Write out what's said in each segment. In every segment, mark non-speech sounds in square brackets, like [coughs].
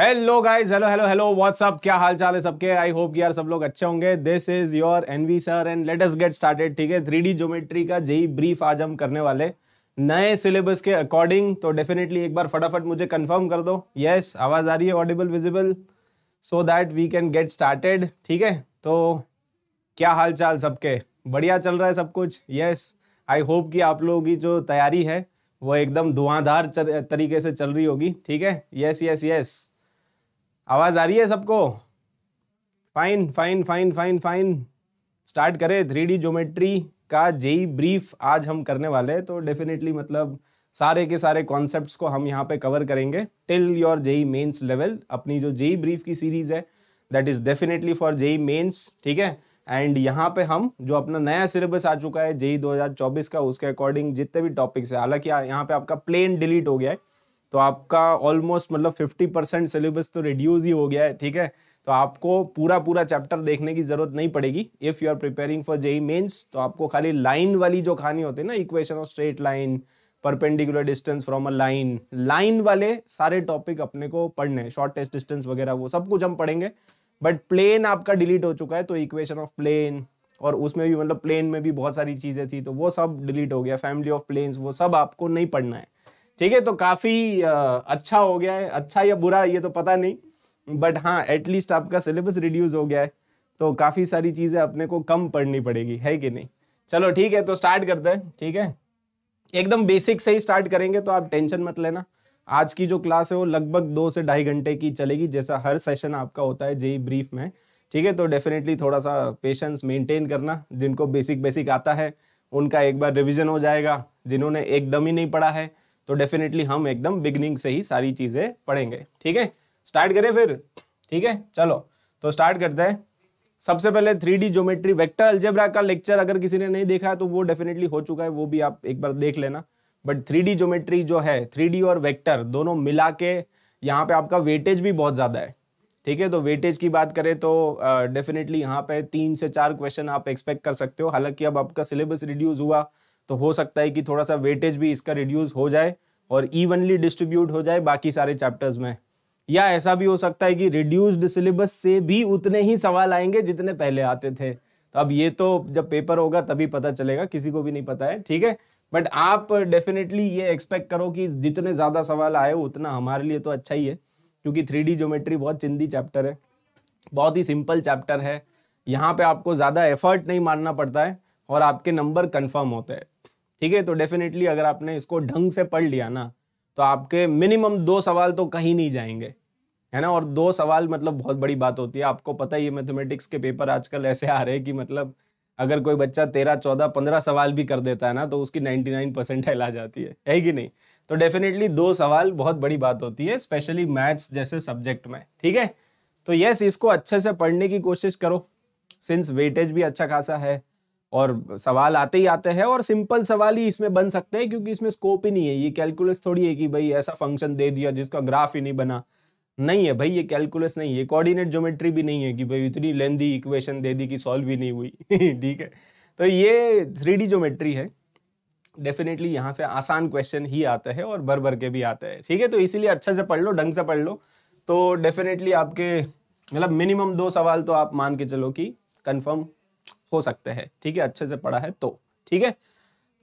Hello guys hello hello hello what's up क्या हाल चाल है सबके आई होप यार सब लोग अच्छे होंगे this is your NV sir and let us get started ठीक है थ्री ज्योमेट्री का जेई ब्रीफ आज हम करने वाले नए सिलेबस के अकॉर्डिंग तो डेफिनेटली एक बार फटाफट मुझे कंफर्म कर दो यस yes, आवाज़ आ रही है audible visible so that we can get started ठीक है तो क्या हाल चाल सबके बढ़िया चल रहा है सब कुछ यस आई होप कि आप लोगों की जो तैयारी है वो एकदम धुआंधार तरीके से चल रही होगी ठीक है यस यस यस आवाज़ आ रही है सबको fine fine fine fine fine start करें थ्री डी जोमेट्री का जेई ब्रीफ e आज हम करने वाले हैं तो डेफिनेटली मतलब सारे के सारे कॉन्सेप्ट्स को हम यहाँ पे कवर करेंगे till your JEE mains level अपनी जो जेई ब्रीफ e की सीरीज़ है that is definitely for JEE mains ठीक है एंड यहाँ पे हम जो अपना नया सिलेबस आ चुका है e जेई 2024 का उसके अकॉर्डिंग जितने भी टॉपिक्स है हालांकि यहाँ पे आपका प्लेन डिलीट हो गया है तो आपका ऑलमोस्ट मतलब फिफ्टी परसेंट सिलेबस तो रिड्यूज ही हो गया है ठीक है तो आपको पूरा पूरा चैप्टर देखने की जरूरत नहीं पड़ेगी if you are preparing for JEE mains तो आपको खाली लाइन वाली जो कहानी होती है ना equation of straight line perpendicular distance from a line line वाले सारे टॉपिक अपने को पढ़ने हैं शॉर्ट टेस्ट डिस्टेंस वगैरह वो सब कुछ हम पढ़ेंगे बट प्लेन आपका डिलीट हो चुका है तो इक्वेशन ऑफ प्लेन और उसमें भी मतलब प्लेन में भी बहुत सारी चीज़ें थी तो वो सब डिलीट हो गया फैमिली ऑफ प्लेन्स वो सब आपको नहीं पढ़ना है ठीक है तो काफ़ी अच्छा हो गया है अच्छा या बुरा ये तो पता नहीं बट हाँ एटलीस्ट आपका सिलेबस रिड्यूस हो गया है तो काफ़ी सारी चीज़ें अपने को कम पढ़नी पड़ेगी है कि नहीं चलो ठीक है तो स्टार्ट करते हैं ठीक है एकदम बेसिक से ही स्टार्ट करेंगे तो आप टेंशन मत लेना आज की जो क्लास है वो लगभग दो से ढाई घंटे की चलेगी जैसा हर सेशन आपका होता है जेई ब्रीफ में ठीक है तो डेफिनेटली थोड़ा सा पेशेंस मेंटेन करना जिनको बेसिक बेसिक आता है उनका एक बार रिवीजन हो जाएगा जिन्होंने एकदम ही नहीं पढ़ा है तो डेफिनेटली हम एकदम बिगनिंग से ही सारी चीज़ें पढ़ेंगे ठीक है स्टार्ट करें फिर ठीक है चलो तो स्टार्ट करते हैं सबसे पहले three D geometry vector algebra का लेक्चर अगर किसी ने नहीं देखा तो वो डेफिनेटली हो चुका है वो भी आप एक बार देख लेना बट थ्री डी ज्योमेट्री जो है थ्री डी और वेक्टर दोनों मिला के यहाँ पे आपका वेटेज भी बहुत ज़्यादा है ठीक है तो वेटेज की बात करें तो डेफिनेटली यहाँ पे तीन से चार क्वेश्चन आप एक्सपेक्ट कर सकते हो हालांकि अब आपका सिलेबस रिड्यूस हुआ तो हो सकता है कि थोड़ा सा वेटेज भी इसका रिड्यूस हो जाए और इवनली डिस्ट्रीब्यूट हो जाए बाकी सारे चैप्टर्स में या ऐसा भी हो सकता है कि रिड्यूस्ड सिलेबस से भी उतने ही सवाल आएंगे जितने पहले आते थे तो अब ये तो जब पेपर होगा तभी पता चलेगा किसी को भी नहीं पता है ठीक है बट आप डेफिनेटली ये एक्सपेक्ट करो कि जितने ज़्यादा सवाल आए उतना हमारे लिए तो अच्छा ही है क्योंकि थ्री डी ज्योमेट्री बहुत चिंदी चैप्टर है बहुत ही सिंपल चैप्टर है यहाँ पे आपको ज़्यादा एफर्ट नहीं मानना पड़ता है और आपके नंबर कन्फर्म होते हैं ठीक है तो डेफिनेटली अगर आपने इसको ढंग से पढ़ लिया ना तो आपके मिनिमम दो सवाल तो कहीं नहीं जाएंगे है ना और दो सवाल मतलब बहुत बड़ी बात होती है आपको पता ही है मैथमेटिक्स के पेपर आजकल ऐसे आ रहे हैं कि मतलब अगर कोई बच्चा तेरह चौदह पंद्रह सवाल भी कर देता है ना तो उसकी नाइन्टी नाइन परसेंट हिला आ जाती है है कि नहीं तो डेफिनेटली दो सवाल बहुत बड़ी बात होती है स्पेशली मैथ्स जैसे सब्जेक्ट में ठीक है तो यस इसको अच्छे से पढ़ने की कोशिश करो सिंस वेटेज भी अच्छा खासा है और सवाल आते ही आते हैं और सिंपल सवाल ही इसमें बन सकते हैं क्योंकि इसमें स्कोप ही नहीं है ये कैलकुलस थोड़ी है कि भाई ऐसा फंक्शन दे दिया जिसका ग्राफ ही नहीं बना नहीं है भाई ये कैलकुलस नहीं है कोऑर्डिनेट ज्योमेट्री भी नहीं है कि भाई इतनी लेंदी इक्वेशन दे दी कि सॉल्व ही नहीं हुई [laughs] ठीक है तो ये थ्री ज्योमेट्री है डेफिनेटली यहाँ से आसान क्वेश्चन ही आते हैं और भर भर के भी आते हैं ठीक है तो इसीलिए अच्छा से पढ़ लो ढंग से पढ़ लो तो डेफिनेटली आपके मतलब मिनिमम दो सवाल तो आप मान के चलो कि कन्फर्म हो सकते हैं ठीक है अच्छे से पढ़ा है तो ठीक है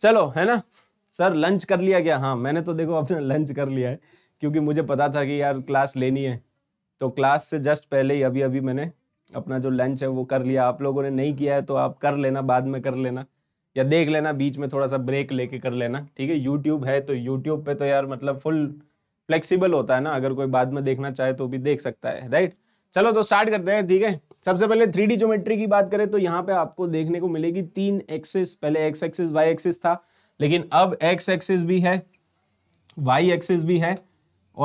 चलो है ना सर लंच कर लिया गया हाँ मैंने तो देखो अपना लंच कर लिया है क्योंकि मुझे पता था कि यार क्लास लेनी है तो क्लास से जस्ट पहले ही अभी अभी मैंने अपना जो लंच है वो कर लिया आप लोगों ने नहीं किया है तो आप कर लेना बाद में कर लेना या देख लेना बीच में थोड़ा सा ब्रेक लेके कर लेना ठीक है यूट्यूब है तो यूट्यूब पे तो यार मतलब फुल फ्लेक्सिबल होता है ना अगर कोई बाद में देखना चाहे तो भी देख सकता है राइट चलो तो स्टार्ट करते हैं ठीक है सबसे पहले थ्री ज्योमेट्री की बात करें तो यहाँ पे आपको देखने को मिलेगी तीन एक्सेस पहले एक्स एक्सेस वाई एक्सेस था लेकिन अब एक्स एक्सेस भी है वाई एक्सेस भी है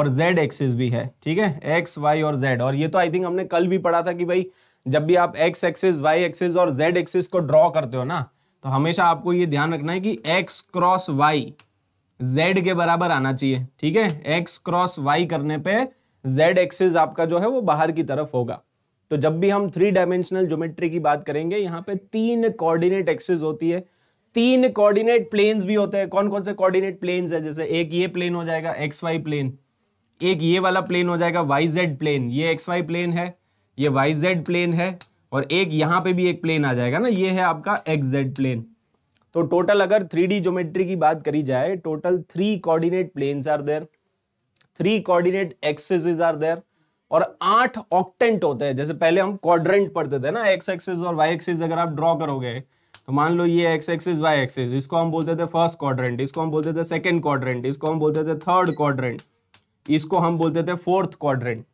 और जेड एक्सेस भी है ठीक है एक्स वाई और जेड और ये तो आई थिंक हमने कल भी पढ़ा था कि भाई जब भी आप एक्स एक्सेस वाई एक्सेस और जेड एक्सेस को ड्रॉ करते हो ना तो हमेशा आपको ये ध्यान रखना है कि एक्स क्रॉस वाई जेड के बराबर आना चाहिए ठीक है एक्स क्रॉस वाई करने पे जेड एक्सेस आपका जो है वो बाहर की तरफ होगा तो जब भी हम थ्री डायमेंशनल ज्योमेट्री की बात करेंगे यहाँ पे तीन कोऑर्डिनेट एक्सेस होती है तीन कोऑर्डिनेट प्लेन्स भी होते हैं कौन कौन से कोऑर्डिनेट प्लेन्स है जैसे एक ये प्लेन हो जाएगा एक्स वाई प्लेन एक ये वाला प्लेन हो जाएगा वाई जेड प्लेन ये एक्स वाई प्लेन है ये वाई जेड प्लेन है और एक यहाँ पे भी एक प्लेन आ जाएगा ना ये है आपका एक्स जेड प्लेन तो टोटल अगर थ्री डी ज्योमेट्री की बात करी जाए total three coordinate planes are there three coordinate axes are there और आठ ऑक्टेंट होते हैं जैसे पहले हम क्वाड्रेंट पढ़ते थे ना एक्स एक्सिस और वाई एक्सिस अगर आप ड्रॉ करोगे तो मान लो ये एक्स एक्सिस वाई एक्सिस इसको हम बोलते थे फर्स्ट क्वाड्रेंट इसको हम बोलते थे सेकेंड क्वाड्रेंट इसको हम बोलते थे थर्ड क्वाड्रेंट इसको हम बोलते थे फोर्थ क्वाड्रेंट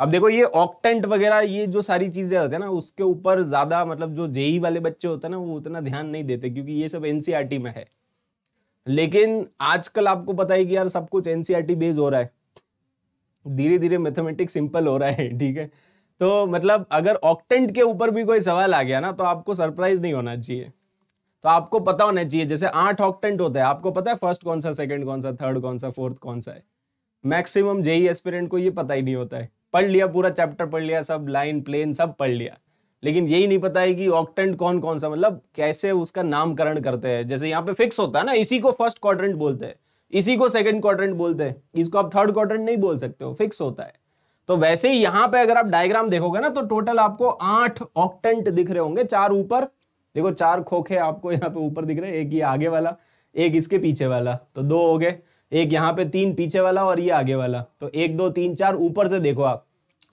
अब देखो ये ऑक्टेंट वगैरह ये जो सारी चीजें होते हैं ना उसके ऊपर ज्यादा मतलब जो जेई वाले बच्चे होते हैं ना वो उतना ध्यान नहीं देते क्योंकि ये सब एनसीईआरटी e में है लेकिन आजकल आपको पता है कि यार सब कुछ एनसीईआरटी बेस e हो रहा है धीरे धीरे मैथमेटिक्स सिंपल हो रहा है [laughs] ठीक है तो मतलब अगर ऑक्टेंट के ऊपर भी कोई सवाल आ गया ना तो आपको सरप्राइज नहीं होना चाहिए तो आपको पता होना चाहिए जैसे आठ ऑक्टेंट होता है आपको पता है फर्स्ट कौन सा सेकंड कौन सा थर्ड कौन सा फोर्थ कौन सा है मैक्सिमम जेई एस्पिरेंट को ये पता ही नहीं होता है पढ़ लिया पूरा चैप्टर पढ़ लिया सब लाइन प्लेन सब पढ़ लिया लेकिन यही नहीं पता है कि ऑक्टेंट कौन कौन सा मतलब कैसे उसका नामकरण करते हैं जैसे यहाँ पे फिक्स होता है ना इसी को फर्स्ट क्वाड्रेंट बोलते हैं इसी को सेकंड क्वाड्रेंट बोलते हैं इसको आप थर्ड क्वाड्रेंट नहीं बोल सकते हो फिक्स होता है तो वैसे ही यहां पे अगर आप डायग्राम देखोगे ना तो टोटल आपको आठ ऑक्टेंट दिख रहे होंगे चार ऊपर देखो चार खोखे आपको यहाँ पे ऊपर दिख रहे हैं एक ये आगे वाला एक इसके पीछे वाला तो दो हो गए एक यहाँ पे तीन पीछे वाला और ये आगे वाला तो एक दो तीन चार ऊपर से देखो आप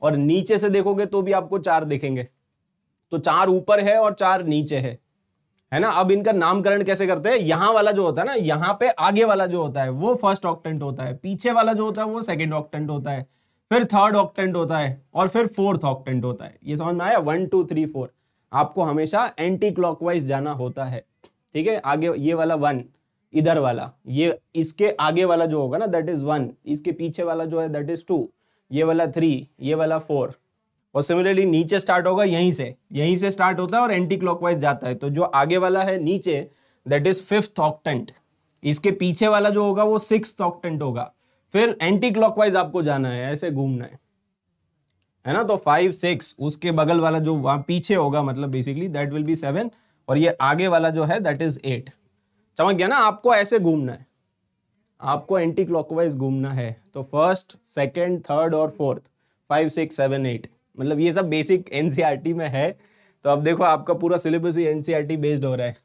और नीचे से देखोगे तो भी आपको चार दिखेंगे तो चार ऊपर है और चार नीचे है है ना अब इनका नामकरण कैसे करते हैं यहाँ वाला जो होता है ना यहाँ पे आगे वाला जो होता है वो फर्स्ट ऑक्टेंट होता है पीछे वाला जो होता है वो सेकेंड ऑक्टेंट होता है फिर थर्ड ऑक्टेंट होता है और फिर फोर्थ ऑक्टेंट होता है ये समझ में आया वन टू थ्री फोर आपको हमेशा एंटी क्लॉकवाइज जाना होता है ठीक है आगे ये वाला वन इधर वाला ये इसके आगे वाला जो होगा ना दैट इज वन इसके पीछे वाला जो है दैट इज टू ये वाला थ्री ये वाला फोर और सिमिलरली नीचे स्टार्ट होगा यहीं से यहीं से स्टार्ट होता है और एंटी क्लॉकवाइज जाता है तो जो आगे वाला है नीचे दैट इज फिफ्थ ऑक्टेंट इसके पीछे वाला जो होगा वो सिक्स ऑक्टेंट होगा फिर एंटी क्लॉकवाइज आपको जाना है ऐसे घूमना है है ना तो फाइव सिक्स उसके बगल वाला जो वहां पीछे होगा मतलब basically that will be seven और ये आगे वाला जो है दैट इज एट समझ गया ना आपको ऐसे घूमना है आपको एंटी क्लॉकवाइज घूमना है तो फर्स्ट सेकंड थर्ड और fourth five six seven eight मतलब ये सब बेसिक एनसीईआरटी e में है तो अब देखो आपका पूरा सिलेबस ही एनसीईआरटी बेस्ड e हो रहा है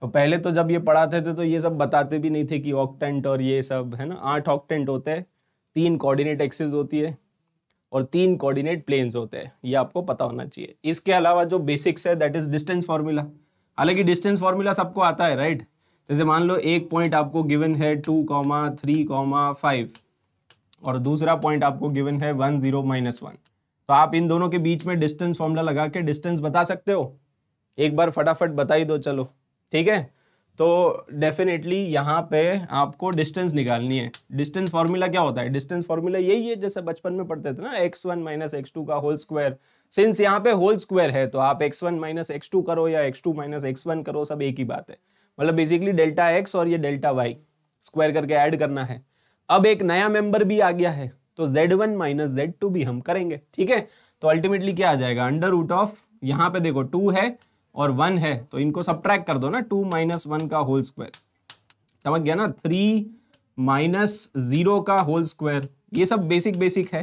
तो पहले तो जब ये पढ़ाते थे तो ये सब बताते भी नहीं थे कि ऑक्टेंट और ये सब है ना आठ ऑक्टेंट होते हैं तीन कोऑर्डिनेट एक्सेस होती है और तीन कोऑर्डिनेट प्लेन्स होते हैं ये आपको पता होना चाहिए इसके अलावा जो बेसिक्स है दैट इज डिस्टेंस फॉर्मूला हालांकि डिस्टेंस फॉर्मूला सबको आता है राइट जैसे मान लो एक पॉइंट आपको गिवन है two comma three comma five और दूसरा पॉइंट आपको गिवन है वन जीरो माइनस वन तो आप इन दोनों के बीच में डिस्टेंस फॉर्मूला लगा के डिस्टेंस बता सकते हो एक बार फटाफट बता ही दो चलो ठीक है तो डेफिनेटली यहाँ पे आपको डिस्टेंस निकालनी है डिस्टेंस फार्मूला क्या होता है डिस्टेंस फार्मूला यही है जैसे बचपन में पढ़ते थे ना x one minus X two का होल स्क्वायर सिंस यहाँ पे होल स्क्वायर है तो आप X one minus X two करो या X two minus X one करो सब एक ही बात है मतलब बेसिकली डेल्टा एक्स और ये डेल्टा वाई स्क्वायर करके ऐड करना है अब एक नया मेंबर भी आ गया है तो Z one minus Z two भी हम करेंगे ठीक है तो अल्टीमेटली क्या आ जाएगा अंडर रूट ऑफ यहाँ पे देखो टू है और वन है तो इनको सब कर दो ना टू माइनस वन का होल स्क्वायर समझ गया ना थ्री माइनस जीरो का होल स्क्वायर ये सब बेसिक बेसिक है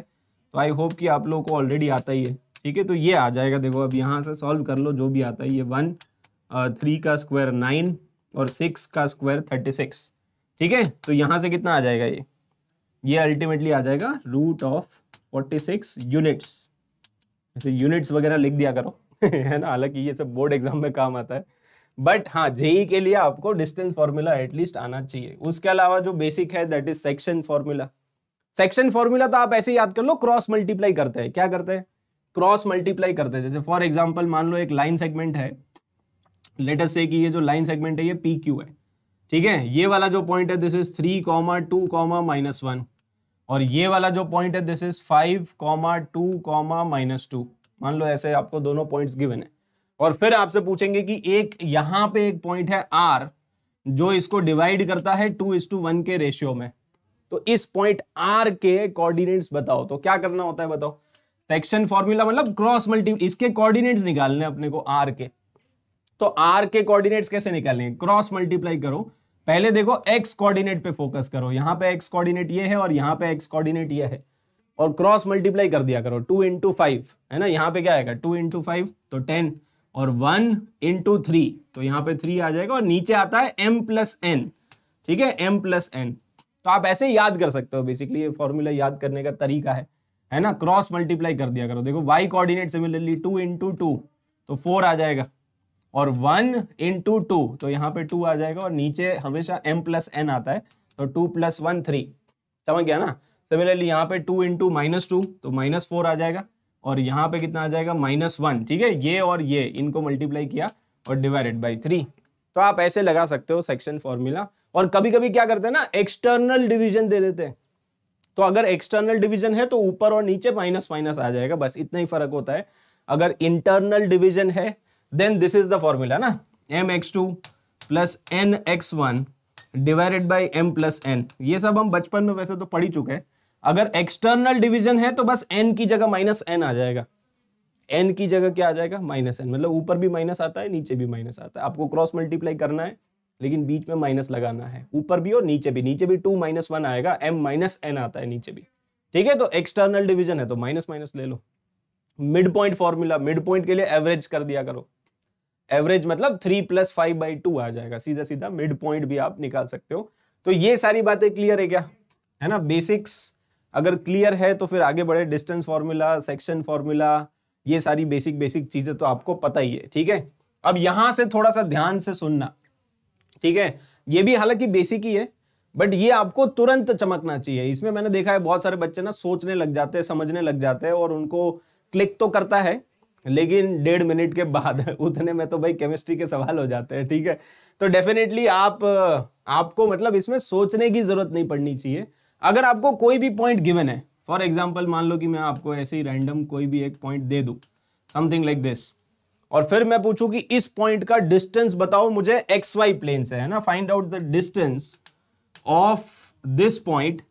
तो आई होप कि आप लोगों को ऑलरेडी आता ही है ठीक है तो ये आ जाएगा देखो अब यहाँ से सॉल्व कर लो जो भी आता है ये वन थ्री का स्क्वायर नाइन और सिक्स का स्क्वायर थर्टी सिक्स ठीक है तो यहाँ से कितना आ जाएगा ये ये अल्टीमेटली आ जाएगा root of forty six units जैसे यूनिट्स वगैरह लिख दिया करो [laughs] है ना हालांकि ये सब बोर्ड एग्जाम में काम आता है बट हाँ जेई के लिए आपको डिस्टेंस फॉर्मूला एटलीस्ट आना चाहिए उसके अलावा जो बेसिक है that is section formula section formula तो आप ऐसे याद कर लो क्रॉस मल्टीप्लाई करते हैं क्या करते हैं क्रॉस मल्टीप्लाई करते हैं जैसे फॉर एग्जाम्पल मान लो एक लाइन सेगमेंट है लेटर से कि ये जो लाइन सेगमेंट है ये पी क्यू है ठीक है ये वाला जो पॉइंट है this is three comma two comma minus one और ये वाला जो पॉइंट है this is five comma two comma minus two मान लो ऐसे आपको दोनों पॉइंट्स गिवन है और फिर आपसे पूछेंगे कि एक यहां पे एक पॉइंट है आर जो इसको डिवाइड करता है टू इज टू वन के रेशियो में तो इस पॉइंट आर के कोऑर्डिनेट्स बताओ तो क्या करना होता है बताओ सेक्शन फॉर्मूला मतलब क्रॉस मल्टीप्ली इसके कोऑर्डिनेट्स निकालने अपने को आर के तो आर के कोऑर्डिनेट्स कैसे निकालने क्रॉस मल्टीप्लाई करो पहले देखो एक्स कोऑर्डिनेट पे फोकस करो यहाँ पे एक्स कोऑर्डिनेट ये है और यहाँ पे एक्स कोऑर्डिनेट ये है और क्रॉस मल्टीप्लाई कर दिया करो टू इंटू फाइव है ना यहाँ पे क्या आएगा टू इंटू फाइव तो टेन और वन इंटू थ्री तो यहाँ पे थ्री आ जाएगा और नीचे आता है एम प्लस एन ठीक है एम प्लस एन तो आप ऐसे याद कर सकते हो बेसिकली ये फॉर्मूला याद करने का तरीका है है ना क्रॉस मल्टीप्लाई कर दिया करो देखो y coordinate similarly two into two तो फोर आ जाएगा और वन इंटू टू तो यहाँ पे टू आ जाएगा और नीचे हमेशा एम प्लस एन आता है तो टू प्लस वन थ्री समझ गया ना सिमिलरली यहाँ पे टू इंटू माइनस टू तो माइनस फोर आ जाएगा और यहाँ पे कितना आ जाएगा माइनस वन ठीक है ये और ये इनको मल्टीप्लाई किया और डिवाइडेड बाई थ्री तो आप ऐसे लगा सकते हो सेक्शन फॉर्मूला और कभी कभी क्या करते हैं ना एक्सटर्नल डिविजन दे देते हैं तो अगर एक्सटर्नल डिवीजन है तो ऊपर और नीचे माइनस माइनस आ जाएगा बस इतना ही फर्क होता है अगर इंटरनल डिवीजन है इज द फॉर्मूला ना m x two plus n x one divided by m plus n ये सब हम बचपन में वैसे तो पढ़ ही चुके हैं अगर एक्सटर्नल डिवीजन है तो बस एन की जगह माइनस एन आ जाएगा एन की जगह क्या आ जाएगा माइनस एन मतलब ऊपर भी माइनस आता है नीचे भी माइनस आता है आपको क्रॉस मल्टीप्लाई करना है लेकिन बीच में माइनस लगाना है ऊपर भी और नीचे भी नीचे भी टू माइनस वन आएगा एम माइनस एन आता है नीचे भी ठीक है तो एक्सटर्नल डिवीजन है तो माइनस माइनस ले लो mid point formula mid point के लिए एवरेज कर दिया करो एवरेज मतलब three plus five by two आ जाएगा सीधा सीधा मिड पॉइंट भी आप निकाल सकते हो तो ये सारी बातें क्लियर है क्या है ना बेसिक्स अगर क्लियर है तो फिर आगे बढ़े डिस्टेंस फॉर्मूला सेक्शन फॉर्मूला ये सारी बेसिक बेसिक चीजें तो आपको पता ही है ठीक है अब यहां से थोड़ा सा ध्यान से सुनना ठीक है ये भी हालांकि बेसिक ही है बट ये आपको तुरंत चमकना चाहिए इसमें मैंने देखा है बहुत सारे बच्चे ना सोचने लग जाते हैं समझने लग जाते हैं और उनको क्लिक तो करता है लेकिन डेढ़ मिनट के बाद [laughs] उतने में तो भाई केमिस्ट्री के सवाल हो जाते हैं ठीक है तो डेफिनेटली आप आपको मतलब इसमें सोचने की जरूरत नहीं पड़नी चाहिए अगर आपको कोई भी पॉइंट गिवन है फॉर एग्जाम्पल मान लो कि मैं आपको ऐसे ही रैंडम कोई भी एक पॉइंट दे दू समथिंग लाइक दिस और फिर मैं पूछू कि इस पॉइंट का डिस्टेंस बताओ मुझे एक्स वाई प्लेन से है ना find out the distance of this point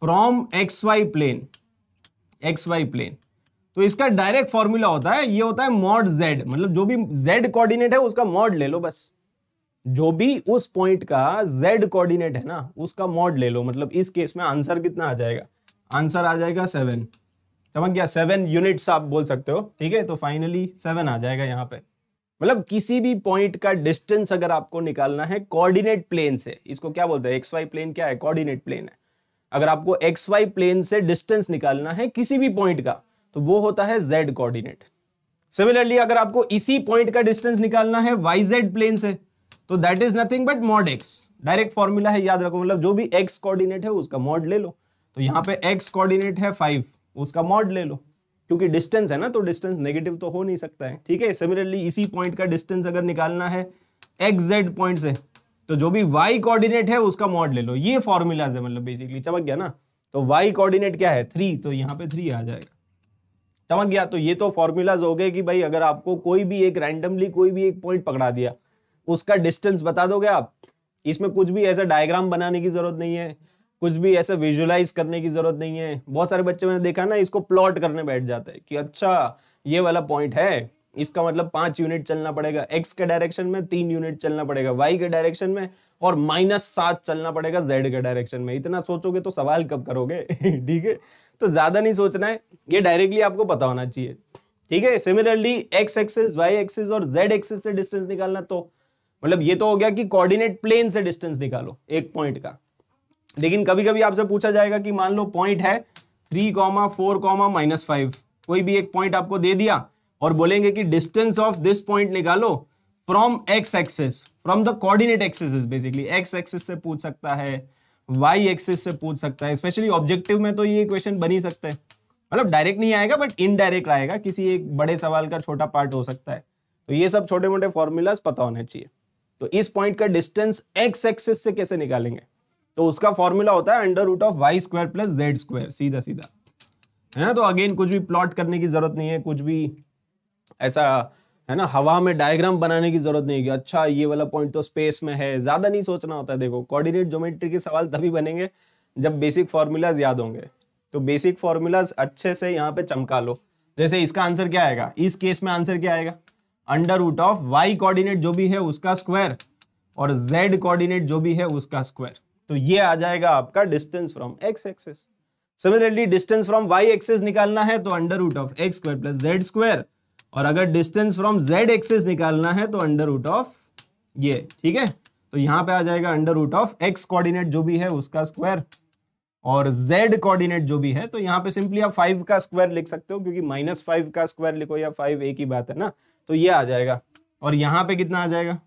from x Y plane x Y plane तो इसका डायरेक्ट फॉर्मूला होता है ये होता है मॉड जेड मतलब जो भी जेड कोऑर्डिनेट है उसका मॉड ले लो बस जो भी उस पॉइंट का जेड कोऑर्डिनेट है ना उसका मॉड ले लो मतलब इस केस में आंसर कितना आ जाएगा आंसर आ जाएगा सेवन समझ गया सेवन यूनिट्स आप बोल सकते हो ठीक है तो फाइनली सेवन आ जाएगा यहाँ पे मतलब किसी भी पॉइंट का डिस्टेंस अगर आपको निकालना है कोऑर्डिनेट प्लेन से इसको क्या बोलते हैं एक्स वाई प्लेन क्या है कोऑर्डिनेट प्लेन है अगर आपको एक्स वाई प्लेन से डिस्टेंस निकालना है किसी भी पॉइंट का तो वो होता है जेड कोऑर्डिनेट सिमिलरली अगर आपको इसी पॉइंट का डिस्टेंस निकालना है वाई जेड प्लेन से तो that is nothing but mod x direct formula है याद रखो मतलब जो भी एक्स कोऑर्डिनेट है उसका मॉड ले लो तो यहाँ पे एक्स कोऑर्डिनेट है फाइव उसका मॉड ले लो क्योंकि डिस्टेंस है ना तो डिस्टेंस नेगेटिव तो हो नहीं सकता है ठीक है सिमिलरली इसी पॉइंट का डिस्टेंस अगर निकालना है एक्स जेड पॉइंट से तो जो भी वाई कोऑर्डिनेट है उसका मॉड ले लो ये फॉर्मूलाज है मतलब बेसिकली चमक गया ना तो वाई कोऑर्डिनेट क्या है थ्री तो यहाँ पे थ्री आ जाएगा समझ गया तो ये तो फॉर्मूलाज हो गए कि भाई अगर आपको कोई भी एक रैंडमली कोई भी एक पॉइंट पकड़ा दिया उसका डिस्टेंस बता दोगे आप इसमें कुछ भी ऐसा डायग्राम बनाने की जरूरत नहीं है कुछ भी ऐसा विजुअलाइज करने की जरूरत नहीं है बहुत सारे बच्चे मैंने देखा ना इसको प्लॉट करने बैठ जाते हैं कि अच्छा ये वाला पॉइंट है इसका मतलब पांच यूनिट चलना पड़ेगा एक्स के डायरेक्शन में तीन यूनिट चलना पड़ेगा वाई के डायरेक्शन में और माइनस सात चलना पड़ेगा जेड के डायरेक्शन में इतना सोचोगे तो सवाल कब करोगे [laughs] ठीक है तो ज़्यादा नहीं सोचना है ये डायरेक्टली आपको पता होना चाहिए ठीक है similarly x axis y axis और जेड एक्सिस से डिस्टेंस निकालना तो मतलब ये तो हो गया कि कोऑर्डिनेट प्लेन से डिस्टेंस निकालो एक पॉइंट का लेकिन कभी कभी आपसे पूछा जाएगा कि मान लो पॉइंट है three comma four comma minus five कोई भी एक पॉइंट आपको दे दिया और बोलेंगे कि डिस्टेंस ऑफ दिस पॉइंट निकालो from x axis from the coordinate axis basically x axis से पूछ सकता है वाई एक्सिस से पूछ सकता है स्पेशली ऑब्जेक्टिव में तो ये क्वेश्चन बन ही सकता है मतलब डायरेक्ट नहीं आएगा बट इनडायरेक्ट आएगा किसी एक बड़े सवाल का छोटा पार्ट हो सकता है तो ये सब छोटे मोटे फॉर्मूलाज पता होने चाहिए तो इस पॉइंट का डिस्टेंस एक्स एक्सिस से कैसे निकालेंगे तो उसका फॉर्मूला होता है under root of y square plus z square सीधा सीधा है ना तो अगेन कुछ भी प्लॉट करने की जरूरत नहीं है कुछ भी ऐसा है ना हवा में डायग्राम बनाने की जरूरत नहीं है अच्छा ये वाला पॉइंट तो स्पेस में है ज्यादा नहीं सोचना होता है देखो कोऑर्डिनेट ज्योमेट्री के सवाल तभी बनेंगे जब बेसिक फॉर्मूलाज याद होंगे तो बेसिक फॉर्मूलाज अच्छे से यहाँ पे चमका लो जैसे इसका आंसर क्या आएगा इस केस में आंसर क्या आएगा under root of y coordinate जो भी है उसका स्क्वायर और जेड कोऑर्डिनेट जो भी है उसका स्क्वायर तो ये आ जाएगा आपका distance from x axis similarly distance from y axis निकालना है तो under root of x square plus z square और अगर डिस्टेंस फ्रॉम जेड एक्सेस निकालना है तो अंडर रूट ऑफ ये ठीक है तो यहां पे आ जाएगा under root of x coordinate जो भी है उसका स्क्वायर और z कोऑर्डिनेट जो भी है तो यहां पे सिंपली आप फाइव का स्क्वायर लिख सकते हो क्योंकि माइनस फाइव का स्क्वायर लिखो या फाइव ए की बात है ना तो ये आ जाएगा और यहां पे कितना आ जाएगा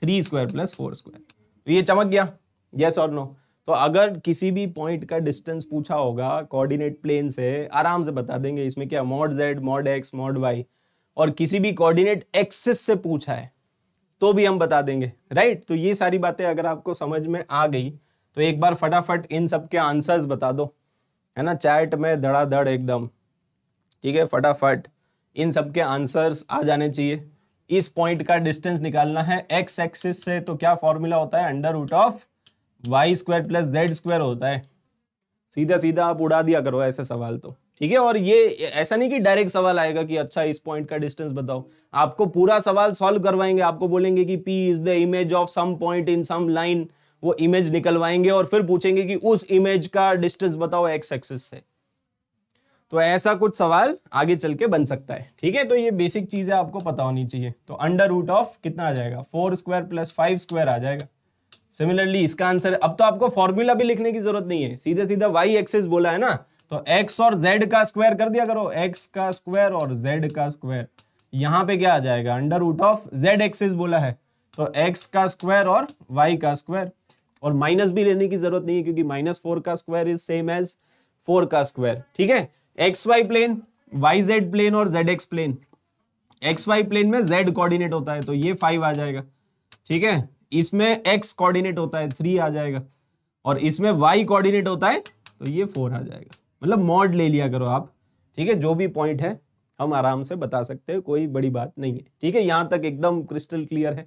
three square plus four square तो ये चमक गया येस और नो तो अगर किसी भी पॉइंट का डिस्टेंस पूछा होगा कोऑर्डिनेट प्लेन से आराम से बता देंगे इसमें क्या mod z mod x mod y और किसी भी कोऑर्डिनेट एक्सिस से पूछा है तो भी हम बता देंगे राइट तो ये सारी बातें अगर आपको समझ में आ गई तो एक बार फटाफट इन सब के आंसर्स बता दो है ना चैट में धड़ाधड़ एकदम ठीक है फटाफट इन सब के आंसर्स आ जाने चाहिए इस पॉइंट का डिस्टेंस निकालना है एक्स एक्सिस से तो क्या फॉर्मूला होता है under root of y square plus z square होता है सीधा सीधा आप उड़ा दिया करो ऐसे सवाल तो ठीक है और ये ऐसा नहीं कि डायरेक्ट सवाल आएगा कि अच्छा इस पॉइंट का डिस्टेंस बताओ आपको पूरा सवाल सॉल्व करवाएंगे आपको बोलेंगे कि P is the image of some point in some line वो इमेज निकलवाएंगे और फिर पूछेंगे कि उस इमेज का डिस्टेंस बताओ एक्स एक्सिस से तो ऐसा कुछ सवाल आगे चल के बन सकता है ठीक है तो ये बेसिक चीजें आपको पता होनी चाहिए तो अंडर रूट ऑफ कितना आ जाएगा four square plus five square आ जाएगा सिमिलरली इसका आंसर अब तो आपको फॉर्मूला भी लिखने की जरूरत नहीं है सीधे सीधा वाई एक्सेस बोला है ना तो एक्स और जेड का स्क्वायर कर दिया करो एक्स का स्क्वायर और जेड का स्क्वायर यहां पे क्या आ जाएगा under root of z axis बोला है तो एक्स का स्क्वायर और वाई का स्क्वायर और माइनस भी लेने की जरूरत नहीं है क्योंकि माइनस फोर का square is same as four का स्क्वायर ठीक है x Y plane y Z plane और z x plane x Y plane में जेड कोऑर्डिनेट होता है तो ये फाइव आ जाएगा ठीक है इसमें एक्स कोऑर्डिनेट होता है थ्री आ जाएगा और इसमें वाई कोऑर्डिनेट होता है तो ये फोर आ जाएगा मतलब मॉड ले लिया करो आप ठीक है जो भी पॉइंट है हम आराम से बता सकते हैं कोई बड़ी बात नहीं है ठीक है यहां तक एकदम क्रिस्टल क्लियर है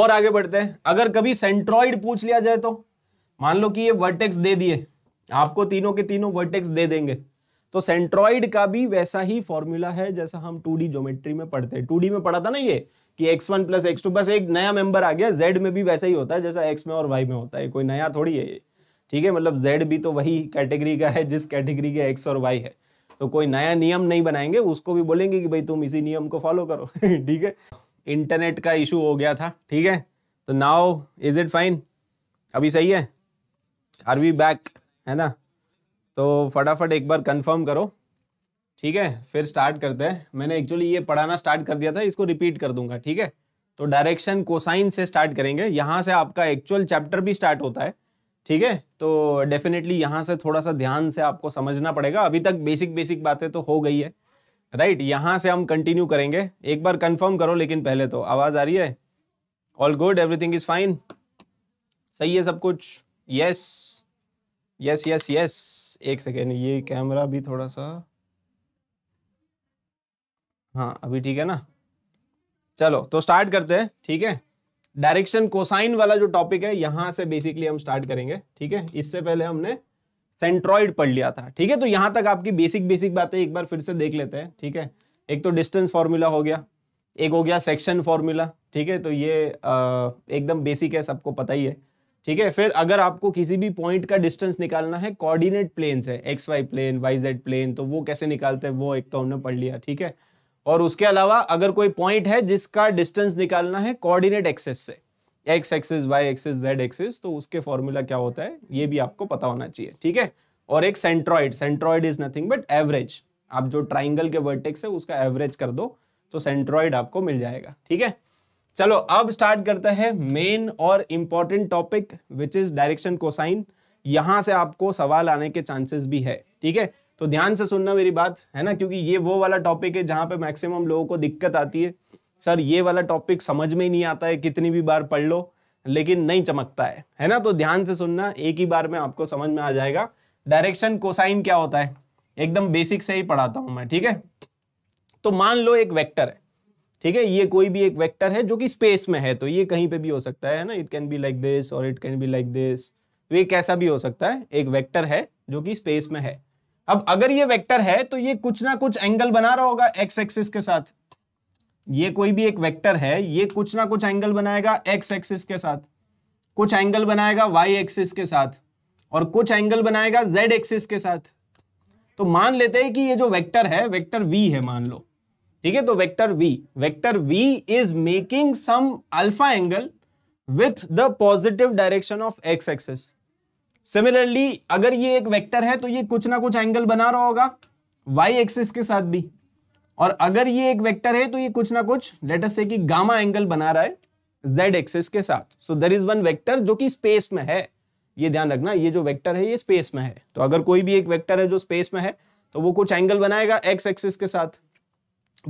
और आगे बढ़ते हैं अगर कभी सेंट्रॉइड पूछ लिया जाए तो मान लो कि ये वर्टेक्स दे दिए आपको तीनों के तीनों वर्टेक्स दे देंगे तो सेंट्रॉइड का भी वैसा ही फॉर्मूला है जैसा हम टू डी ज्योमेट्री में पढ़ते हैं टू में पढ़ा था ना ये कि x one plus x two बस एक नया मेंबर आ गया जेड में भी वैसा ही होता है जैसा एक्स में और वाई में होता है कोई नया थोड़ी है ये ठीक है मतलब जेड भी तो वही कैटेगरी का है जिस कैटेगरी के एक्स और वाई है तो कोई नया नियम नहीं बनाएंगे उसको भी बोलेंगे कि भाई तुम इसी नियम को फॉलो करो [laughs] ठीक है इंटरनेट का इशू हो गया था ठीक है तो नाउ इज इट फाइन अभी सही है आर वी बैक है ना तो फटाफट एक बार कंफर्म करो ठीक है फिर स्टार्ट करते हैं मैंने एक्चुअली ये पढ़ाना स्टार्ट कर दिया था इसको रिपीट कर दूंगा ठीक है तो डायरेक्शन कोसाइन से स्टार्ट करेंगे यहाँ से आपका एक्चुअल चैप्टर भी स्टार्ट होता है ठीक है तो डेफिनेटली यहाँ से थोड़ा सा ध्यान से आपको समझना पड़ेगा अभी तक बेसिक बेसिक बातें तो हो गई है राइट right, यहाँ से हम कंटिन्यू करेंगे एक बार कंफर्म करो लेकिन पहले तो आवाज़ आ रही है all good everything is fine सही है सब कुछ यस यस यस यस एक सेकेंड ये कैमरा भी थोड़ा सा हाँ अभी ठीक है ना चलो तो स्टार्ट करते हैं ठीक है डायरेक्शन कोसाइन वाला जो टॉपिक है यहां से बेसिकली हम स्टार्ट करेंगे ठीक है इससे पहले हमने सेंट्रॉइड पढ़ लिया था ठीक है तो यहां तक आपकी बेसिक बेसिक बातें एक बार फिर से देख लेते हैं ठीक है एक तो डिस्टेंस फॉर्मूला हो गया एक हो गया सेक्शन फॉर्मूला ठीक है तो ये एकदम बेसिक है सबको पता ही है ठीक है फिर अगर आपको किसी भी पॉइंट का डिस्टेंस निकालना है कोऑर्डिनेट प्लेन से x Y plane y Z plane तो वो कैसे निकालते हैं वो एक तो हमने पढ़ लिया ठीक है और उसके अलावा अगर कोई पॉइंट है जिसका डिस्टेंस निकालना है कोऑर्डिनेट एक्सेस से x axis Y axis z axis तो उसके फॉर्मूला क्या होता है ये भी आपको पता होना चाहिए ठीक है और एक centroid centroid is nothing but average आप जो ट्राइंगल के वर्टेक्स है उसका एवरेज कर दो तो सेंट्रॉइड आपको मिल जाएगा ठीक है चलो अब स्टार्ट करता है मेन और important topic which is direction cosine यहां से आपको सवाल आने के चांसेस भी है ठीक है तो ध्यान से सुनना मेरी बात है ना क्योंकि ये वो वाला टॉपिक है जहाँ पे मैक्सिमम लोगों को दिक्कत आती है सर ये वाला टॉपिक समझ में ही नहीं आता है कितनी भी बार पढ़ लो लेकिन नहीं चमकता है है ना तो ध्यान से सुनना एक ही बार में आपको समझ में आ जाएगा डायरेक्शन कोसाइन क्या होता है एकदम बेसिक से ही पढ़ाता हूं मैं ठीक है तो मान लो एक वेक्टर है ठीक है ये कोई भी एक वेक्टर है जो कि स्पेस में है तो ये कहीं पे भी हो सकता है ना it can be like this और it can be like this तो ये कैसा भी हो सकता है एक वेक्टर है जो कि स्पेस में है अब अगर ये वेक्टर है तो ये कुछ ना कुछ एंगल बना रहा होगा एक्स एक्सिस के साथ ये कोई भी एक वेक्टर है ये कुछ ना कुछ एंगल बनाएगा एक्स एक्सिस के साथ कुछ एंगल बनाएगा वाई एक्सिस के साथ और कुछ एंगल बनाएगा जेड एक्सिस के साथ तो मान लेते हैं कि ये जो वेक्टर है वेक्टर वी है मान लो ठीक है तो vector v vector v is making some alpha angle with the positive direction of x axis similarly अगर ये एक वेक्टर है तो ये कुछ ना कुछ एंगल बना रहा होगा वाई एक्सिस के साथ भी और अगर ये एक वेक्टर है तो ये कुछ ना कुछ लेटर से कि गामा एंगल बना रहा है जेड एक्सिस के साथ so there is one vector जो कि स्पेस में है ये ध्यान रखना ये जो वेक्टर है ये स्पेस में है तो अगर कोई भी एक वेक्टर है जो स्पेस में है तो वो कुछ एंगल बनाएगा एक्स एक्सिस के साथ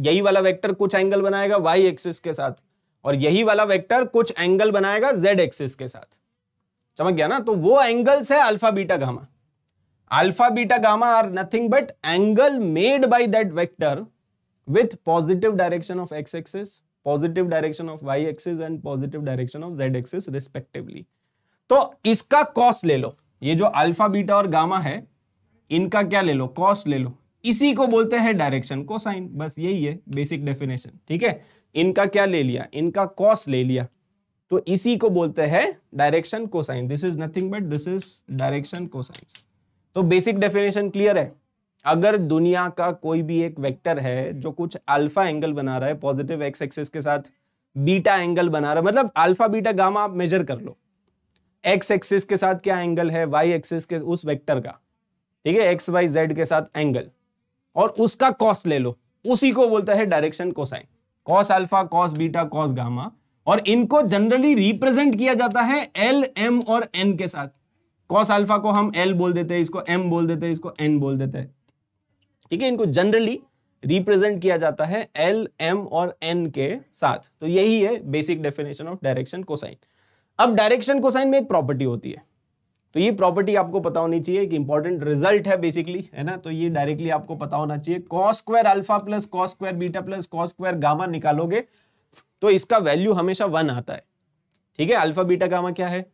यही वाला वेक्टर कुछ एंगल बनाएगा वाई एक्सिस के साथ और यही वाला वेक्टर कुछ एंगल बनाएगा जेड एक्सिस के साथ समझ गया ना तो वो एंगल्स है alpha beta gamma alpha beta gamma are nothing but angle made by that vector with positive direction of x axis positive direction of y axis and positive direction of z axis respectively तो इसका cos ले लो ये जो alpha beta और gamma है इनका क्या ले लो कॉस ले लो इसी को बोलते हैं डायरेक्शन कोसाइन बस यही है बेसिक डेफिनेशन ठीक है इनका क्या ले लिया इनका कॉस ले लिया तो इसी को बोलते हैं direction cosine this is nothing but this is direction cosine तो बेसिक डेफिनेशन क्लियर है अगर दुनिया का कोई भी एक वेक्टर है जो कुछ अल्फा एंगल बना रहा है पॉजिटिव एक्स एक्सिस के साथ बीटा एंगल बना रहा है मतलब अल्फा बीटा गामा आप मेजर कर लो एक्स एक्सिस के साथ क्या एंगल है वाई एक्सिस के उस वेक्टर का ठीक है एक्स वाई जेड के साथ एंगल और उसका कॉस ले लो उसी को बोलता है direction cosine cos alpha cos beta cos gamma और इनको जनरली रिप्रेजेंट किया जाता है एल एम और एन के साथ कॉस अल्फा को हम एल बोल देते हैं इसको एम बोल देते हैं इसको एन बोल देते हैं ठीक है इनको जनरली रिप्रेजेंट किया जाता है एल एम और एन के साथ तो यही है basic definition of direction cosine अब डायरेक्शन कोसाइन में एक प्रॉपर्टी होती है तो ये प्रॉपर्टी आपको पता होनी चाहिए एक इंपॉर्टेंट रिजल्ट है बेसिकली है ना तो ये डायरेक्टली आपको पता होना चाहिए cos square alpha plus cos square beta plus cos square gamma निकालोगे तो इसका वैल्यू हमेशा वन आता है ठीक है अल्फा बीटा गामा क्या है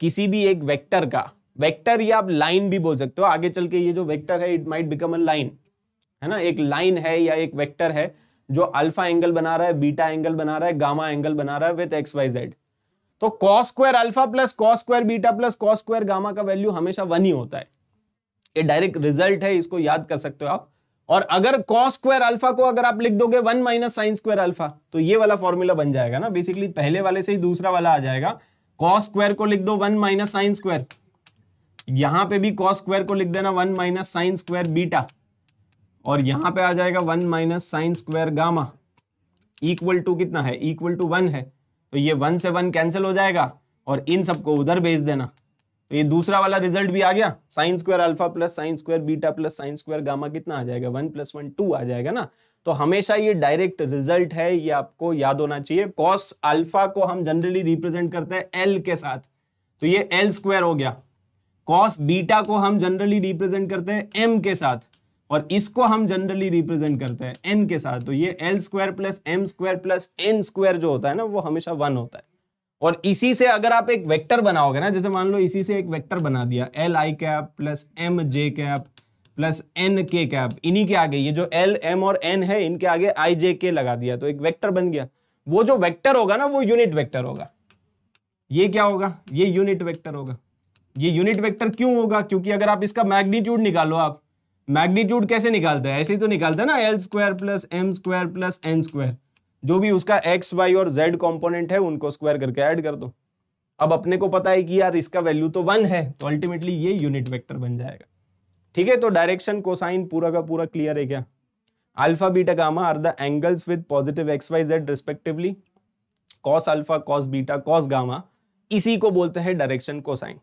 किसी भी एक वेक्टर का वेक्टर या आप लाइन भी बोल सकते हो आगे चल के ये जो वेक्टर है it might become a line है ना एक लाइन है या एक वेक्टर है जो अल्फा एंगल बना रहा है बीटा एंगल बना रहा है गामा एंगल बना रहा है विथ एक्स वाई जेड तो cos square alpha plus cos square beta plus cos square gamma का वैल्यू हमेशा वन ही होता है ये डायरेक्ट रिजल्ट है इसको याद कर सकते हो आप और अगर कॉस स्क्वायर अल्फा को अगर आप लिख दोगे one minus sine square alpha तो ये वाला फॉर्मूला बन जाएगा ना बेसिकली पहले वाले से ही दूसरा वाला आ जाएगा कॉस स्क्वायर को लिख दो वन माइनस साइन स्क्वायर यहां पे भी कॉस स्क्वायर को लिख देना one minus sine square beta और यहां पे आ जाएगा one minus sine square gamma equal to कितना है इक्वल टू वन है तो ये वन से वन कैंसिल हो जाएगा और इन सबको उधर भेज देना तो ये दूसरा वाला रिजल्ट भी आ गया sine square alpha plus sine square beta plus sine square gamma कितना आ जाएगा वन प्लस वन टू आ जाएगा ना तो हमेशा ये डायरेक्ट रिजल्ट है ये आपको याद होना चाहिए कॉस अल्फा को हम जनरली रिप्रेजेंट करते हैं एल के साथ तो ये एल स्क्वायर हो गया कॉस बीटा को हम जनरली रिप्रेजेंट करते हैं एम के साथ और इसको हम जनरली रिप्रेजेंट करते हैं एन के साथ तो ये l square plus m square plus n square जो होता है ना वो हमेशा वन होता है और इसी से अगर आप एक वेक्टर बनाओगे ना जैसे मान लो इसी से एक वेक्टर बना दिया l i cap plus m j cap plus n k cap इन्हीं के आगे ये जो एल एम और एन है इनके आगे आई जे के लगा दिया तो एक वेक्टर बन गया वो जो वेक्टर होगा ना वो यूनिट वेक्टर होगा ये क्या होगा ये यूनिट वेक्टर होगा ये यूनिट वेक्टर क्यों होगा क्योंकि अगर आप इसका मैग्नीट्यूड निकालो आप मैग्नीट्यूड कैसे निकालते हैं ऐसे ही तो निकालते हैं ना l square plus m square plus n square जो भी उसका एक्स वाई और जेड कॉम्पोनेंट है उनको स्क्वायर करके ऐड कर दो अब अपने को पता है कि यार इसका वैल्यू तो वन है तो अल्टीमेटली ये यूनिट वेक्टर बन जाएगा ठीक है तो डायरेक्शन कोसाइन पूरा का पूरा क्लियर है क्या alpha beta gamma are the angles with positive x y z respectively cos alpha cos beta cos gamma इसी को बोलते हैं डायरेक्शन कोसाइन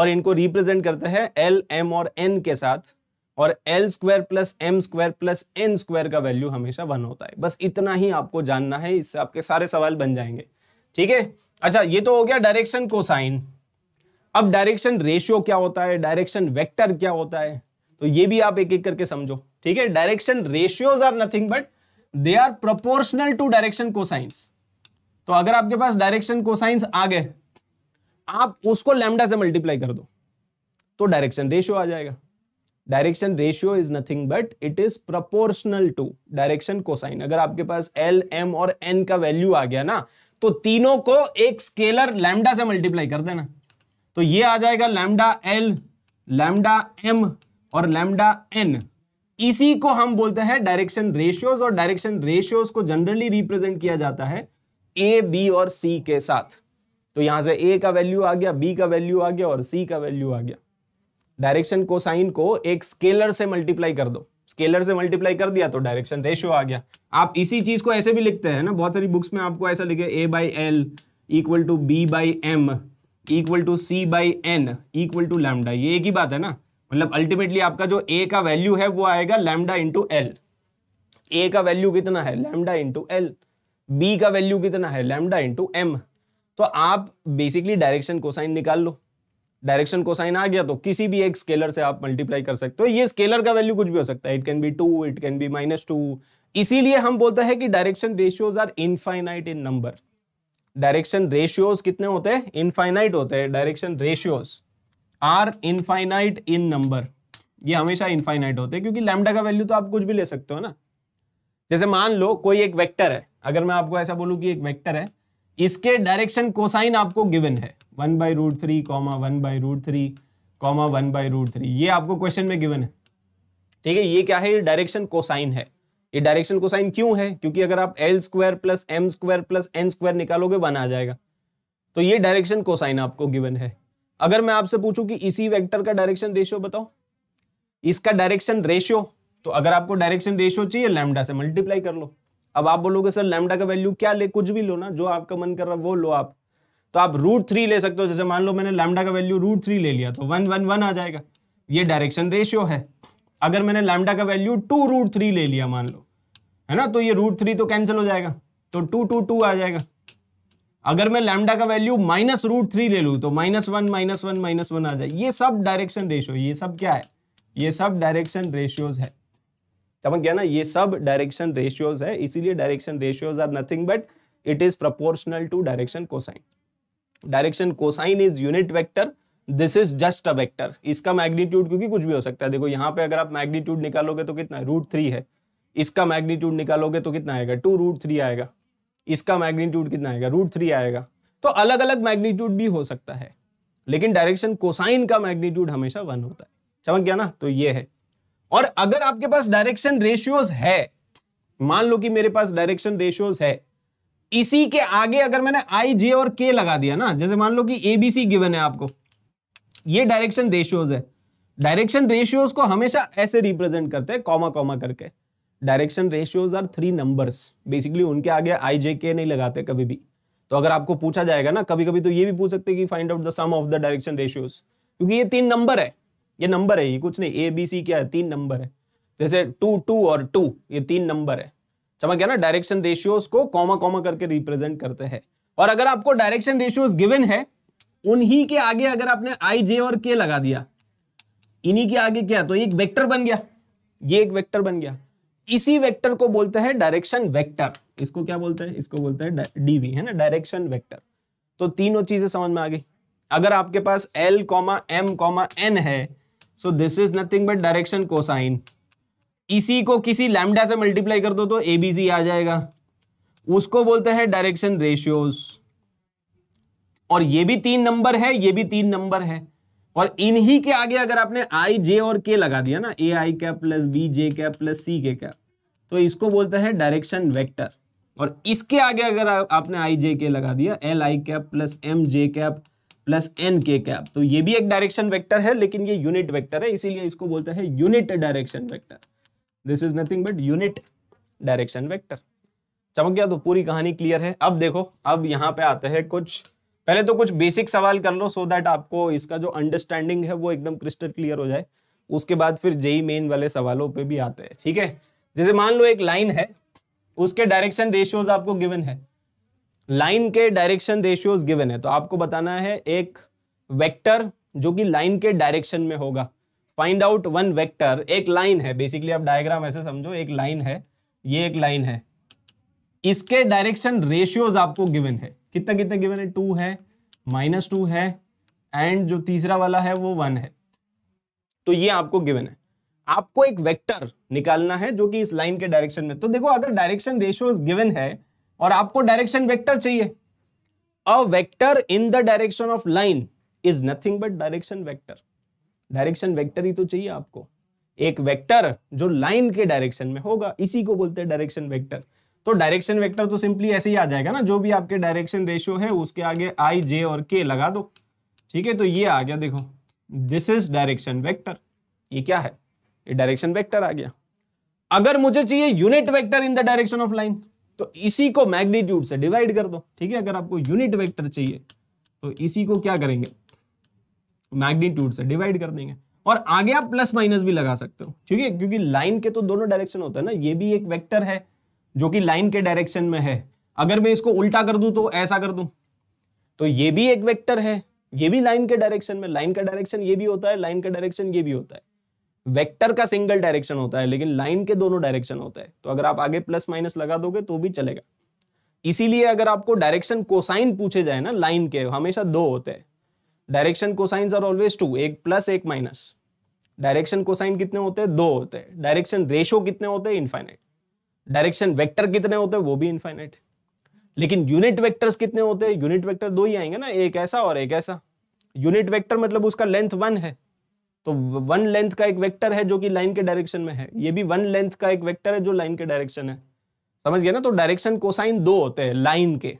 और इनको रिप्रेजेंट करते हैं एल एम और एन के साथ और l square plus m square plus n square का वैल्यू हमेशा वन होता है बस इतना ही आपको जानना है इससे आपके सारे सवाल बन जाएंगे ठीक है अच्छा ये तो हो गया डायरेक्शन साइन अब डायरेक्शन रेशियो क्या होता है डायरेक्शन वेक्टर क्या होता है तो ये भी आप एक एक करके समझो ठीक है direction ratios are nothing but they are proportional to direction cosines तो अगर आपके पास डायरेक्शन कोसाइंस आ गए आप उसको लेमडा से मल्टीप्लाई कर दो तो डायरेक्शन रेशियो आ जाएगा direction ratio is nothing but it is proportional to direction cosine अगर आपके पास एल एम और एन का वैल्यू आ गया ना तो तीनों को एक स्केलर लैमडा से मल्टीप्लाई कर देना तो ये आ जाएगा लैमडा एल लैमडा एम और लैमडा एन इसी को हम बोलते हैं डायरेक्शन रेशियोज और डायरेक्शन रेशियोज को जनरली रिप्रेजेंट किया जाता है ए बी और सी के साथ तो यहां से ए का वैल्यू आ गया बी का वैल्यू आ गया और सी का वैल्यू आ गया डायरेक्शन कोसाइन को एक स्केलर से मल्टीप्लाई कर दो स्केलर से मल्टीप्लाई कर दिया तो डायरेक्शन रेशियो आ गया आप इसी चीज को ऐसे भी लिखते हैं ना बहुत सारी बुक्स में आपको ऐसा लिखे a by l equal to b by m equal to c by n equal to lambda ये एक ही बात है ना मतलब अल्टीमेटली आपका जो ए का वैल्यू है वो आएगा लैमडा इंटू एल ए का वैल्यू कितना है लैमडा इंटू एल बी का वैल्यू कितना है लैमडा इंटू एम तो आप बेसिकली डायरेक्शन कोसाइन निकाल लो डायरेक्शन कोसाइन आ गया तो किसी भी एक स्केलर से आप मल्टीप्लाई कर सकते हो ये स्केलर का वैल्यू कुछ भी हो सकता है it can be two it can be minus two इसीलिए हम बोलते हैं कि direction ratios are infinite in number direction ratios कितने होते हैं इनफाइनाइट होते हैं direction ratios are infinite in number ये हमेशा इनफाइनाइट होते हैं क्योंकि लैमडा का वैल्यू तो आप कुछ भी ले सकते हो ना जैसे मान लो कोई एक वेक्टर है अगर मैं आपको ऐसा बोलूं कि एक वेक्टर है इसके डायरेक्शन कोसाइन आपको गिवन है one by root three comma one by root three comma one by root three ये आपको क्वेश्चन में गिवन है ठीक है ये क्या है ये डायरेक्शन कोसाइन है ये डायरेक्शन कोसाइन क्यों है क्योंकि अगर आप l square plus m square plus n square निकालोगे वन आ जाएगा तो ये डायरेक्शन कोसाइन आपको गिवन है अगर मैं आपसे पूछूं कि इसी वेक्टर का डायरेक्शन रेशियो बताओ इसका डायरेक्शन रेशियो तो अगर आपको डायरेक्शन रेशियो चाहिए लैमडा से मल्टीप्लाई कर लो अब आप बोलोगे सर लैमडा का वैल्यू क्या ले कुछ भी लो ना जो आपका मन कर रहा है वो लो आप तो आप रूट थ्री ले सकते हो जैसे मान लो मैंने लैमडा का वैल्यू रूट थ्री ले लिया तो वन वन वन आ जाएगा ये डायरेक्शन रेशियो है अगर मैंने लैमडा का वैल्यू टू रूट थ्री ले लिया मान लो है ना तो ये रूट थ्री तो कैंसिल हो जाएगा तो टू टू टू आ जाएगा अगर मैं लैमडा का वैल्यू माइनस रूट थ्री ले लू तो minus one minus one minus one आ जाए ये सब डायरेक्शन रेशियो ये सब क्या है ये सब डायरेक्शन रेशियोज है चमक गया ना ये सब डायरेक्शन रेशियोज है इसीलिए direction ratios are nothing but it is proportional to direction cosine direction cosine is unit vector this is just a vector इसका मैग्नीट्यूड क्योंकि कुछ भी हो सकता है देखो यहाँ पे अगर आप मैग्नीट्यूड निकालोगे तो कितना रूट थ्री है इसका मैग्नीट्यूड निकालोगे तो कितना आएगा टू रूट थ्री आएगा इसका मैग्नीट्यूड कितना आएगा रूट थ्री आएगा तो अलग अलग मैग्नीट्यूड भी हो सकता है लेकिन डायरेक्शन कोसाइन का मैग्नीट्यूड हमेशा वन होता है चमक गया ना तो ये है और अगर आपके पास डायरेक्शन रेशियोज है मान लो कि मेरे पास डायरेक्शन रेशियोज है इसी के आगे अगर मैंने आई जे और के लगा दिया ना जैसे मान लो कि एबीसी गिवन है आपको ये डायरेक्शन रेशियोज है डायरेक्शन रेशियोज को हमेशा ऐसे रिप्रेजेंट करते हैं कॉमा कॉमा करके direction ratios are three numbers basically उनके आगे आई जे के नहीं लगाते कभी भी तो अगर आपको पूछा जाएगा ना कभी कभी तो ये भी पूछ सकते कि find out the sum of the direction ratios क्योंकि ये तीन नंबर है ये नंबर है ये कुछ नहीं ए बी सी क्या है तीन नंबर है जैसे टू टू और टू ये तीन नंबर है चमक गया ना डायरेक्शन रेशियोज को कॉमा कॉमा करके रिप्रेजेंट करते हैं और अगर आपको डायरेक्शन रेशियोज गिवन है उन्हीं के आगे अगर आपने आई जे और के लगा दिया इन्हीं के आगे क्या तो एक वेक्टर बन गया ये एक वेक्टर बन गया इसी वेक्टर को बोलते हैं डायरेक्शन वेक्टर इसको क्या बोलते हैं इसको बोलते हैं डीवी है ना डायरेक्शन वेक्टर तो तीनों चीजें समझ में आ गई अगर आपके पास l comma m comma n है so this is nothing but direction cosine इसी को किसी लैमडा से मल्टीप्लाई कर दो तो एबीसी आ जाएगा उसको बोलते हैं डायरेक्शन रेशियोज और ये भी तीन नंबर है ये भी तीन नंबर है और इन्हीं के आगे अगर आपने आई जे और के लगा दिया ना a I cap plus B J cap plus सी के कैप तो इसको बोलते हैं डायरेक्शन वेक्टर और इसके आगे अगर आपने आई जे के लगा दिया l i cap plus m j cap plus n k cap तो ये भी एक डायरेक्शन वेक्टर है लेकिन ये यूनिट वेक्टर है इसीलिए इसको बोलते हैं unit direction vector this is nothing but unit direction vector चमक गया तो पूरी कहानी क्लियर है अब देखो अब यहाँ पे आते हैं कुछ पहले तो कुछ बेसिक सवाल कर लो सो so दैट आपको इसका जो अंडरस्टैंडिंग है वो एकदम क्रिस्टल क्लियर हो जाए उसके बाद फिर जेई मेन वाले सवालों पे भी आते हैं ठीक है जैसे मान लो एक लाइन है उसके डायरेक्शन रेशियोज आपको गिवन है लाइन के डायरेक्शन रेशियोज गिवन है तो आपको बताना है एक वेक्टर जो कि लाइन के डायरेक्शन में होगा फाइंड आउट वन वेक्टर एक लाइन है बेसिकली आप डायग्राम ऐसे समझो एक लाइन है ये एक लाइन है इसके डायरेक्शन रेशियोज आपको गिवन है कितना कितना गिवन है टू है माइनस टू है एंड जो तीसरा वाला है वो वन है तो ये आपको गिवन है आपको एक वेक्टर निकालना है जो कि इस लाइन के डायरेक्शन में तो देखो अगर डायरेक्शन रेशियोज गिवन है और आपको डायरेक्शन वेक्टर चाहिए a vector in the direction of line is nothing but direction vector direction vector ही तो चाहिए आपको एक वेक्टर जो लाइन के डायरेक्शन में होगा इसी को बोलते हैं डायरेक्शन वेक्टर तो डायरेक्शन वेक्टर तो सिंपली ऐसे ही आ जाएगा ना जो भी आपके डायरेक्शन रेशियो है उसके आगे आई जे और के लगा दो ठीक है तो ये आ गया देखो दिस इज डायरेक्शन वेक्टर ये क्या है ये डायरेक्शन वेक्टर आ गया अगर मुझे चाहिए unit vector in the direction of line तो इसी को मैग्नीट्यूड से डिवाइड कर दो ठीक है अगर आपको यूनिट वेक्टर चाहिए तो इसी को क्या करेंगे मैग्नीट्यूड से डिवाइड कर देंगे और आगे आप प्लस माइनस भी लगा सकते हो ठीक है क्योंकि लाइन के तो दोनों डायरेक्शन होता है ना ये भी एक वेक्टर है जो कि लाइन के डायरेक्शन में है अगर मैं इसको उल्टा कर दूं तो ऐसा कर दूं तो ये भी एक वेक्टर है ये भी लाइन के डायरेक्शन में लाइन का डायरेक्शन ये भी होता है लाइन का डायरेक्शन ये भी होता है वेक्टर का सिंगल डायरेक्शन होता है लेकिन लाइन के दोनों डायरेक्शन होता है तो अगर आप आगे प्लस माइनस लगा दोगे तो भी चलेगा इसीलिए अगर आपको डायरेक्शन कोसाइन पूछे जाए ना लाइन के हमेशा दो होते हैं direction cosines are always two एक प्लस एक माइनस डायरेक्शन कोसाइन कितने होते हैं दो होते हैं डायरेक्शन रेशो कितने होते हैं इनफाइनाइट डायरेक्शन वेक्टर कितने होते हैं वो भी इनफाइनाइट लेकिन यूनिट वेक्टर्स कितने होते हैं यूनिट वेक्टर दो ही आएंगे ना एक ऐसा और एक ऐसा यूनिट वेक्टर मतलब उसका लेंथ वन है तो वन लेंथ का एक वेक्टर है जो कि लाइन के डायरेक्शन में है ये भी वन लेंथ का एक वेक्टर है जो लाइन के डायरेक्शन है समझ गए ना तो डायरेक्शन कोसाइन दो होते हैं लाइन के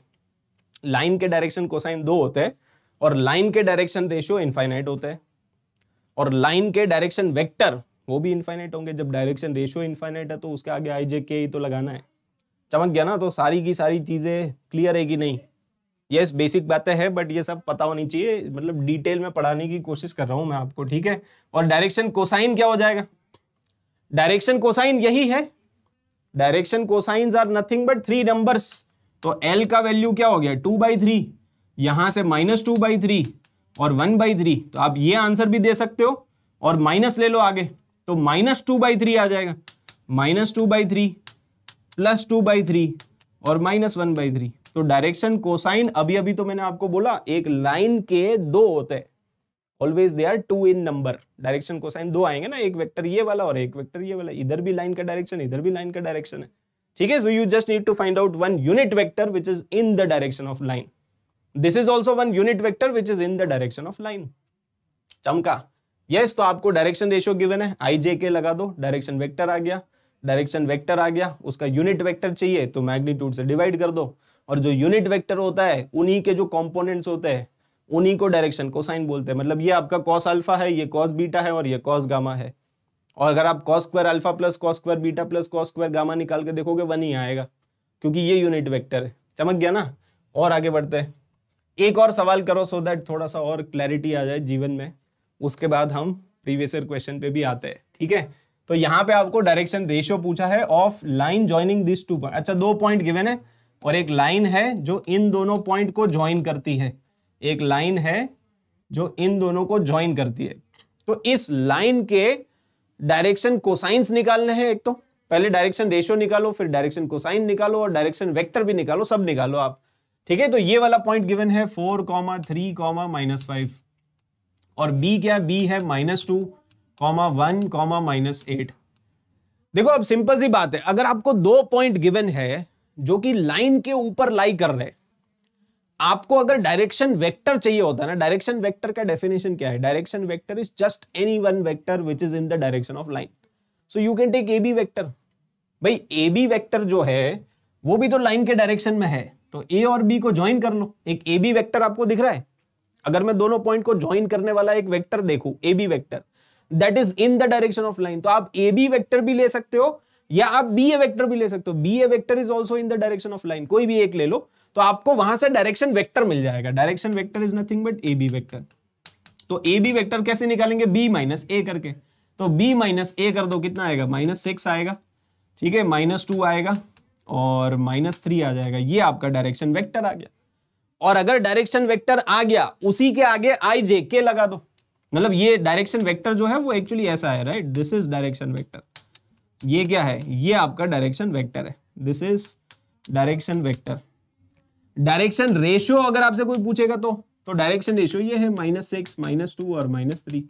लाइन के डायरेक्शन कोसाइन दो होते हैं और लाइन के डायरेक्शन रेशियो इनफाइनाइट होते हैं और लाइन के डायरेक्शन वेक्टर वो भी इनफाइनाइट होंगे जब डायरेक्शन रेशियो इनफाइनाइट है तो उसके आगे आई जे के ही तो लगाना है चमक गया ना तो सारी की सारी चीज़ें क्लियर है कि नहीं यस yes, बेसिक बातें हैं बट ये सब पता होनी चाहिए मतलब डिटेल में पढ़ाने की कोशिश कर रहा हूं मैं आपको ठीक है और डायरेक्शन कोसाइन क्या हो जाएगा डायरेक्शन कोसाइन यही है direction cosine are nothing but three numbers तो एल का वैल्यू क्या हो गया टू बाई थ्री यहां से माइनस टू बाई थ्री और वन बाई थ्री तो आप ये आंसर भी दे सकते हो और माइनस ले लो आगे तो माइनस टू बाई थ्री आ जाएगा minus two by three plus two by three और माइनस वन बाई थ्री तो डायरेक्शन कोसाइन अभी अभी तो मैंने आपको बोला एक लाइन के दो होते हैं always they are two in number direction cosine दो आएंगे ना एक वेक्टर ये वाला और एक वेक्टर ये वाला इधर भी लाइन का डायरेक्शन इधर भी लाइन का डायरेक्शन है ठीक है so you just need to find out one unit vector which is in the direction of line this is also one unit vector which is in the direction of line चमका yes yes, तो आपको direction ratio given है आई J k लगा दो direction vector आ गया direction vector आ गया उसका unit vector चाहिए तो मैग्नीट्यूड से डिवाइड कर दो और जो यूनिट वेक्टर होता है उन्हीं के जो कंपोनेंट्स होते हैं उन्हीं को डायरेक्शन साइन बोलते हैं मतलब ये आपका कॉस अल्फा है ये कॉस बीटा है और ये कॉस गामा है और अगर आप cos square alpha plus cos square beta plus cos square gamma निकाल के देखोगे वन ही आएगा क्योंकि ये यूनिट वेक्टर है चमक गया ना और आगे बढ़ते हैं एक और सवाल करो सो दैट थोड़ा सा और क्लैरिटी आ जाए जीवन में उसके बाद हम प्रीवियस ईयर क्वेश्चन पे भी आते हैं ठीक है तो यहाँ पे आपको डायरेक्शन रेशियो पूछा है of line joining this two point अच्छा दो पॉइंट गिवेन है और एक लाइन है जो इन दोनों पॉइंट को ज्वाइन करती है एक लाइन है जो इन दोनों को ज्वाइन करती है तो इस लाइन के डायरेक्शन कोसाइंस निकालने हैं एक तो पहले डायरेक्शन रेशियो निकालो फिर डायरेक्शन कोसाइन निकालो और डायरेक्शन वेक्टर भी निकालो सब निकालो आप ठीक है तो ये वाला पॉइंट गिवन है four comma three comma minus five और बी क्या बी है minus two comma one comma minus eight देखो अब सिंपल सी बात है अगर आपको दो पॉइंट गिवन है जो कि लाइन के ऊपर लाई कर रहे आपको अगर डायरेक्शन वेक्टर चाहिए होता है ना डायरेक्शन वेक्टर का डेफिनेशन क्या है direction vector is just any one vector which is in the direction of line so you can take a b vector भाई ए बी वेक्टर जो है वो भी तो लाइन के डायरेक्शन में है तो ए और बी को ज्वाइन कर लो एक ए बी वैक्टर आपको दिख रहा है अगर मैं दोनों पॉइंट को ज्वाइन करने वाला एक वेक्टर देखू a B vector that is in the direction of line तो आप ए बी वैक्टर भी ले सकते हो या आप बी ए वेक्टर भी ले सकते हो b a vector is also in the direction of line कोई भी एक ले लो तो आपको वहां से डायरेक्शन वेक्टर मिल जाएगा direction vector is nothing but a b vector तो ए बी वेक्टर कैसे निकालेंगे बी माइनस ए करके तो बी माइनस ए कर दो कितना आएगा माइनस सिक्स आएगा ठीक है माइनस टू आएगा और माइनस थ्री आ जाएगा ये आपका डायरेक्शन वेक्टर आ गया और अगर डायरेक्शन वेक्टर आ गया उसी के आगे आई जे के लगा दो मतलब ये डायरेक्शन वेक्टर जो है वो एक्चुअली ऐसा है right this is direction vector ये क्या है ये आपका डायरेक्शन वेक्टर है this is direction vector direction ratio अगर आपसे कोई पूछेगा तो तो डायरेक्शन रेशियो ये है माइनस सिक्स माइनस टू और माइनस थ्री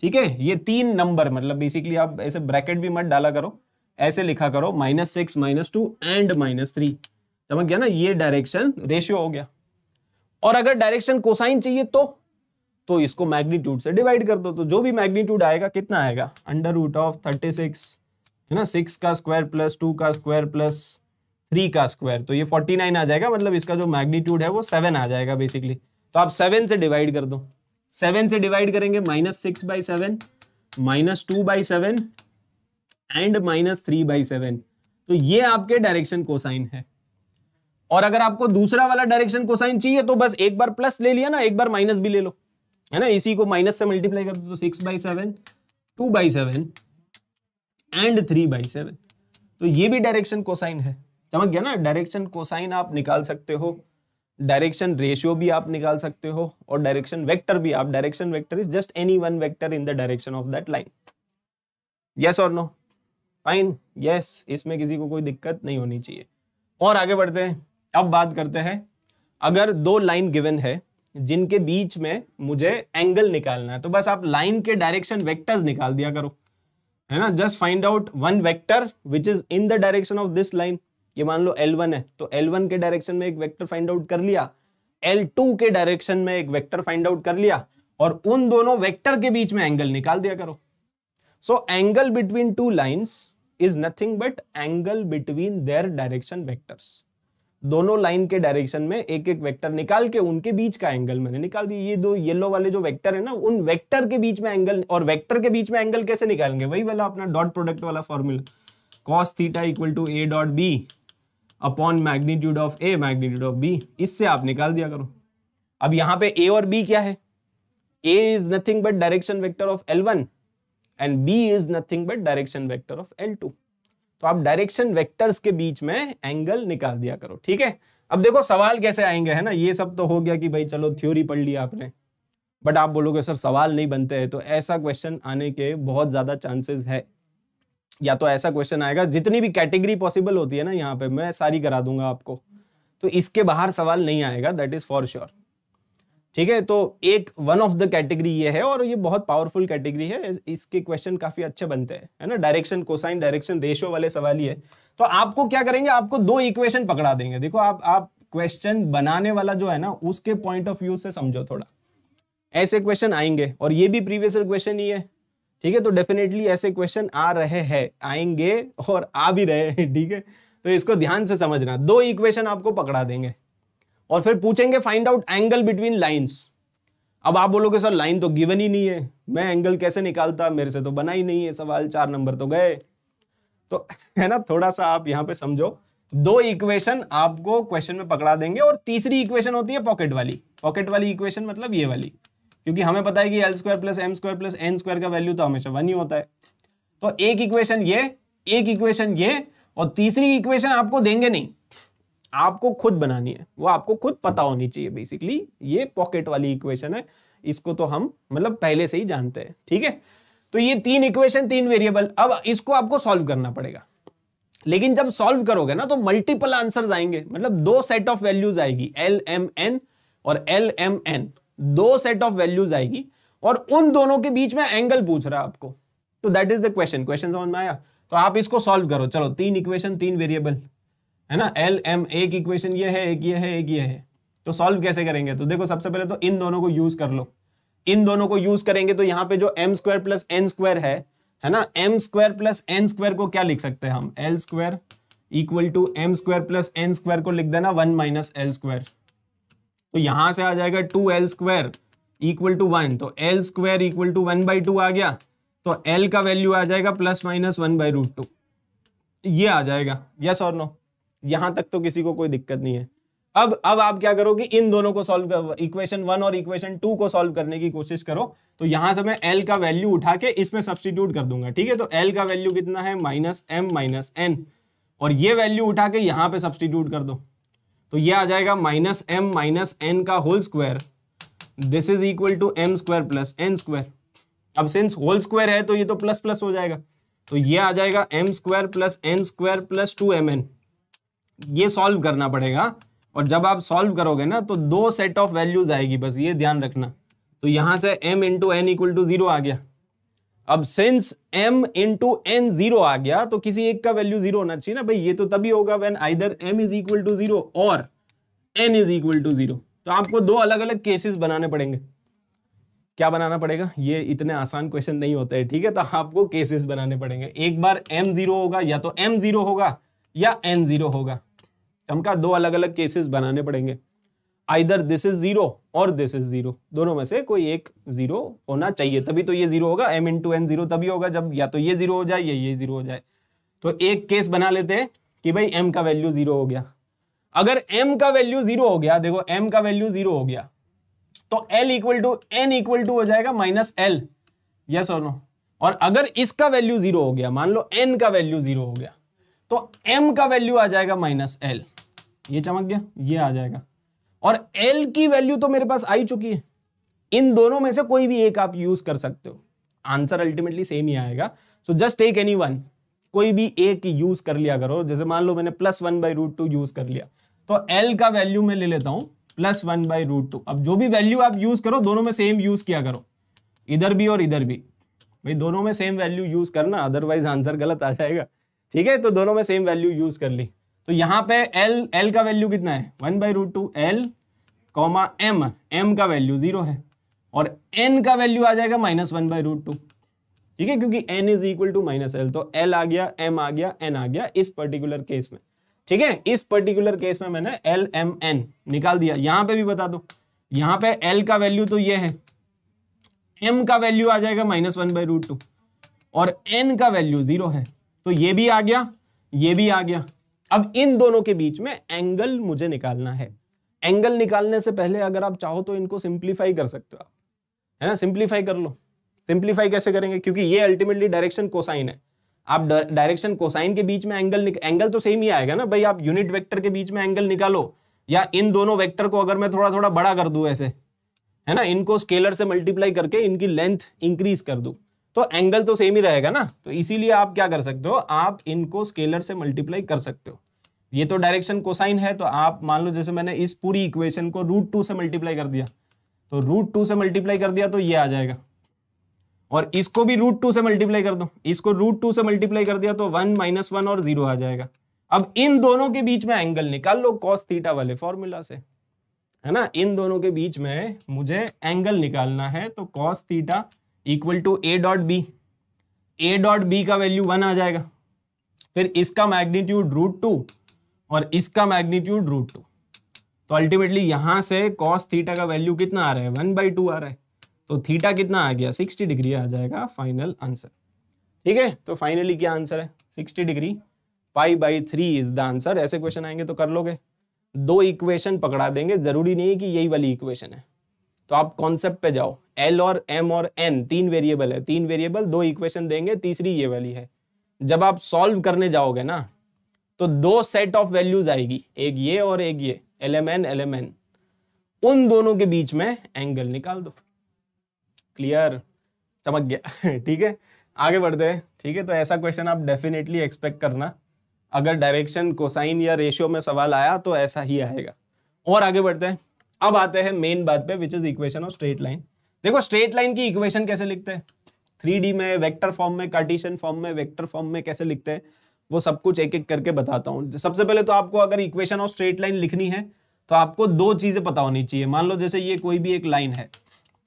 ठीक है ये तीन नंबर मतलब बेसिकली आप ऐसे ब्रैकेट भी मत डाला करो ऐसे लिखा करो minus six minus two and minus three समझ गया ना ये डायरेक्शन रेशियो हो गया और अगर डायरेक्शन कोसाइन चाहिए तो तो इसको मैग्नीट्यूड से डिवाइड कर दो तो जो भी मैग्नीट्यूड आएगा कितना आएगा under root of thirty six है ना सिक्स का स्क्वायर प्लस टू का स्क्वायर प्लस थ्री का स्क्वायर तो ये फोर्टी नाइन आ जाएगा मतलब इसका जो मैग्नीट्यूड है वो सेवन आ जाएगा बेसिकली तो आप सेवन से डिवाइड कर दो सेवन से डिवाइड करेंगे minus six by seven minus two by seven and minus three by seven तो ये आपके डायरेक्शन कोसाइन है और अगर आपको दूसरा वाला डायरेक्शन कोसाइन चाहिए तो बस एक बार प्लस ले लिया ना एक बार माइनस भी ले लो है ना इसी को माइनस से मल्टीप्लाई कर दो तो six by seven two by seven and three by seven तो ये भी डायरेक्शन कोसाइन है समझ गया ना डायरेक्शन कोसाइन आप निकाल सकते हो डायरेक्शन रेशियो भी आप निकाल सकते हो और डायरेक्शन वेक्टर भी आप direction vector is just any one vector in the direction of that line yes और नो फाइन यस इसमें किसी को कोई दिक्कत नहीं होनी चाहिए और आगे बढ़ते हैं अब बात करते हैं अगर दो लाइन गिवन है जिनके बीच में मुझे एंगल निकालना है तो बस आप लाइन के डायरेक्शन वेक्टर्स निकाल दिया करो है ना just find out one vector which is in the direction of this line ये मान लो L1 है तो L1 के डायरेक्शन में एक वेक्टर फाइंड आउट कर लिया L2 के डायरेक्शन में एक वेक्टर फाइंड आउट कर लिया और उन दोनों वेक्टर के बीच में एंगल निकाल दिया करो so angle between two lines is nothing but angle between their direction vectors दोनों लाइन के डायरेक्शन में एक एक वेक्टर निकाल के उनके बीच का एंगल मैंने निकाल दिया ये दो येलो वाले जो वेक्टर है ना उन वेक्टर के बीच में एंगल और वेक्टर के बीच में एंगल कैसे निकालेंगे वही वाला अपना डॉट प्रोडक्ट वाला formula cos theta equal to A dot b upon magnitude of a magnitude of b इससे आप निकाल दिया करो अब यहां पे ए और बी क्या है a is nothing but direction vector of l one and B is nothing but direction vector of l two तो आप डायरेक्शन वेक्टर्स के बीच में एंगल निकाल दिया करो ठीक है अब देखो सवाल कैसे आएंगे है ना ये सब तो हो गया कि भाई चलो थ्योरी पढ़ लिया आपने बट आप बोलोगे सर सवाल नहीं बनते हैं तो ऐसा क्वेश्चन आने के बहुत ज़्यादा चांसेस है या तो ऐसा क्वेश्चन आएगा जितनी भी कैटेगरी पॉसिबल होती है ना यहाँ पे मैं सारी करा दूंगा आपको तो इसके बाहर सवाल नहीं आएगा दैट इज़ फॉर श्योर ठीक है तो एक वन ऑफ द कैटेगरी ये है और ये बहुत पावरफुल कैटेगरी है इसके क्वेश्चन काफी अच्छे बनते हैं है ना डायरेक्शन कोसाइन डायरेक्शन रेशो वाले सवाल ही है तो आपको क्या करेंगे आपको दो इक्वेशन पकड़ा देंगे देखो आप आप क्वेश्चन बनाने वाला जो है ना उसके पॉइंट ऑफ व्यू से समझो थोड़ा ऐसे क्वेश्चन आएंगे और ये भी प्रीवियस क्वेश्चन ही है ठीक है तो डेफिनेटली ऐसे क्वेश्चन आ रहे हैं आएंगे और आ भी रहे हैं ठीक है तो इसको ध्यान से समझना दो इक्वेशन आपको पकड़ा देंगे और फिर पूछेंगे find out angle between lines अब आप बोलोगे सर लाइन तो गिवन ही नहीं है मैं एंगल कैसे निकालता मेरे से तो बना ही नहीं है सवाल चार नंबर तो गए तो [laughs] है ना थोड़ा सा आप यहां पे समझो दो इक्वेशन आपको क्वेश्चन में पकड़ा देंगे और तीसरी इक्वेशन होती है पॉकेट वाली पॉकेट वाली इक्वेशन मतलब ये वाली क्योंकि हमें पता है कि l square plus m square plus n square का वैल्यू तो हमेशा वन ही होता है तो एक इक्वेशन ये एक इक्वेशन ये और तीसरी इक्वेशन आपको देंगे नहीं आपको खुद बनानी है वो आपको खुद पता होनी चाहिए बेसिकली ये पॉकेट वाली इक्वेशन है इसको तो हम मतलब पहले से ही जानते हैं ठीक है तो ये तीन इक्वेशन तीन वेरिएबल अब इसको आपको सॉल्व करना पड़ेगा लेकिन जब सॉल्व करोगे ना तो मल्टीपल आंसर आएंगे मतलब दो सेट ऑफ वैल्यूज आएगी एल एम एन और एल एम एन दो सेट ऑफ वैल्यूज आएगी और उन दोनों के बीच में एंगल पूछ रहा है आपको तो that is the question question समझ में आया तो आप इसको सॉल्व करो चलो तीन इक्वेशन तीन वेरिएबल है ना एल एम एक इक्वेशन ये है एक ये है एक ये है तो सॉल्व कैसे करेंगे तो देखो सबसे पहले तो इन दोनों को यूज कर लो इन दोनों को यूज करेंगे तो यहाँ पे जो m square plus n square है है ना m square plus n square को क्या लिख सकते हैं हम l square equal to m square plus n square को लिख देना वन माइनस एल स्क्वायर तो यहां से आ जाएगा two l square equal to one तो l square equal to one by two आ गया तो एल का वैल्यू आ जाएगा plus minus one by root two ये आ जाएगा यस और नो यहां तक तो किसी को कोई दिक्कत नहीं है अब अब आप क्या करोगे इन दोनों को सॉल्व इक्वेशन वन और इक्वेशन टू को सॉल्व करने की कोशिश करो तो यहां से मैं एल का वैल्यू उठा के इसमें सब्सटीट्यूट कर दूंगा ठीक है तो एल का वैल्यू कितना है माइनस एम माइनस एन और ये वैल्यू उठा के यहां पे सब्सटीट्यूट कर दो तो ये आ जाएगा माइनस एम माइनस एन का whole square this is equal to m square plus n square अब सिंस होल स्क्वायर है तो ये तो प्लस प्लस हो जाएगा तो ये आ जाएगा m square plus n square plus two m n ये सॉल्व करना पड़ेगा और जब आप सॉल्व करोगे ना तो दो सेट ऑफ वैल्यूज आएगी बस ये ध्यान रखना तो यहां से m into n equal to zero आ गया अब since m into n zero आ गया तो किसी एक का वैल्यू जीरो होना चाहिए ना भाई ये तो तभी होगा when either m is equal to zero और n is equal to zero तो आपको दो अलग अलग केसेस बनाने पड़ेंगे क्या बनाना पड़ेगा ये इतने आसान क्वेश्चन नहीं होते हैं ठीक है तो आपको केसेस बनाने पड़ेंगे एक बार m जीरो होगा या तो m जीरो होगा या n जीरो होगा हमका दो अलग अलग केसेस बनाने पड़ेंगे आइदर दिस इज जीरो और दिस इज जीरो दोनों में से कोई एक जीरो होना चाहिए तभी तो ये जीरो होगा m into n zero तभी होगा जब या तो ये जीरो हो जाए या ये जीरो हो जाए तो एक केस बना लेते हैं कि भाई एम का वैल्यू जीरो हो गया अगर एम का वैल्यू जीरो हो गया देखो एम का वैल्यू जीरो हो गया तो l equal to n equal to हो जाएगा माइनस एल यस और नो और अगर इसका वैल्यू जीरो हो गया मान लो एन का वैल्यू जीरो हो गया तो एम का वैल्यू आ जाएगा माइनस एल ये चमक गया ये आ जाएगा और एल की वैल्यू तो मेरे पास आई चुकी है इन दोनों में से कोई भी एक आप यूज कर सकते हो आंसर अल्टीमेटली सेम ही आएगा so just take any one कोई भी एक यूज कर लिया करो जैसे मान लो मैंने plus one by root two use कर लिया तो एल का वैल्यू मैं ले लेता हूं plus one by root two अब जो भी वैल्यू आप यूज करो दोनों में सेम यूज किया करो इधर भी और इधर भी भाई दोनों में सेम वैल्यू यूज करना अदरवाइज आंसर गलत आ जाएगा ठीक है तो दोनों में सेम वैल्यू यूज कर ली तो यहां पे एल एल का वैल्यू कितना है one by root two l comma m m का वैल्यू जीरो है और एन का वैल्यू आ जाएगा minus one by root two ठीक है क्योंकि n is equal to minus l तो l आ गया m आ गया n आ गया इस पर्टिकुलर केस में ठीक है इस पर्टिकुलर केस में मैंने एल एम एन निकाल दिया यहां पे भी बता दो यहां पे एल का वैल्यू तो ये है एम का वैल्यू आ जाएगा minus one by root two और एन का वैल्यू जीरो है तो ये भी आ गया ये भी आ गया अब इन दोनों के बीच में एंगल मुझे निकालना है एंगल निकालने से पहले अगर आप चाहो तो इनको सिंप्लीफाई कर सकते हो आप है ना सिंप्लीफाई कर लो सिंप्लीफाई कैसे करेंगे क्योंकि ये अल्टीमेटली डायरेक्शन कोसाइन है आप डायरेक्शन कोसाइन के बीच में एंगल एंगल तो सेम ही आएगा ना भाई आप यूनिट वेक्टर के बीच में एंगल निकालो या इन दोनों वेक्टर को अगर मैं थोड़ा थोड़ा बड़ा कर दू ऐसे है ना इनको स्केलर से मल्टीप्लाई करके इनकी लेंथ इंक्रीज कर दू तो एंगल तो सेम ही रहेगा ना तो इसीलिए आप क्या कर सकते हो आप इनको स्केलर से मल्टीप्लाई कर सकते हो ये तो डायरेक्शन कोसाइन है तो आप मान लो जैसे मैंने इस पूरी इक्वेशन को रूट टू से मल्टीप्लाई कर दिया तो रूट टू से मल्टीप्लाई कर दिया तो ये आ जाएगा और इसको भी रूट टू से मल्टीप्लाई कर दो इसको रूट टू से मल्टीप्लाई कर दिया तो वन माइनस वन और जीरो आ जाएगा अब इन दोनों के बीच में एंगल निकाल लो कॉस थीटा वाले फॉर्मूला से है ना इन दोनों के बीच में मुझे एंगल निकालना है तो cos theta equal to A dot B A dot B का वैल्यू वन आ जाएगा फिर इसका मैग्नीट्यूड रूट टू और इसका मैग्नीट्यूड रूट टू तो अल्टीमेटली यहां से कॉस थीटा का वैल्यू कितना आ रहा है वन बाई टू आ रहा है तो थीटा कितना आ गया सिक्सटी डिग्री आ जाएगा फाइनल आंसर ठीक है तो फाइनली क्या आंसर है sixty degree pi by three is the answer ऐसे क्वेश्चन आएंगे तो कर लोगे दो इक्वेशन पकड़ा देंगे जरूरी नहीं है कि यही वाली इक्वेशन है तो आप कॉन्सेप्ट पे जाओ एल और एम और एन तीन वेरिएबल है तीन वेरिएबल दो इक्वेशन देंगे तीसरी ये वाली है जब आप सॉल्व करने जाओगे ना तो दो सेट ऑफ वैल्यूज आएगी एक ये और एक ये L M N L M N उन दोनों के बीच में एंगल निकाल दो क्लियर चमक गया [laughs] ठीक है आगे बढ़ते हैं ठीक है तो ऐसा क्वेश्चन आप डेफिनेटली एक्सपेक्ट करना अगर डायरेक्शन कोसाइन या रेशियो में सवाल आया तो ऐसा ही आएगा और आगे बढ़ते हैं अब आते हैं मेन बात पे which is equation of straight line देखो स्ट्रेट लाइन की इक्वेशन कैसे लिखते हैं थ्री में वेक्टर फॉर्म में कार्टिशन फॉर्म में वेक्टर फॉर्म में कैसे लिखते हैं वो सब कुछ एक एक करके बताता हूँ सबसे पहले तो आपको अगर इक्वेशन और स्ट्रेट लाइन लिखनी है तो आपको दो चीजें पता होनी चाहिए मान लो जैसे ये कोई भी एक लाइन है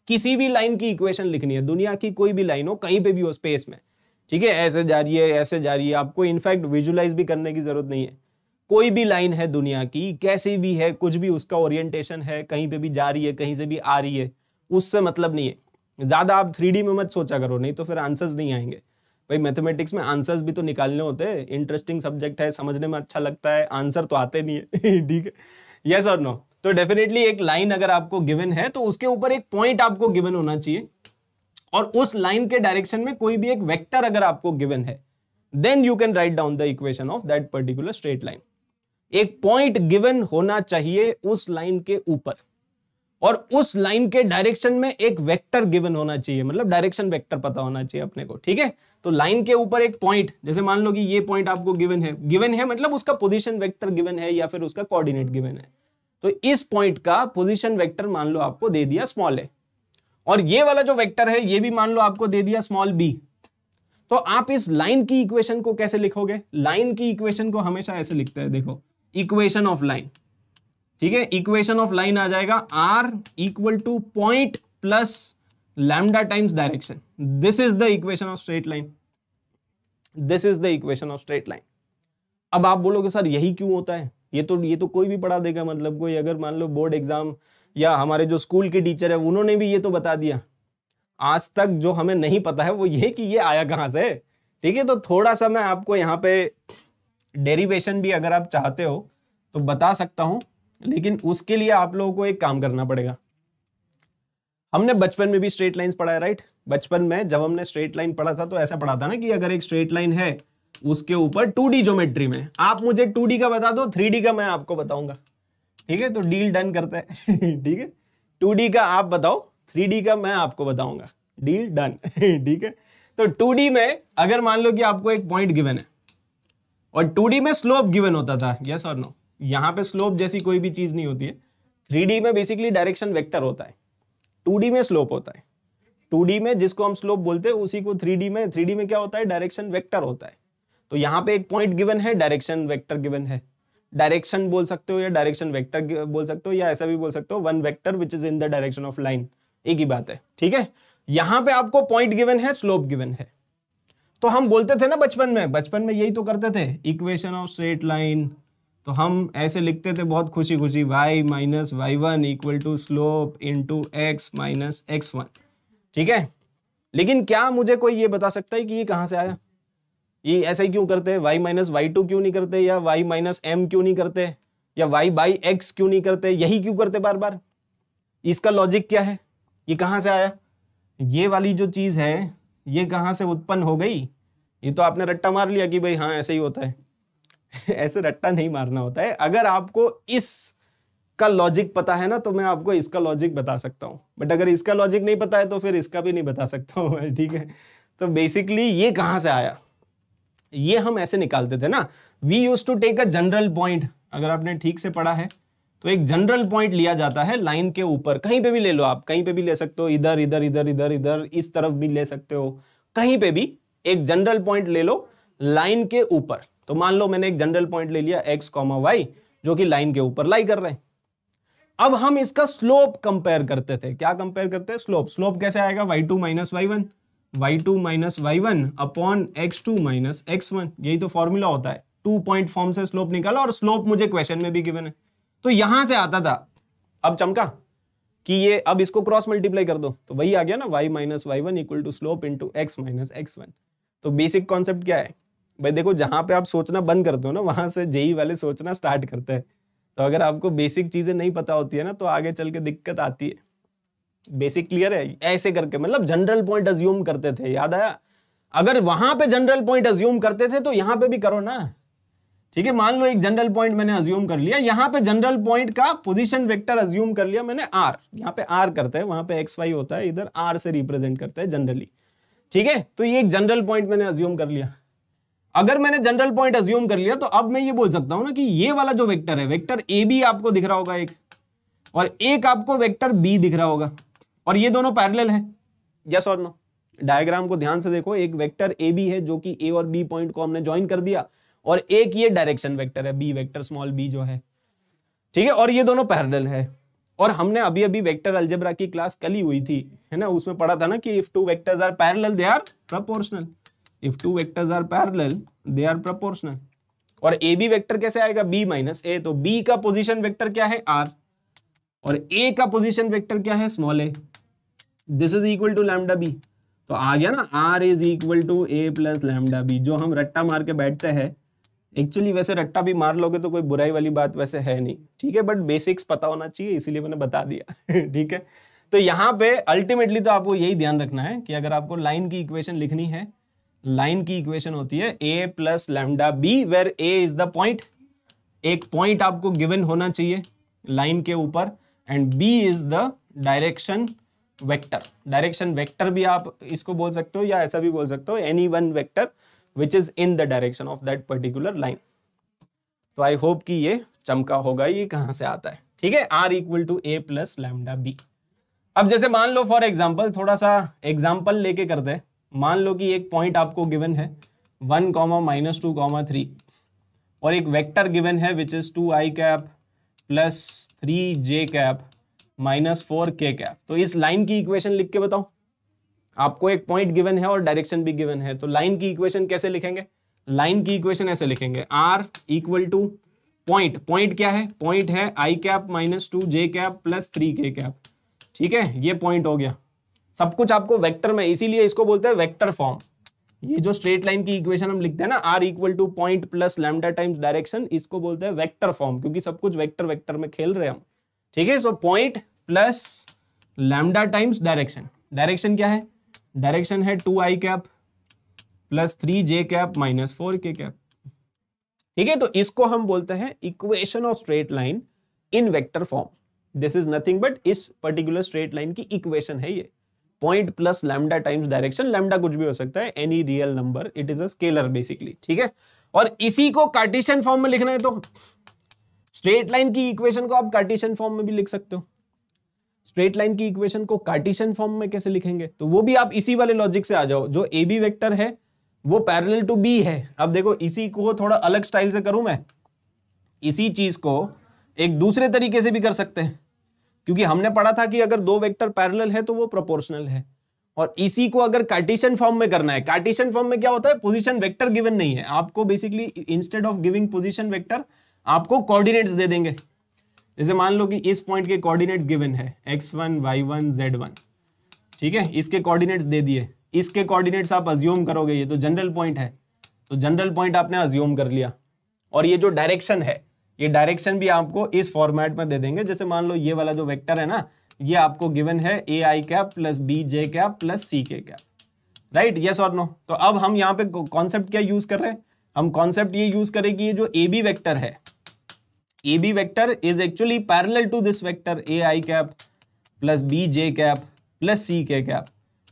किसी भी लाइन की इक्वेशन लिखनी है दुनिया की कोई भी लाइन हो कहीं पे भी हो स्पेस में ठीक है ऐसे जा रही है ऐसे जा रही है आपको इनफैक्ट विजुलाइज भी करने की जरूरत नहीं है कोई भी लाइन है दुनिया की कैसी भी है कुछ भी उसका ओरिएंटेशन है कहीं पे भी जा रही है कहीं से भी आ रही है उससे मतलब नहीं है ज्यादा आप थ्री में मत सोचा करो नहीं तो फिर आंसर्स नहीं आएंगे भाई मैथमेटिक्स में आंसर्स भी तो निकालने होते हैं इंटरेस्टिंग सब्जेक्ट है समझने में अच्छा लगता है आंसर तो आते नहीं है [laughs] ठीक है यस और नो तो डेफिनेटली एक लाइन अगर आपको गिवन है तो उसके ऊपर एक पॉइंट आपको गिवन होना चाहिए और उस लाइन के डायरेक्शन में कोई भी एक वेक्टर अगर आपको गिवन है then you can write down the equation of that particular straight line एक पॉइंट गिवन होना चाहिए उस लाइन के ऊपर और उस लाइन के डायरेक्शन में एक वेक्टर गिवन होना चाहिए मतलब डायरेक्शन वेक्टर पता होना चाहिए अपने को ठीक है तो लाइन के ऊपर एक पॉइंट जैसे मान लो कि ये पॉइंट आपको गिवन है गिवन है मतलब उसका पोजिशन वैक्टर गिवन है या फिर उसका कॉर्डिनेट गिवन है तो इस पॉइंट का पोजिशन वैक्टर मान लो आपको दे दिया स्मॉल है और ये वाला जो वैक्टर है ये भी मान लो आपको दे दिया स्मॉल बी तो आप इस लाइन की इक्वेशन को कैसे लिखोगे लाइन की इक्वेशन को हमेशा ऐसे लिखते हैं देखो इक्वेशन ऑफ लाइन ठीक है इक्वेशन ऑफ लाइन आ जाएगा R equal to point plus lambda times direction this is the equation of straight line this is the equation of straight line अब आप बोलोगे सर यही क्यों होता है ये तो ये तो कोई भी पढ़ा देगा मतलब कोई अगर मान लो बोर्ड एग्जाम या हमारे जो स्कूल के टीचर है उन्होंने भी ये तो बता दिया आज तक जो हमें नहीं पता है वो ये कि ये आया कहां से ठीक है तो थोड़ा सा मैं आपको यहाँ पे डेरिवेशन भी अगर आप चाहते हो तो बता सकता हूं लेकिन उसके लिए आप लोगों को एक काम करना पड़ेगा हमने बचपन में भी स्ट्रेट लाइन पढ़ा है राइट बचपन में जब हमने स्ट्रेट लाइन पढ़ा था तो ऐसा पढ़ा था ना कि अगर एक स्ट्रेट लाइन है उसके ऊपर टू डी ज्योमेट्री में आप मुझे टू डी का बता दो थ्री डी का मैं आपको बताऊंगा ठीक है तो डील डन करते हैं [laughs] ठीक है टू डी का आप बताओ थ्री डी का मैं आपको बताऊंगा डील डन [laughs] ठीक है तो टू डी में अगर मान लो कि आपको एक पॉइंट गिवन है और टू डी में स्लोप गिवन होता था यस और नो यहां पे स्लोप जैसी कोई भी चीज़ नहीं होती है थ्री में बेसिकली डायरेक्शन वेक्टर होता है टू में स्लोप होता है टू में जिसको हम स्लोप बोलते हैं उसी को थ्री में थ्री में क्या होता है डायरेक्शन वेक्टर होता है तो यहाँ पे एक पॉइंट गिवन है डायरेक्शन वेक्टर गिवन है डायरेक्शन बोल सकते हो या डायरेक्शन वेक्टर बोल सकते हो या ऐसा भी बोल सकते हो one vector which is in the direction of line एक ही बात है ठीक है यहां पे आपको पॉइंट गिवन है स्लोप गिवन है तो हम बोलते थे ना बचपन में बचपन में यही तो करते थे इक्वेशन ऑफ स्ट्रेट लाइन तो हम ऐसे लिखते थे बहुत खुशी खुशी y minus Y one equal to slope into X minus X one ठीक है लेकिन क्या मुझे कोई ये बता सकता है कि ये कहाँ से आया ये ऐसे ही क्यों करते Y y minus Y two क्यों नहीं करते या y माइनस एम क्यों नहीं करते या y बाई एक्स क्यों नहीं करते यही क्यों करते बार बार इसका लॉजिक क्या है ये कहाँ से आया ये वाली जो चीज़ है ये कहाँ से उत्पन्न हो गई ये तो आपने रट्टा मार लिया कि भाई हाँ ऐसे ही होता है [laughs] ऐसे रट्टा नहीं मारना होता है अगर आपको इस का लॉजिक पता है ना तो मैं आपको इसका लॉजिक बता सकता हूँ बट अगर इसका लॉजिक नहीं पता है तो फिर इसका भी नहीं बता सकता हूँ ठीक है तो बेसिकली ये कहाँ से आया ये हम ऐसे निकालते थे ना we use to take a general point अगर आपने ठीक से पढ़ा है तो एक जनरल पॉइंट लिया जाता है लाइन के ऊपर कहीं पे भी ले लो आप कहीं पे भी ले सकते हो इधर इधर इधर इधर इधर इस तरफ भी ले सकते हो कहीं पे भी एक जनरल पॉइंट ले लो लाइन के ऊपर तो मान लो मैंने एक जनरल पॉइंट ले लिया एक्स कॉमा वाई जो कि लाइन के ऊपर लाई कर रहे हैं अब हम इसका स्लोप कंपेयर करते थे क्या कंपेयर करते हैं स्लोप स्लोप कैसे आएगा Y two minus Y one Y two minus Y one upon X two minus X one यही तो फॉर्मूला होता है टू पॉइंट फॉर्म से स्लोप निकाला और स्लोप मुझे क्वेश्चन में भी गिवन है तो यहां से आता था अब चमका कि ये अब इसको क्रॉस मल्टीप्लाई कर दो तो वही आ गया ना Y minus Y one equal to slope into X minus X one तो बेसिक कॉन्सेप्ट क्या है भाई देखो जहां पे आप सोचना बंद कर दो ना वहां से जेई वाले सोचना स्टार्ट करते हैं तो अगर आपको बेसिक चीजें नहीं पता होती है ना तो आगे चल के दिक्कत आती है बेसिक क्लियर है ऐसे करके मतलब जनरल पॉइंट अज्यूम करते थे याद आया अगर वहां पे जनरल पॉइंट अज्यूम करते थे तो यहां पे भी करो ना ठीक है मान लो एक जनरल पॉइंट मैंने अज्यूम कर लिया यहाँ पे जनरल पॉइंट का पोजीशन वेक्टर अज्यूम कर लिया मैंने आर यहाँ पे आर करते हैं वहां पे एक्स वाई होता है इधर आर से रिप्रेजेंट करते हैं जनरली ठीक है तो ये एक जनरल पॉइंट मैंने अज्यूम कर लिया अगर मैंने जनरल पॉइंट अज्यूम कर लिया तो अब मैं ये बोल सकता हूं ना कि ये वाला जो वेक्टर है वेक्टर ए बी आपको दिख रहा होगा एक और एक आपको वेक्टर बी दिख रहा होगा और ये दोनों पैरेलल हैं यस और नो डायग्राम को ध्यान से देखो एक वेक्टर ए बी है जो कि ए और बी पॉइंट को हमने ज्वाइन कर दिया और एक ये डायरेक्शन वेक्टर है बी वेक्टर स्मॉल बी जो है ठीक है और ये दोनों पैरेलल है और हमने अभी अभी वेक्टर अल्जेब्रा की क्लास कल ही हुई थी है ना उसमें पढ़ा था ना कि if two vectors are parallel they are proportional if two vectors are parallel they are proportional और ए बी वेक्टर कैसे आएगा बी माइनस ए तो बी का पोजीशन वेक्टर क्या है आर और ए का पोजीशन वेक्टर क्या है small A this is equal to lambda B तो आ गया ना R is equal to A plus lambda B जो हम रट्टा मार के बैठते हैं एक्चुअली वैसे रट्टा भी मार लोगे तो कोई बुराई वाली बात वैसे है नहीं ठीक है बट बेसिक्स पता होना चाहिए इसीलिए मैंने बता दिया [laughs] ठीक है तो यहाँ पे अल्टीमेटली तो आपको यही ध्यान रखना है कि अगर आपको लाइन की इक्वेशन लिखनी है लाइन की इक्वेशन होती है A plus lambda B where A is the point एक पॉइंट आपको गिवन होना चाहिए लाइन के ऊपर and B is the direction vector direction vector भी आप इसको बोल सकते हो या ऐसा भी बोल सकते हो any one vector which is in the direction of that particular line तो आई होप कि ये चमका होगा ये कहां से आता है ठीक है R equal to A plus lambda B अब जैसे मान लो फॉर एग्जाम्पल थोड़ा सा एग्जाम्पल लेके करते हैं मान लो कि एक पॉइंट आपको गिवन है one comma minus two comma three और एक वेक्टर गिवन है which is two I cap plus three J cap minus four K cap तो इस लाइन की इक्वेशन लिख के बताओ आपको एक पॉइंट गिवन है और डायरेक्शन भी गिवन है तो लाइन की इक्वेशन कैसे लिखेंगे लाइन की इक्वेशन ऐसे लिखेंगे R equal to point point क्या है पॉइंट है I cap minus two J cap plus three K cap ठीक है ये पॉइंट हो गया सब कुछ आपको वेक्टर में इसीलिए इसको बोलते हैं वेक्टर फॉर्म ये जो स्ट्रेट लाइन की इक्वेशन हम लिखते हैं ना R equal to point plus lambda times direction इसको बोलते हैं वेक्टर फॉर्म क्योंकि सब कुछ वेक्टर वेक्टर में खेल रहे हम ठीक है so point plus lambda times direction direction क्या है डायरेक्शन है two I cap plus three J cap minus four K cap ठीक है तो इसको हम बोलते हैं equation of straight line in vector form this is nothing but इस पर्टिकुलर स्ट्रेट लाइन की इक्वेशन है ये point plus lambda times direction lambda कुछ भी हो सकता है any real number it is a scalar basically ठीक है और इसी को कार्टेशियन फॉर्म में लिखना है तो स्ट्रेट लाइन की इक्वेशन को आप कार्टेशियन फॉर्म में भी लिख सकते हो स्ट्रेट लाइन की इक्वेशन को कार्टेशियन फॉर्म में कैसे लिखेंगे तो वो भी आप इसी वाले लॉजिक से आ जाओ जो ए बी वेक्टर है वो पैरेलल टू बी है अब देखो इसी को थोड़ा अलग स्टाइल से करूं मैं इसी चीज को एक दूसरे तरीके से भी कर सकते हैं क्योंकि हमने पढ़ा था कि अगर दो वेक्टर पैरेलल है तो वो प्रोपोर्शनल है और इसी को अगर कार्टिशन फॉर्म में करना है कार्टिशन फॉर्म में क्या होता है पोजीशन वेक्टर गिवन नहीं है आपको basically instead of giving position vector आपको कोऑर्डिनेट्स दे देंगे जैसे मान लो कि इस पॉइंट के कोऑर्डिनेट्स गिवन है X one Y one Z one ठीक है इसके कोऑर्डिनेट्स दे दिए इसके कोऑर्डिनेट्स आप अज्यूम करोगे ये तो जनरल पॉइंट है तो जनरल पॉइंट आपने अज्यूम कर लिया और ये जो डायरेक्शन है ये डायरेक्शन भी आपको इस फॉर्मेट में दे देंगे जैसे मान लो ये वाला जो वेक्टर है ना ये आपको गिवन है A I cap plus B J cap plus सी के कैप राइट यस और नो तो अब हम यहाँ पे कॉन्सेप्ट क्या यूज कर रहे हैं हम कॉन्सेप्ट ये यूज करें कि ये जो ए बी वैक्टर है A B vector is actually parallel to this vector A I cap plus B J cap plus सी के कैप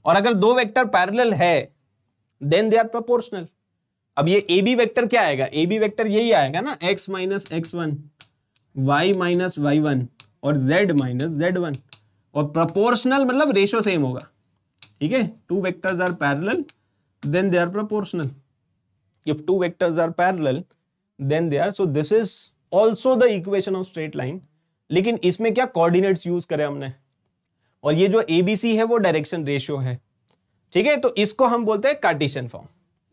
और अगर दो वेक्टर पैरल है देन दे आर प्रोपोर्शनल अब ये ए बी वैक्टर क्या आएगा ए बी वैक्टर यही आएगा ना X minus X one Y minus Y one और जेड माइनस जेड वन और प्रपोर्शनल मतलब रेशो सेम होगा ठीक है two vectors are parallel then they are proportional if two vectors are parallel then they are so this is also the equation of straight line लेकिन इसमें क्या coordinates use करे हमने और ये जो ए बी सी है वो डायरेक्शन रेशियो है ठीक है तो इसको हम बोलते हैं कार्टिशन फॉर्म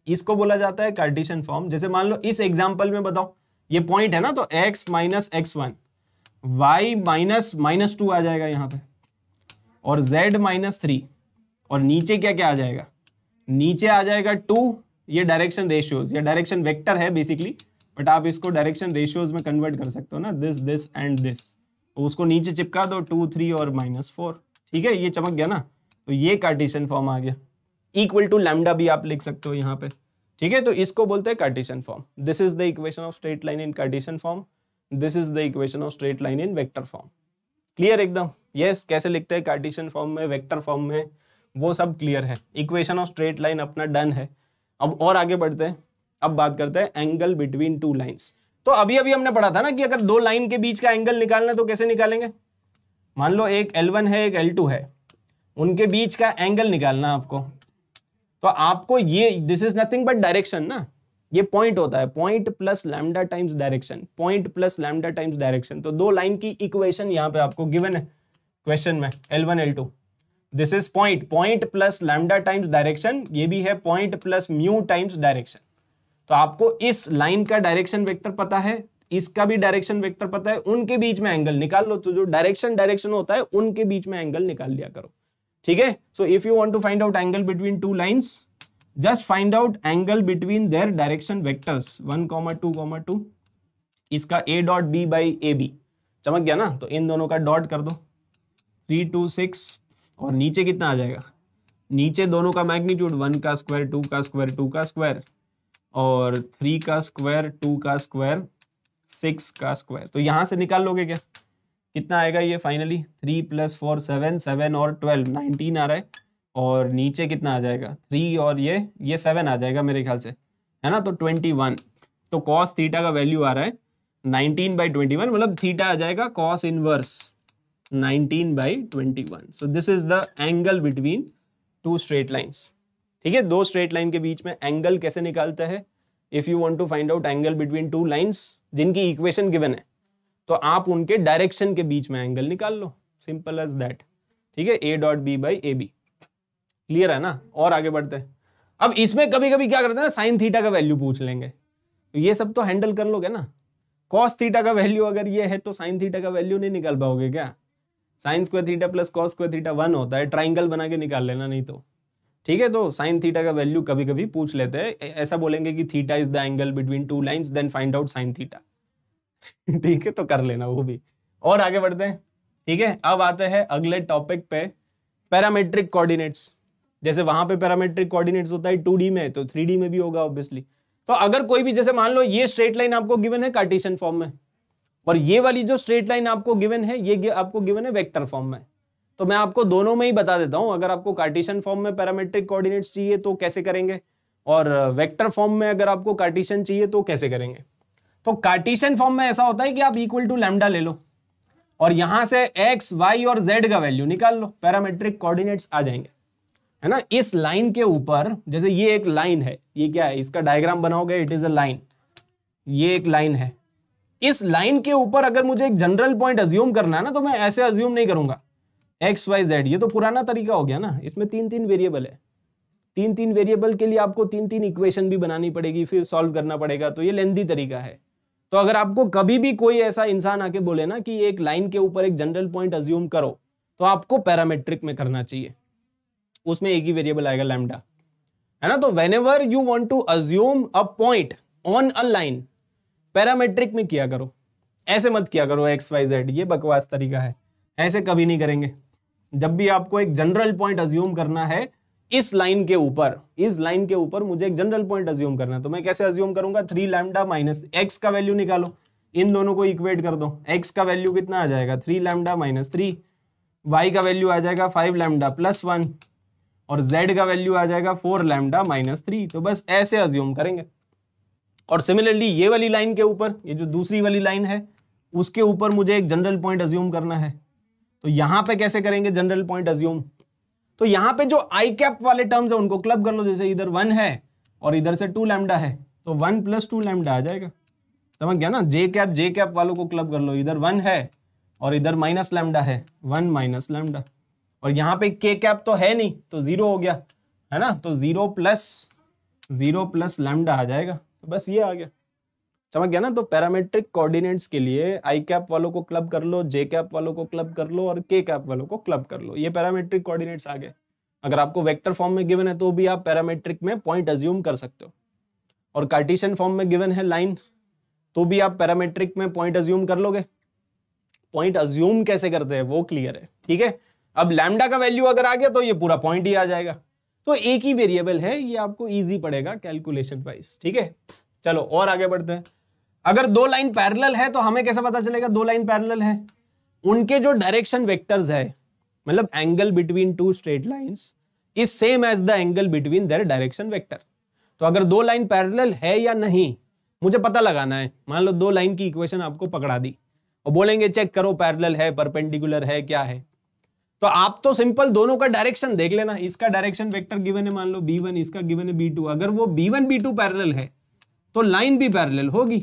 इसको बोला जाता है कार्टिशन फॉर्म जैसे मान लो इस एग्जाम्पल में बताओ ये पॉइंट है ना तो X minus X one Y minus minus two आ जाएगा यहां पे और जेड माइनस थ्री और नीचे क्या क्या आ जाएगा नीचे आ जाएगा टू ये डायरेक्शन रेशियोज ये डायरेक्शन वेक्टर है बेसिकली बट आप इसको डायरेक्शन रेशियोज में कन्वर्ट कर सकते हो ना दिस दिस एंड दिस उसको नीचे चिपका दो टू थ्री और माइनस फोर ठीक है ये चमक गया ना तो ये कार्टिशन फॉर्म आ गया इक्वल टू लैमडा भी आप लिख सकते हो यहाँ पे ठीक है तो इसको बोलते हैं Cartesian form this is the equation of straight line in Cartesian form this is the equation of straight line in vector form clear एकदम यस कैसे लिखते हैं कार्टिशन फॉर्म में वेक्टर फॉर्म में वो सब क्लियर है इक्वेशन ऑफ स्ट्रेट लाइन अपना डन है अब और आगे बढ़ते हैं अब बात करते हैं एंगल बिटवीन टू लाइन्स तो अभी अभी हमने पढ़ा था ना कि अगर दो लाइन के बीच का एंगल निकालना है तो कैसे निकालेंगे मान लो एक L1 है एक L2 है उनके बीच का एंगल निकालना आपको तो आपको ये this is nothing but direction ना ये पॉइंट होता है point plus lambda times direction point plus lambda times direction तो दो लाइन की इक्वेशन यहाँ पे आपको गिवन है क्वेश्चन में L one L two this is point point plus lambda times direction ये भी है point plus mu times direction तो आपको इस लाइन का डायरेक्शन वेक्टर पता है इसका भी डायरेक्शन वेक्टर पता है उनके बीच में एंगल निकाल लो तो जो डायरेक्शन डायरेक्शन होता है उनके बीच में एंगल निकाल लिया करो ठीक है so if you want to find out angle between two line just find out angle between their direction vectors one comma two comma two इसका A dot B by A B चमक गया ना तो इन दोनों का डॉट कर दो three to six और नीचे कितना आ जाएगा नीचे दोनों का मैग्नीट्यूड वन का स्क्वायर टू का स्क्वायर टू का स्क्वायर और थ्री का स्क्वायर टू का स्क्वायर सिक्स का स्क्वायर तो यहां से निकाल लोगे क्या कितना आएगा ये finally three plus four seven seven और ट्वेल्व नाइनटीन आ रहा है और नीचे कितना आ जाएगा थ्री और ये ये सेवन आ जाएगा मेरे ख्याल से है ना तो ट्वेंटी वन तो कॉस थीटा का वैल्यू आ रहा है नाइनटीन बाई ट्वेंटी वन मतलब थीटा आ जाएगा cos inverse nineteen by twenty one so this is the angle between two straight lines ठीक है दो स्ट्रेट लाइन के बीच में एंगल कैसे निकालता है if you want to find out angle between two lines जिनकी इक्वेशन गिवन है तो आप उनके डायरेक्शन के बीच में एंगल निकाल लो सिंपल एज दैट ठीक है A dot B by A B clear है ना और आगे बढ़ते हैं अब इसमें कभी कभी क्या करते हैं ना साइन थीटा का वैल्यू पूछ लेंगे तो ये सब तो हैंडल कर लोगे ना कॉस थीटा का वैल्यू अगर ये है तो साइन थीटा का वैल्यू नहीं निकाल पाओगे क्या sine square theta plus cos square theta one होता है ट्राइंगल बना के निकाल लेना नहीं तो ठीक है तो साइन थीटा का वैल्यू कभी कभी पूछ लेते हैं ऐसा बोलेंगे कि theta is the angle between two line then find out sine theta [laughs] ठीक है तो कर लेना वो भी और आगे बढ़ते हैं ठीक है अब आते हैं अगले टॉपिक पे पैरामेट्रिक कोऑर्डिनेट्स जैसे वहां पे पैरामेट्रिक कोऑर्डिनेट्स होता है टू में तो थ्री में भी होगा ऑब्वियसली तो अगर कोई भी जैसे मान लो ये स्ट्रेट लाइन आपको गिवन है कार्टेशियन फॉर्म में और ये वाली जो स्ट्रेट लाइन आपको गिवन है ये आपको गिवन है वेक्टर फॉर्म में तो मैं आपको दोनों में ही बता देता हूं अगर आपको कार्टेशियन फॉर्म में पैरामेट्रिक कोऑर्डिनेट्स चाहिए तो कैसे करेंगे और वेक्टर uh, फॉर्म में अगर आपको कार्टेशियन चाहिए तो कैसे करेंगे तो कार्टिशियन फॉर्म में ऐसा होता है कि आप इक्वल टू लेमडा ले लो और यहां से एक्स वाई और जेड का वैल्यू निकाल लो पैरामेट्रिक कोऑर्डिनेट्स आ जाएंगे है ना इस लाइन के ऊपर जैसे ये एक लाइन है ये क्या है इसका डायग्राम बनाओगे इट इज अ लाइन ये एक लाइन है इस लाइन के ऊपर अगर मुझे एक जनरल पॉइंट अज्यूम करना है ना तो मैं ऐसे अज्यूम नहीं करूंगा एक्स वाई जेड ये तो पुराना तरीका हो गया ना इसमें तीन तीन वेरिएबल है तीन तीन वेरिएबल के लिए आपको तीन तीन इक्वेशन भी बनानी पड़ेगी फिर सॉल्व करना पड़ेगा तो ये लेंदी तरीका है तो अगर आपको कभी भी कोई ऐसा इंसान आके बोले ना कि एक लाइन के ऊपर एक जनरल पॉइंट अज्यूम करो तो आपको पैरामेट्रिक में करना चाहिए उसमें एक ही वेरिएबल आएगा लैमडा है ना तो whenever you want to assume a point on a line parametric में किया करो ऐसे मत किया करो एक्स वाई जेड ये बकवास तरीका है ऐसे कभी नहीं करेंगे जब भी आपको एक जनरल पॉइंट अज्यूम करना है इस लाइन के ऊपर इस लाइन के ऊपर मुझे एक जनरल पॉइंट अज्यूम करना है तो मैं कैसे अज्यूम करूंगा थ्री लैमडा माइनस एक्स का वैल्यू निकालो इन दोनों को इक्वेट कर दो एक्स का वैल्यू कितना आ जाएगा three lambda minus three y का वैल्यू आ जाएगा फाइव लैमडा प्लस वन और जेड का वैल्यू आ जाएगा फोर लैमडा माइनस थ्री तो बस ऐसे अज्यूम करेंगे और सिमिलरली ये वाली लाइन के ऊपर ये जो दूसरी वाली लाइन है उसके ऊपर मुझे एक जनरल पॉइंट अज्यूम करना है तो यहां पे कैसे करेंगे जनरल पॉइंट अज्यूम तो यहां पे जो आई कैप वाले टर्म्स है उनको क्लब कर लो जैसे इधर वन है और इधर से टू लैमडा है तो वन प्लस टू लैमडा आ जाएगा समझ गया ना जे कैप जे कैप वालों को क्लब कर लो इधर वन है और इधर माइनस लैमडा है वन माइनस लैमडा और यहाँ पे के कैप तो है नहीं तो जीरो हो गया है ना तो zero plus zero plus lambda आ जाएगा तो बस ये आ गया समझ गया ना तो पैरामेट्रिक कोऑर्डिनेट्स के लिए आई कैप वालों को क्लब कर लो जे कैप वालों को क्लब कर लो और के कैप वालों को क्लब कर लो ये पैरामेट्रिक कोऑर्डिनेट्स आ गए अगर आपको वेक्टर फॉर्म में गिवन है तो भी आप पैरामेट्रिक में पॉइंट अज्यूम कर सकते हो और कार्टिशन फॉर्म में गिवन है लाइन तो भी आप पैरामेट्रिक में पॉइंट अज्यूम कर लोगे पॉइंट अज्यूम कैसे करते हैं वो क्लियर है ठीक है अब लैमडा का वैल्यू अगर आ गया तो ये पूरा पॉइंट ही आ जाएगा तो एक ही वेरिएबल है ये आपको ईजी पड़ेगा कैलकुलेशन वाइज ठीक है चलो और आगे बढ़ते हैं अगर दो लाइन पैरेलल है तो हमें कैसे पता चलेगा दो लाइन पैरेलल है उनके जो डायरेक्शन वेक्टर्स है मतलब angle between two straight lines is same as the angle between their direction vector तो अगर दो लाइन पैरेलल है या नहीं मुझे पता लगाना है मान लो दो लाइन की इक्वेशन आपको पकड़ा दी और बोलेंगे चेक करो पैरेलल है परपेंडिकुलर है क्या है तो आप तो सिंपल दोनों का डायरेक्शन देख लेना इसका डायरेक्शन वेक्टर गिवन है मान लो बी वन इसका गिवन है बी टू अगर वो B one B two parallel है तो लाइन भी पैरेलल होगी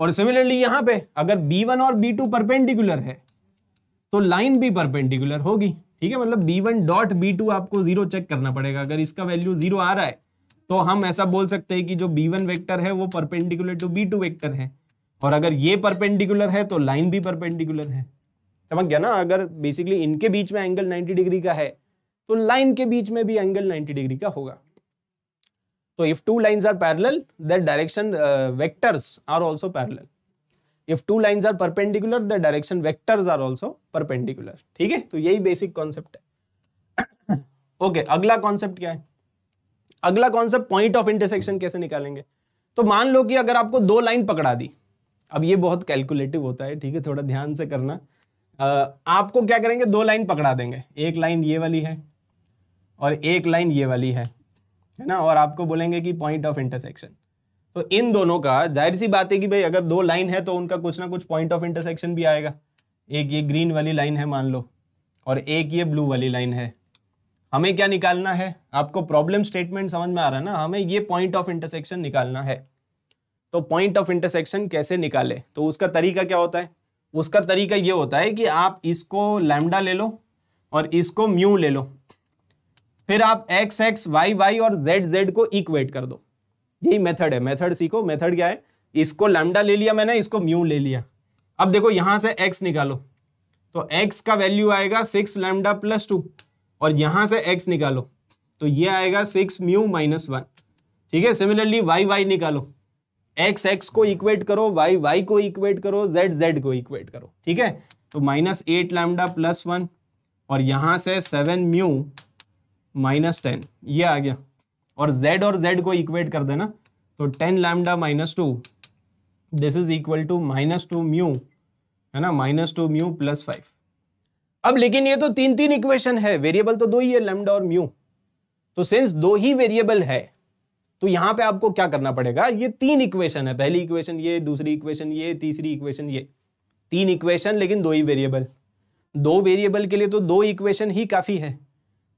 और सिमिलरली यहां पे अगर B1 और B2 परपेंडिकुलर है तो लाइन भी परपेंडिकुलर होगी ठीक है मतलब B1 डॉट टू आपको जीरो चेक करना पड़ेगा अगर इसका वैल्यू जीरो आ रहा है तो हम ऐसा बोल सकते हैं कि जो B1 वेक्टर है वो परपेंडिकुलर टू टू वेक्टर है और अगर ये परपेंडिकुलर है तो लाइन भी परपेंडिकुलर है समझ गया ना अगर बेसिकली इनके बीच में एंगल नाइनटी डिग्री का है तो लाइन के बीच में भी एंगल नाइनटी डिग्री का होगा So if two lines are parallel, their direction uh, vectors are also parallel. If two lines are perpendicular, the direction vectors are also perpendicular. ठीक है तो यही बेसिक कॉन्सेप्ट है ओके [coughs] okay, अगला concept क्या है अगला कॉन्सेप्ट पॉइंट ऑफ इंटरसेक्शन कैसे निकालेंगे तो मान लो कि अगर आपको दो लाइन पकड़ा दी अब ये बहुत कैलकुलेटिव होता है ठीक है थोड़ा ध्यान से करना आपको क्या करेंगे दो लाइन पकड़ा देंगे एक लाइन ये वाली है और एक लाइन ये वाली है है ना और आपको बोलेंगे कि पॉइंट ऑफ इंटरसेक्शन तो इन दोनों का जाहिर सी बात है कि भाई अगर दो लाइन है तो उनका कुछ ना कुछ पॉइंट ऑफ इंटरसेक्शन भी आएगा एक ये ग्रीन वाली लाइन है मान लो और एक ये ब्लू वाली लाइन है हमें क्या निकालना है आपको प्रॉब्लम स्टेटमेंट समझ में आ रहा है ना हमें ये पॉइंट ऑफ इंटरसेक्शन निकालना है तो पॉइंट ऑफ इंटरसेक्शन कैसे निकाले तो उसका तरीका क्या होता है उसका तरीका ये होता है कि आप इसको लैमडा ले लो और इसको म्यू ले लो फिर आप एक्स एक्स वाई वाई और जेड जेड को इक्वेट कर दो यही मेथड है मेथड सीखो मेथड क्या है इसको लैम्डा ले लिया मैंने इसको म्यू ले लिया अब देखो यहां से एक्स निकालो तो एक्स का वैल्यू आएगा सिक्स लैम्डा प्लस टू और यहां से एक्स निकालो तो ये आएगा सिक्स म्यू माइनस वन ठीक है सिमिलरली वाई वाई निकालो एक्स एक्स को इक्वेट करो वाई वाई को इक्वेट करो जेड जेड को इक्वेट करो ठीक है तो minus eight lambda plus one और यहां से सेवन म्यू माइनस टेन ये आ गया और z और z को इक्वेट कर देना तो ten lambda minus two this is equal to minus two mu है ना minus two mu plus five अब लेकिन ये तो तीन तीन इक्वेशन है वेरिएबल तो दो ही है लैमडा और म्यू तो सिंस दो ही वेरिएबल है तो यहां पे आपको क्या करना पड़ेगा ये तीन इक्वेशन है पहली इक्वेशन ये दूसरी इक्वेशन ये तीसरी इक्वेशन ये तीन इक्वेशन लेकिन दो ही वेरिएबल दो वेरिएबल के लिए तो दो इक्वेशन ही काफी है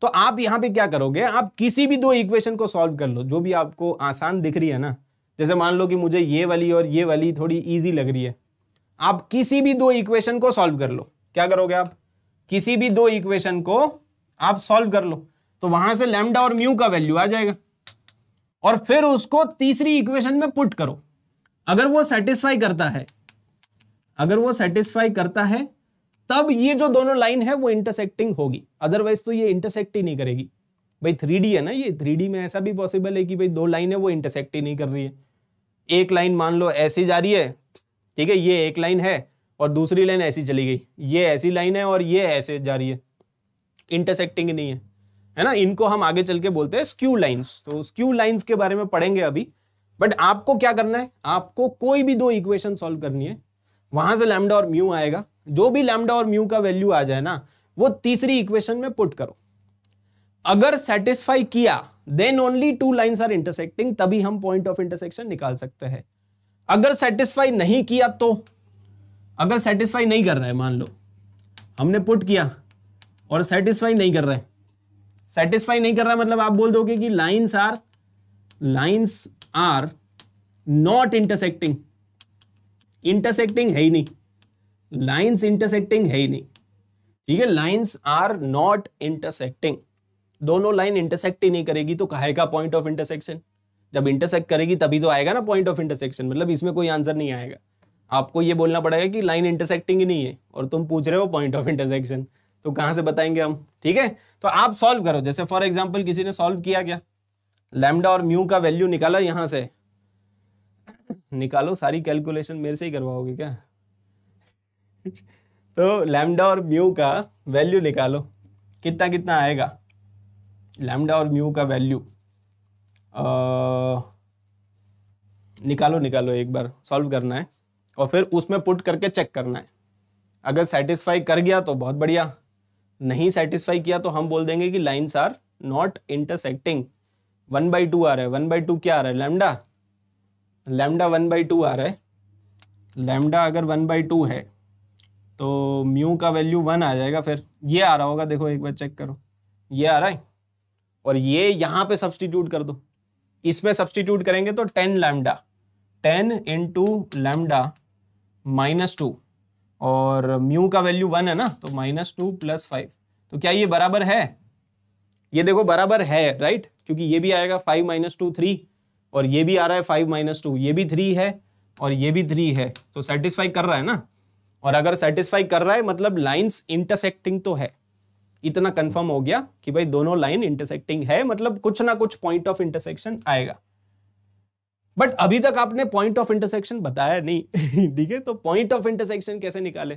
तो आप यहां पे क्या करोगे आप किसी भी दो इक्वेशन को सॉल्व कर लो जो भी आपको आसान दिख रही है ना जैसे मान लो कि मुझे ये वाली और ये वाली थोड़ी ईजी लग रही है आप किसी भी दो इक्वेशन को सॉल्व कर लो क्या करोगे आप किसी भी दो इक्वेशन को आप सॉल्व कर लो तो वहां से लेमडा और म्यू का वैल्यू आ जाएगा और फिर उसको तीसरी इक्वेशन में पुट करो अगर वो सेटिस्फाई करता है अगर वो सेटिस्फाई करता है तब ये जो दोनों लाइन है वो इंटरसेक्टिंग होगी अदरवाइज तो ये इंटरसेक्ट ही नहीं करेगी भाई थ्री है ना ये थ्री में ऐसा भी पॉसिबल है कि भाई दो लाइन है वो इंटरसेक्ट ही नहीं कर रही है एक लाइन मान लो ऐसी जा रही है ठीक है ये एक लाइन है और दूसरी लाइन ऐसी चली गई ये ऐसी लाइन है और ये ऐसे जा रही है इंटरसेक्टिंग नहीं है है ना इनको हम आगे चल के बोलते हैं स्क्यू लाइंस तो स्क्यू लाइंस के बारे में पढ़ेंगे अभी बट आपको क्या करना है आपको कोई भी दो इक्वेशन सॉल्व करनी है वहां से लैमडा और म्यू आएगा जो भी लैमडा और म्यू का वैल्यू आ जाए ना वो तीसरी इक्वेशन में पुट करो अगर सेटिस्फाई किया then only two lines are intersecting तभी हम पॉइंट ऑफ इंटरसेक्शन निकाल सकते हैं अगर सेटिस्फाई नहीं किया तो अगर सेटिस्फाई नहीं कर रहा है मान लो हमने पुट किया और सेटिस्फाई नहीं कर रहा है सेटिस्फाई नहीं कर रहा है मतलब आप बोल दोगे कि lines are lines are not intersecting intersecting है ही नहीं लाइंस इंटरसेक्टिंग है ही नहीं ठीक है लाइंस आर नॉट इंटरसेक्टिंग दोनों लाइन इंटरसेक्ट ही नहीं करेगी तो कहेगा पॉइंट ऑफ इंटरसेक्शन जब इंटरसेक्ट करेगी तभी तो आएगा ना पॉइंट ऑफ इंटरसेक्शन मतलब इसमें कोई आंसर नहीं आएगा आपको ये बोलना पड़ेगा कि लाइन इंटरसेक्टिंग ही नहीं है और तुम पूछ रहे हो पॉइंट ऑफ इंटरसेक्शन तो कहां से बताएंगे हम ठीक है तो आप सॉल्व करो जैसे फॉर एग्जाम्पल किसी ने सॉल्व किया क्या लैमडा और म्यू का वैल्यू निकाला यहां से निकालो सारी कैलकुलेशन मेरे से ही करवाओगे क्या तो लैमडा और म्यू का वैल्यू निकालो कितना कितना आएगा लैमडा और म्यू का वैल्यू निकालो निकालो एक बार सॉल्व करना है और फिर उसमें पुट करके चेक करना है अगर सेटिस्फाई कर गया तो बहुत बढ़िया नहीं सेटिस्फाई किया तो हम बोल देंगे कि lines are not intersecting one by two आ रहा है वन बाई टू क्या आ रहा है lambda lambda one by two आ रहा है लैमडा अगर वन बाई टू है तो म्यू का वैल्यू वन आ जाएगा फिर ये आ रहा होगा देखो एक बार चेक करो ये आ रहा है और ये यहाँ पे सब्सटीट्यूट कर दो इसमें सब्सटीट्यूट करेंगे तो ten lambda ten into lambda minus two और म्यू का वैल्यू वन है ना तो माइनस टू प्लस फाइव तो क्या ये बराबर है ये देखो बराबर है राइट क्योंकि ये भी आएगा फाइव माइनस टू थ्री और ये भी आ रहा है फाइव माइनस टू ये भी थ्री है और ये भी थ्री है तो सेटिस्फाई कर रहा है ना और अगर सेटिस्फाई कर रहा है मतलब लाइंस इंटरसेक्टिंग तो है इतना कंफर्म हो गया कि भाई दोनों लाइन इंटरसेक्टिंग है मतलब कुछ ना कुछ पॉइंट ऑफ इंटरसेक्शन आएगा बट अभी तक आपने पॉइंट ऑफ इंटरसेक्शन बताया नहीं [laughs] ठीक है तो पॉइंट ऑफ इंटरसेक्शन कैसे निकाले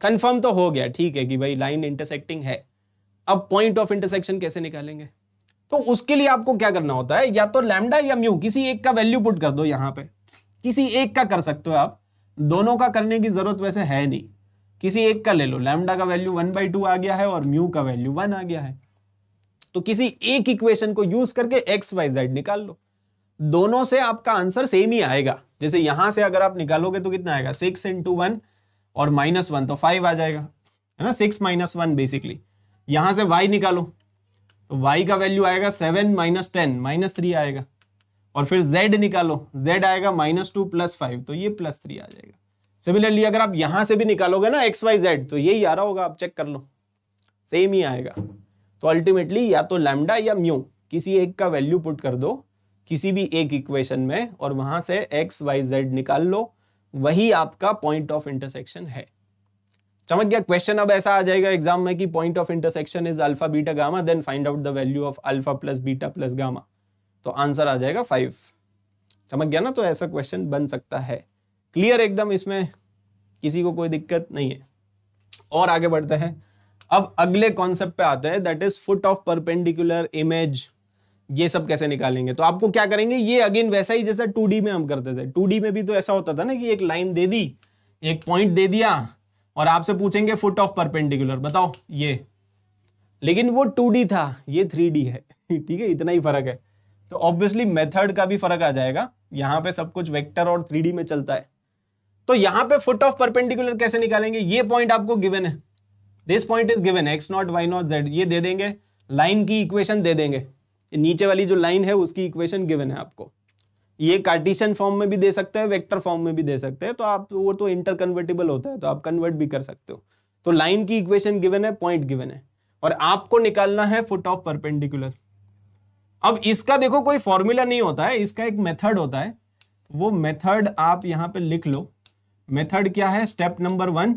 कंफर्म तो हो गया ठीक है कि भाई लाइन इंटरसेक्टिंग है अब पॉइंट ऑफ इंटरसेक्शन कैसे निकालेंगे तो उसके लिए आपको क्या करना होता है या तो लैमडा या म्यू किसी एक का वैल्यू पुट कर दो यहां पे किसी एक का कर सकते हो आप दोनों का करने की ज़रूरत वैसे है नहीं किसी एक का ले लो लैमडा का वैल्यू वन बाई टू आ गया है और म्यू का वैल्यू वन आ गया है तो किसी एक इक्वेशन को यूज करके एक्स वाई जेड निकाल लो दोनों से आपका आंसर सेम ही आएगा जैसे यहां से अगर आप निकालोगे तो कितना आएगा सिक्स इंटू वन और माइनस वन तो फाइव आ जाएगा है ना सिक्स माइनस वन बेसिकली यहां से वाई निकालो तो वाई का वैल्यू आएगा seven minus ten minus three आएगा और फिर z निकालो z आएगा माइनस टू प्लस फाइव तो ये प्लस थ्री आ जाएगा सिमिलरली अगर आप यहां से भी निकालोगे ना एक्स वाई जेड तो यही आ रहा होगा आप चेक कर लो सेम ही आएगा तो अल्टीमेटली या तो लैमडा या म्यू किसी एक का वैल्यू पुट कर दो किसी भी एक इक्वेशन में और वहां से एक्स वाई जेड निकाल लो वही आपका पॉइंट ऑफ इंटरसेक्शन है चमक गया क्वेश्चन अब ऐसा आ जाएगा एग्जाम में कि point of intersection is alpha beta gamma then find out the value of alpha plus beta plus gamma तो आंसर आ जाएगा फाइव चमक गया ना तो ऐसा क्वेश्चन बन सकता है क्लियर एकदम इसमें किसी को कोई दिक्कत नहीं है और आगे बढ़ते हैं अब अगले कॉन्सेप्ट पे आते हैं that is foot of perpendicular image ये सब कैसे निकालेंगे तो आपको क्या करेंगे ये अगेन वैसा ही जैसा टू में हम करते थे टू में भी तो ऐसा होता था ना कि एक लाइन दे दी एक पॉइंट दे दिया और आपसे पूछेंगे फुट ऑफ परपेंडिकुलर बताओ ये लेकिन वो टू था ये थ्री है [laughs] ठीक है इतना ही फर्क है तो ऑब्वियसली मेथड का भी फर्क आ जाएगा यहां पे सब कुछ वेक्टर और थ्री में चलता है तो यहां पे फुट ऑफ परपेंडिकुलर कैसे निकालेंगे ये पॉइंट आपको गिवन है this point is given x not y not z ये दे देंगे लाइन की इक्वेशन दे देंगे नीचे वाली जो लाइन है उसकी इक्वेशन गिवन है आपको ये कार्टिशन फॉर्म में भी दे सकते हैं वेक्टर फॉर्म में भी दे सकते हैं तो आप वो तो इंटरकन्वर्टेबल होता है तो आप कन्वर्ट भी कर सकते हो तो लाइन की इक्वेशन गिवन है पॉइंट गिवन है और आपको निकालना है फुट ऑफ परपेंडिकुलर अब इसका देखो कोई फॉर्मूला नहीं होता है इसका एक मेथड होता है वो मेथड आप यहां पे लिख लो मेथड क्या है स्टेप नंबर वन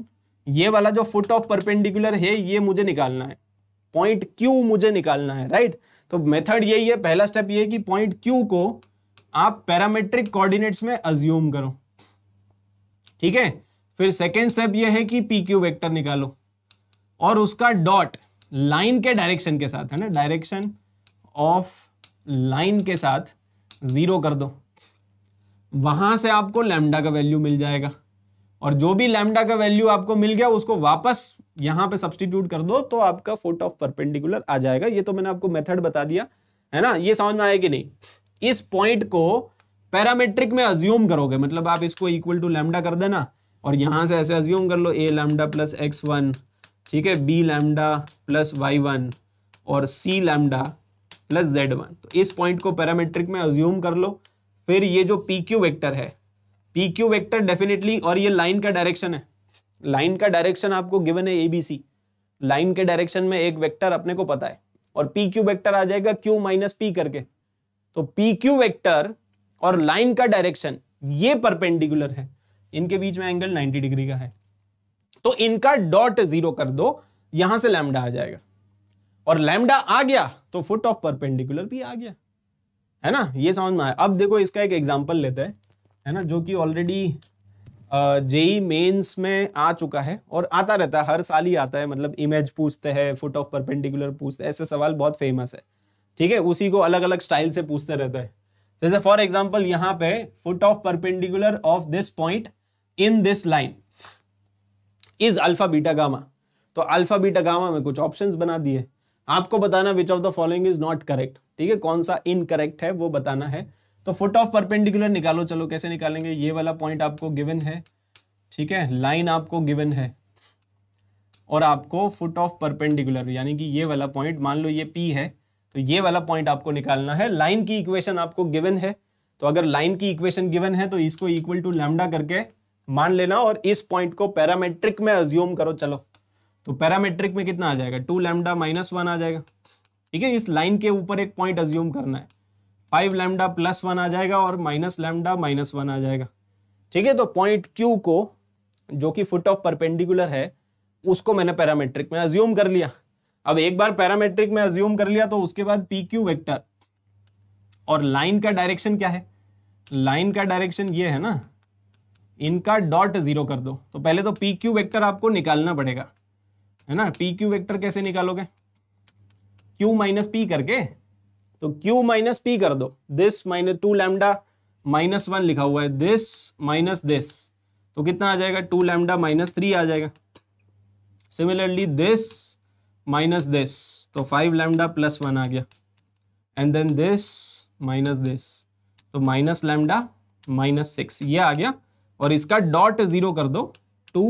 ये वाला जो फुट ऑफ परपेंडिकुलर है ये मुझे निकालना है पॉइंट क्यू मुझे निकालना है राइट तो मेथड यही है पहला स्टेप ये कि पॉइंट क्यू को आप पैरामेट्रिक कोऑर्डिनेट्स में अज्यूम करो ठीक है फिर सेकेंड स्टेप ये है कि पी क्यू वेक्टर निकालो और उसका डॉट लाइन के डायरेक्शन के साथ है ना डायरेक्शन ऑफ लाइन के साथ ज़ीरो कर दो वहां से आपको लैमडा का वैल्यू मिल जाएगा और जो भी लैमडा का वैल्यू आपको मिल गया उसको वापस यहां पे सब्सटीट्यूट कर दो तो आपका फोटो ऑफ परपेंडिकुलर आ जाएगा ये तो मैंने आपको मेथड बता दिया है ना ये समझ में आया कि नहीं इस पॉइंट को पैरामेट्रिक में अज्यूम करोगे मतलब आप इसको इक्वल टू लैमडा कर देना और यहां से ऐसे अज्यूम कर लो A lambda plus x one ठीक है B lambda plus y one और C lambda plus z one तो इस पॉइंट को पैरामेट्रिक में अज्यूम कर लो फिर ये जो पी क्यू वेक्टर है पी क्यू वेक्टर डेफिनेटली और ये लाइन का डायरेक्शन है लाइन का डायरेक्शन आपको गिवन है ए बी सी लाइन के डायरेक्शन में एक वेक्टर अपने को पता है और पी क्यू वेक्टर आ जाएगा क्यू माइनस पी करके तो पी क्यू वेक्टर और लाइन का डायरेक्शन ये परपेंडिकुलर है इनके बीच में एंगल नाइनटी डिग्री का है तो इनका डॉट जीरो कर दो यहां से लैमडा आ जाएगा और लैमडा आ गया तो फुट ऑफ परपेंडिकुलर भी आ गया है ना ये समझ में आया अब देखो इसका एक एग्जाम्पल लेते हैं है ना जो कि ऑलरेडी जेई मेंस में आ चुका है और आता रहता है हर साल ही आता है मतलब इमेज पूछते हैं फुट ऑफ परपेंडिकुलर पूछते हैं ऐसे सवाल बहुत फेमस है ठीक है उसी को अलग अलग स्टाइल से पूछते रहते हैं जैसे फॉर एग्जाम्पल यहाँ पे foot of perpendicular of this point in this line is alpha beta gamma तो अल्फा बीटा गामा में कुछ ऑप्शन बना दिए आपको बताना which of the following is not correct ठीक है कौन सा इनकरेक्ट है वो बताना है तो फुट ऑफ परपेंडिकुलर निकालो चलो कैसे निकालेंगे ये वाला पॉइंट आपको गिवन है ठीक है लाइन आपको गिवन है और आपको फुट ऑफ परपेंडिकुलर यानी कि ये वाला पॉइंट मान लो ये पी है तो ये वाला पॉइंट आपको निकालना है लाइन की इक्वेशन आपको गिवन है तो अगर लाइन की इक्वेशन गिवन है तो इसको इक्वल टू लैमडा करके मान लेना और इस पॉइंट को पैरामेट्रिक में अज्यूम करो चलो तो पैरामेट्रिक में कितना आ जाएगा टू लैमडा माइनस वन आ जाएगा ठीक है इस लाइन के ऊपर एक पॉइंट अज्यूम करना है फाइव लैमडा प्लस वन आ जाएगा और माइनस लैमडा माइनस वन आ जाएगा ठीक है तो पॉइंट क्यू को जो कि फुट ऑफ परपेंडिकुलर है उसको मैंने पैरामेट्रिक में अज्यूम कर लिया अब एक बार पैरामेट्रिक में अज्यूम कर लिया तो उसके बाद पी क्यू वेक्टर और लाइन का डायरेक्शन क्या है लाइन का डायरेक्शन ये है ना इनका डॉट जीरो कर दो तो पहले तो पी क्यू वेक्टर आपको निकालना पड़ेगा है ना पी क्यू वैक्टर कैसे निकालोगे क्यू माइनस पी करके तो क्यू माइनस पी कर दो this minus two lambda minus one लिखा हुआ है दिस माइनस दिस तो कितना आ जाएगा टू लैमडा माइनस थ्री आ जाएगा सिमिलरली दिस माइनस दिस तो फाइव लैमडा प्लस वन आ गया and then this minus this तो माइनस लैमडा माइनस सिक्स ये आ गया और इसका डॉट जीरो कर दो टू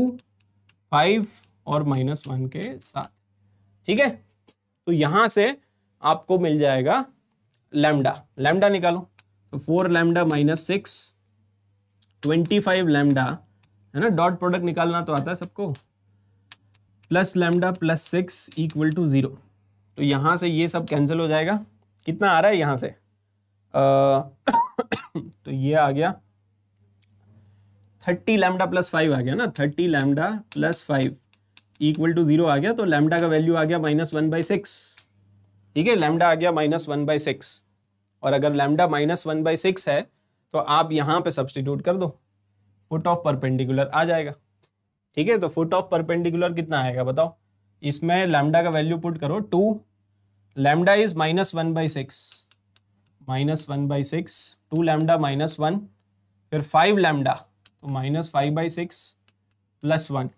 फाइव और माइनस वन के साथ ठीक है तो यहां से आपको मिल जाएगा लैमडा लैमडा निकालो तो four lambda minus six twenty five lambda है ना डॉट प्रोडक्ट निकालना तो आता है सबको plus lambda plus six equal to zero तो यहां से ये सब कैंसिल हो जाएगा कितना आ रहा है यहां से आ, [coughs] तो ये आ गया थर्टी लैमडा प्लस फाइव आ गया ना thirty lambda plus five equal to zero आ गया तो लैमडा का वैल्यू आ गया माइनस वन बाई सिक्स ठीक है लैमडा आ गया माइनस वन बाई सिक्स और अगर lambda minus one by six है तो आप यहाँ पे सब्सटीट्यूट कर दो फुट ऑफ परपेंडिकुलर आ जाएगा ठीक है तो फुट ऑफ परपेंडिकुलर कितना आएगा बताओ इसमें लैमडा का वैल्यू पुट करो two lambda is minus one by six minus one by six two lambda minus one फिर फाइव लैमडा तो minus five by six plus one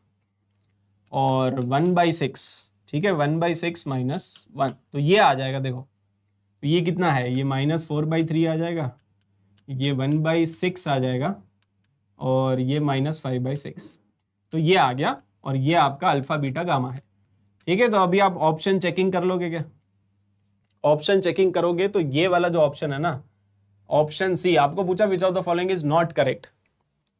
और वन बाई सिक्स ठीक है one by six minus one तो ये आ जाएगा देखो तो ये कितना है ये माइनस फोर बाई थ्री आ जाएगा ये वन बाई सिक्स आ जाएगा और ये माइनस फाइव बाई सिक्स तो ये आ गया और ये आपका अल्फ़ा बीटा गामा है ठीक है तो अभी आप ऑप्शन चेकिंग कर लोगे क्या ऑप्शन चेकिंग करोगे तो ये वाला जो ऑप्शन है ना ऑप्शन सी आपको पूछा which of the following is not correct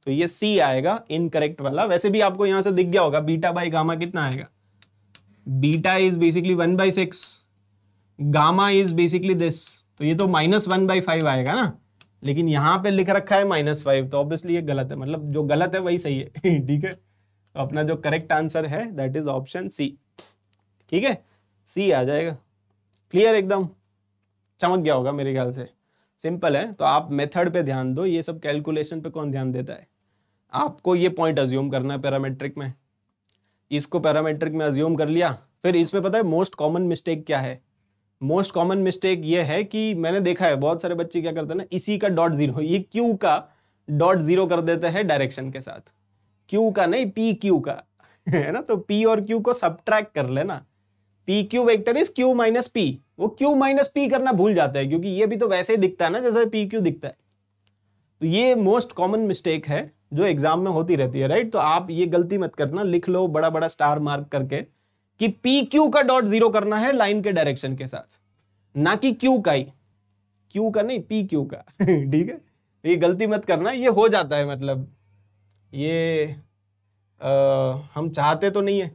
तो ये सी आएगा इनकरेक्ट वाला वैसे भी आपको यहां से दिख गया होगा बीटा बाई गामा कितना आएगा beta is basically one by six gamma is basically this तो ये तो माइनस वन बाई फाइव आएगा ना लेकिन यहां पे लिख रखा है माइनस फाइव तो ऑब्वियसली ये गलत है मतलब जो गलत है वही सही है [laughs] ठीक है तो अपना जो करेक्ट आंसर है दैट इज ऑप्शन सी ठीक है सी आ जाएगा क्लियर एकदम चमक गया होगा मेरे ख्याल से सिंपल है तो आप मेथड पे ध्यान दो ये सब कैलकुलेशन पे कौन ध्यान देता है आपको ये पॉइंट अज्यूम करना है पैरामेट्रिक में इसको पैरामेट्रिक में अज्यूम कर लिया फिर इसमें पता है मोस्ट कॉमन मिस्टेक क्या है मोस्ट कॉमन मिस्टेक ये है कि मैंने देखा है बहुत सारे बच्चे क्या करते हैं ना इसी का डॉट जीरो ये क्यू का डॉट जीरो कर देते हैं डायरेक्शन के साथ क्यू का नहीं पी क्यू का [laughs] है ना तो पी और क्यू को सब कर लेना P Q vector is Q minus P वो क्यू माइनस पी करना भूल जाता है क्योंकि ये भी तो वैसे ही दिखता है ना जैसे पी क्यू दिखता है तो ये मोस्ट कॉमन मिस्टेक है जो एग्जाम में होती रहती है राइट तो आप ये गलती मत करना लिख लो बड़ा बड़ा स्टार मार्क करके कि पी क्यू का डॉट जीरो करना है लाइन के डायरेक्शन के साथ ना कि क्यू का ही क्यू का नहीं पी क्यू का [laughs] ठीक है तो ये गलती मत करना ये हो जाता है मतलब ये आ, हम चाहते तो नहीं है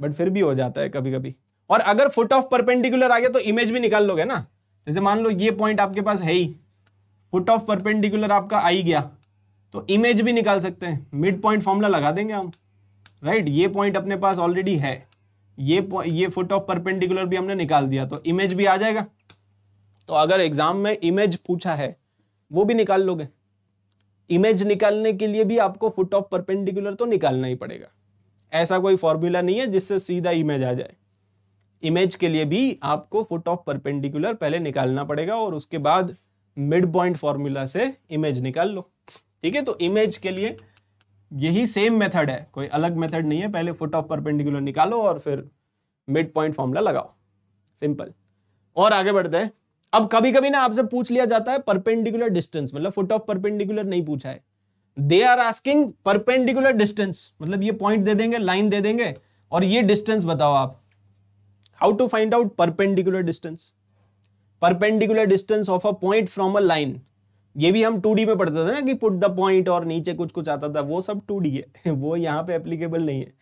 बट फिर भी हो जाता है कभी कभी और अगर फुट ऑफ परपेंडिकुलर आ गया तो इमेज भी निकाल लोगे ना जैसे मान लो ये पॉइंट आपके पास है ही फुट ऑफ परपेंडिकुलर आपका आ ही गया तो इमेज भी निकाल सकते हैं मिड पॉइंट फॉर्मूला लगा देंगे हम राइट ये पॉइंट अपने पास ऑलरेडी है ये ये फुट ऑफ परपेंडिकुलर भी हमने निकाल दिया तो इमेज भी आ जाएगा तो अगर एग्जाम में इमेज पूछा है वो भी निकाल लोगे इमेज निकालने के लिए भी आपको फुट ऑफ परपेंडिकुलर तो निकालना ही पड़ेगा ऐसा कोई फॉर्मूला नहीं है जिससे सीधा इमेज आ जाए इमेज के लिए भी आपको फुट ऑफ परपेंडिकुलर पहले निकालना पड़ेगा और उसके बाद मिड पॉइंट फॉर्मूला से इमेज निकाल लो ठीक है तो इमेज के लिए यही सेम मेथड है कोई अलग मेथड नहीं है पहले फुट ऑफ परपेंडिकुलर निकालो और फिर मिड पॉइंट फॉर्मूला लगाओ सिंपल और आगे बढ़ते हैं अब कभी कभी ना आपसे पूछ लिया जाता है परपेंडिकुलर डिस्टेंस मतलब फुट ऑफ परपेंडिकुलर नहीं पूछा है they are asking perpendicular distance मतलब ये पॉइंट दे देंगे लाइन दे देंगे और ये डिस्टेंस बताओ आप how to find out perpendicular distance perpendicular distance of a point from a line ये भी हम टू में पढ़ते थे ना कि पुट द पॉइंट और नीचे कुछ कुछ आता था वो सब टू है [laughs] वो यहाँ पे एप्लीकेबल नहीं है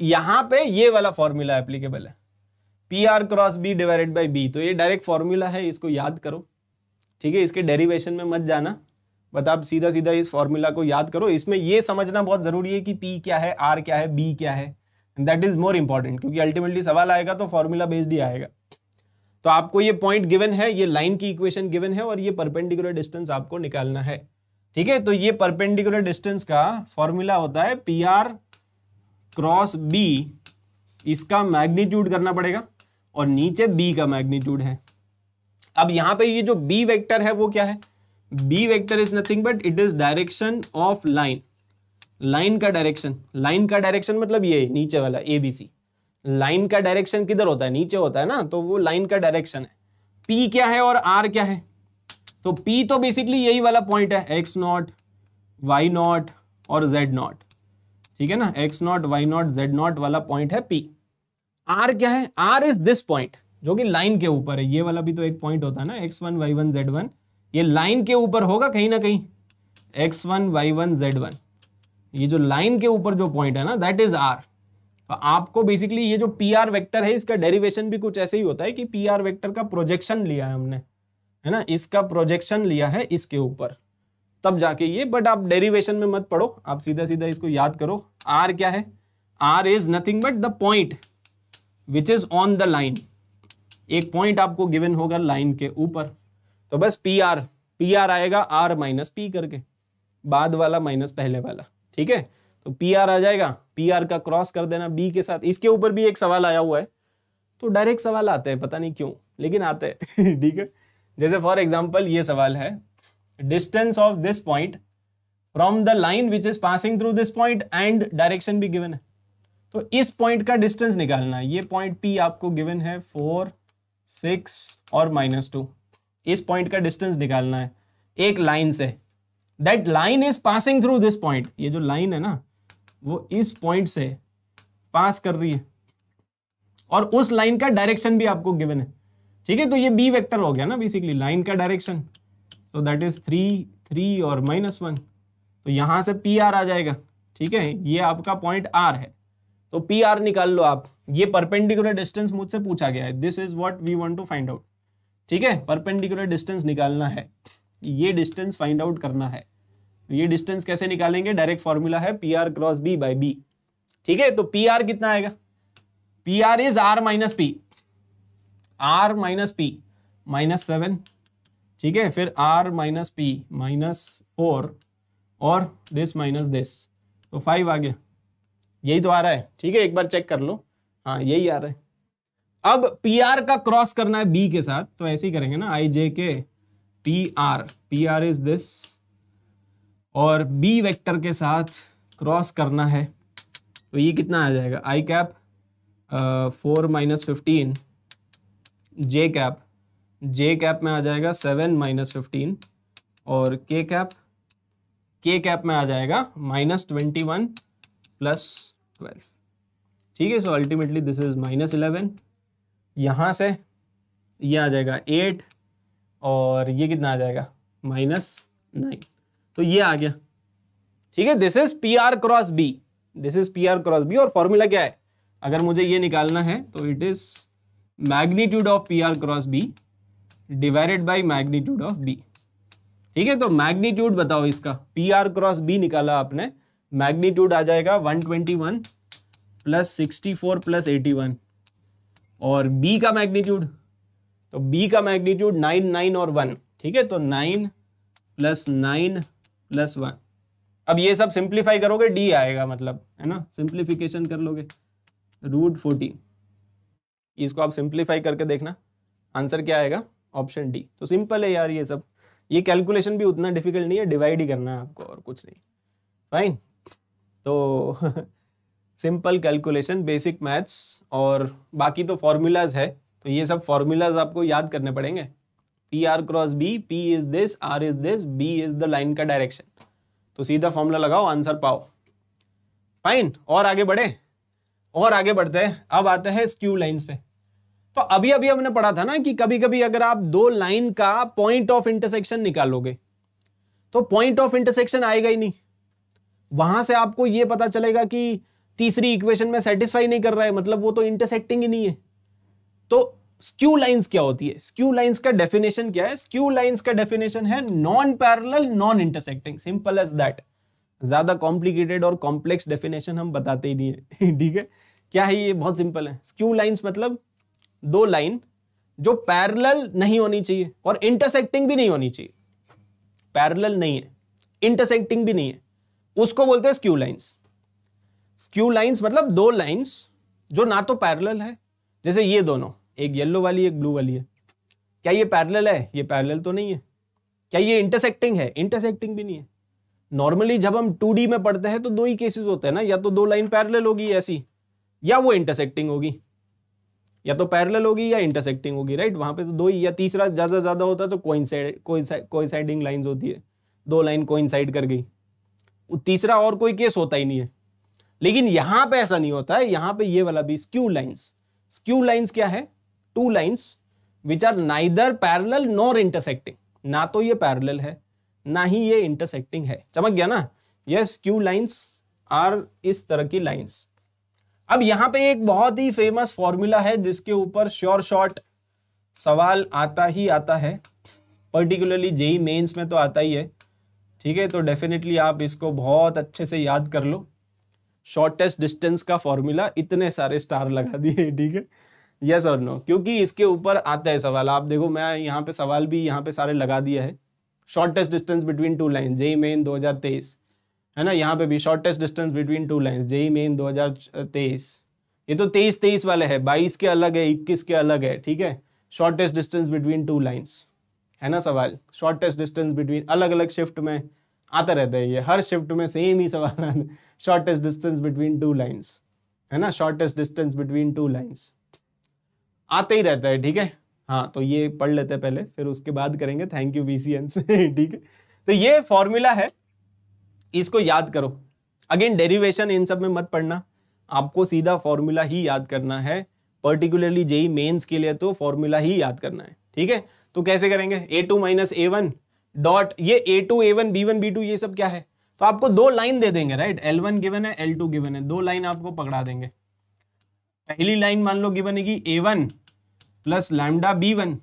यहाँ पे ये वाला फॉर्मूला एप्लीकेबल है P R cross B divided by B तो ये डायरेक्ट फॉर्मूला है इसको याद करो ठीक है इसके डेरिवेशन में मत जाना बता आप सीधा सीधा इस फॉर्मूला को याद करो इसमें ये समझना बहुत ज़रूरी है कि पी क्या है आर क्या है बी क्या है दैट इज़ मोर इंपॉर्टेंट क्योंकि अल्टीमेटली सवाल आएगा तो फॉर्मूला बेस्ड ही आएगा तो आपको ये पॉइंट गिवन है ये लाइन की इक्वेशन गिवन है और ये परपेंडिकुलर डिस्टेंस आपको निकालना है ठीक है तो ये परपेंडिकुलर डिस्टेंस का फॉर्मूला होता है पी आर क्रॉस बी इसका मैग्नीट्यूड करना पड़ेगा और नीचे बी का मैग्नीट्यूड है अब यहां पे ये जो बी वेक्टर है वो क्या है B vector is nothing but it is direction of line line का डायरेक्शन लाइन का डायरेक्शन मतलब ये नीचे वाला एबीसी लाइन का डायरेक्शन किधर होता है नीचे होता है ना तो वो लाइन का डायरेक्शन है पी क्या है और आर क्या है तो पी तो बेसिकली यही वाला पॉइंट है एक्स नॉट वाई नॉट और जेड नॉट ठीक है ना x not y not z not वाला पॉइंट है पी आर क्या है आर इज दिस पॉइंट जो कि लाइन के ऊपर है ये वाला भी तो एक पॉइंट होता है ना x one Y one Z one ये लाइन के ऊपर होगा कहीं ना कहीं x one Y one Z one ये जो लाइन के ऊपर जो पॉइंट है ना दैट इज आर तो आपको बेसिकली ये जो पी आर वैक्टर है इसका डेरिवेशन भी कुछ ऐसे ही होता है कि पी आर वैक्टर का प्रोजेक्शन लिया है हमने है ना इसका प्रोजेक्शन लिया है इसके ऊपर तब जाके ये बट आप डेरिवेशन में मत पढ़ो आप सीधा सीधा इसको याद करो आर क्या है R is nothing but the point which is on the line एक पॉइंट आपको गिवन होगा लाइन के ऊपर तो बस पी आर पी आर आएगा आर माइनस पी करके बाद वाला माइनस पहले वाला ठीक है तो पी आर आ जाएगा पी आर का क्रॉस कर देना बी के साथ इसके ऊपर भी एक सवाल आया हुआ है तो डायरेक्ट सवाल आते हैं पता नहीं क्यों लेकिन आते हैं [laughs] ठीक है जैसे फॉर एग्जाम्पल ये सवाल है distance of this point from the line which is passing through this point and direction भी गिवन है तो इस पॉइंट का डिस्टेंस निकालना है ये पॉइंट पी आपको गिवन है फोर सिक्स और माइनस टू इस पॉइंट का डिस्टेंस निकालना है एक लाइन से that line is passing through this point ये जो लाइन है ना वो इस पॉइंट से पास कर रही है और उस लाइन का डायरेक्शन भी आपको गिवन है ठीक है तो ये बी वेक्टर हो गया ना बेसिकली लाइन का direction so that is three three और माइनस वन तो यहां से पी आर आ जाएगा ठीक है ये आपका पॉइंट आर है तो पी आर निकाल लो आप ये परपेंडिकुलर डिस्टेंस मुझसे पूछा गया है this is what we want to find out ठीक है परपेंडिकुलर डिस्टेंस निकालना है ये डिस्टेंस फाइंड आउट करना है ये डिस्टेंस कैसे निकालेंगे डायरेक्ट फॉर्मूला है P R cross B by B ठीक है तो पी आर कितना आएगा P R is R minus P R minus P minus seven ठीक है फिर R minus P minus four और दिस माइनस दिस तो फाइव आ गया यही तो आ रहा है ठीक है एक बार चेक कर लो हाँ यही आ रहा है अब पी आर का क्रॉस करना है बी के साथ तो ऐसे ही करेंगे ना I J K P R P R is this और बी वेक्टर के साथ क्रॉस करना है तो ये कितना आ जाएगा I cap four minus fifteen J cap J cap में आ जाएगा सेवन माइनस फिफ्टीन और के कैप के कैप में आ जाएगा minus twenty one plus twelve ठीक है so ultimately this is minus eleven यहाँ से ये आ जाएगा एट और ये कितना आ जाएगा माइनस नाइन तो ये आ गया ठीक है this is P R cross B this is P R cross B और फॉर्मूला क्या है अगर मुझे ये निकालना है तो it is magnitude of P R cross B divided by magnitude of B ठीक है तो मैग्नीट्यूड बताओ इसका पी आर क्रॉस बी निकाला आपने मैग्नीट्यूड आ जाएगा 121 प्लस फोर प्लस वन और बी का मैग्नीट्यूड तो बी का मैग्नीट्यूड 9 9 और 1 ठीक है तो 9 प्लस नाइन प्लस वन अब ये सब सिंप्लीफाई करोगे डी आएगा मतलब है ना सिंप्लीफिकेशन कर लोगे रूट फोर्टीन इसको आप सिंप्लीफाई करके देखना आंसर क्या आएगा ऑप्शन डी तो सिंपल है यार ये सब ये कैलकुलेशन भी उतना डिफिकल्ट नहीं है डिवाइड ही करना है आपको और कुछ नहीं फाइन तो सिंपल कैलकुलेशन बेसिक मैथ्स और बाकी तो फॉर्मूलाज है तो ये सब फॉर्मूलाज आपको याद करने पड़ेंगे P R cross B P is this R is this B is the line का डायरेक्शन तो सीधा फॉर्मूला लगाओ आंसर पाओ फाइन और आगे बढ़े और आगे बढ़ते हैं अब आते हैं स्क्यू लाइन पे तो अभी अभी हमने पढ़ा था ना कि कभी कभी अगर आप दो लाइन का पॉइंट ऑफ इंटरसेक्शन निकालोगे तो पॉइंट ऑफ इंटरसेक्शन आएगा ही नहीं वहां से आपको यह पता चलेगा कि तीसरी इक्वेशन में सेटिस्फाई नहीं कर रहा है मतलब वो तो इंटरसेक्टिंग ही नहीं है तो स्क्यू लाइंस क्या होती है स्क्यू लाइंस का डेफिनेशन क्या है स्क्यू लाइंस का डेफिनेशन है non parallel non intersecting simple as that ज्यादा कॉम्प्लिकेटेड और कॉम्प्लेक्स डेफिनेशन हम बताते ही नहीं है [laughs] ठीक है क्या है ये बहुत सिंपल है स्क्यू लाइंस मतलब दो लाइन जो पैरेलल नहीं होनी चाहिए और इंटरसेक्टिंग भी नहीं होनी चाहिए पैरेलल नहीं है इंटरसेक्टिंग भी नहीं है उसको बोलते हैं स्क्यू लाइंस स्क्यू लाइंस मतलब दो लाइंस जो ना तो पैरेलल है जैसे ये दोनों एक येलो वाली एक ब्लू वाली है क्या ये पैरेलल है ये पैरेलल तो नहीं है क्या ये इंटरसेक्टिंग है इंटरसेक्टिंग भी नहीं है नॉर्मली जब हम टू में पढ़ते हैं तो दो ही केसेस होते हैं ना या तो दो लाइन पैरेलल होगी ऐसी या वो इंटरसेक्टिंग होगी या तो पैरेलल होगी या इंटरसेक्टिंग होगी राइट वहां पे तो दो ही या तीसरा ज़्यादा ज़्यादा होता है तो कोइंसाइडिंग लाइंस होती है दो लाइन कोइंसाइड कर गई तीसरा और कोई केस होता ही नहीं है लेकिन यहां पे ऐसा नहीं होता है यहाँ पे ये वाला भी स्क्यू लाइंस स्क्यू लाइंस क्या है two lines which are neither parallel nor intersecting ना तो ये पैरल है ना ही ये इंटरसेक्टिंग है चमक गया ना यस क्यू लाइन्स आर इस तरह की लाइन्स अब यहां पे एक बहुत ही फेमस फॉर्मूला है जिसके ऊपर श्योर शॉर्ट सवाल आता ही आता है पर्टिकुलरली जेई मेन्स में तो आता ही है ठीक है तो डेफिनेटली आप इसको बहुत अच्छे से याद कर लो शॉर्टेस्ट डिस्टेंस का फॉर्मूला इतने सारे स्टार लगा दिए ठीक है यस और नो क्योंकि इसके ऊपर आता है सवाल आप देखो मैं यहाँ पे सवाल भी यहाँ पे सारे लगा दिया है shortest distance between two line JEE Main 2023 है ना यहाँ पे भी shortest distance between two lines JEE Main 2023 ये तो तेईस तेईस वाले है बाईस के अलग है इक्कीस के अलग है ठीक है shortest distance between two lines है ना सवाल शॉर्टेस्ट डिस्टेंस बिटवीन अलग अलग शिफ्ट में आता रहता है ये हर शिफ्ट में सेम ही सवाल है shortest distance between two lines है ना shortest distance between two lines आते ही रहता है ठीक है हाँ तो ये पढ़ लेते हैं पहले फिर उसके बाद करेंगे थैंक यू वी से ठीक है तो ये फॉर्मूला है इसको याद करो अगेन डेरिवेशन इन सब में मत पढ़ना आपको सीधा फॉर्मूला ही याद करना है पर्टिकुलरली जेई मेंस के लिए तो फॉर्मूला ही याद करना है ठीक है तो कैसे करेंगे A two minus A one dot ये A two A one B one B two ये सब क्या है तो आपको दो लाइन दे देंगे राइट एल वन गिवन है एल टू गिवन है दो लाइन आपको पकड़ा देंगे पहली लाइन मान लो गिवन है कि A one plus lambda B one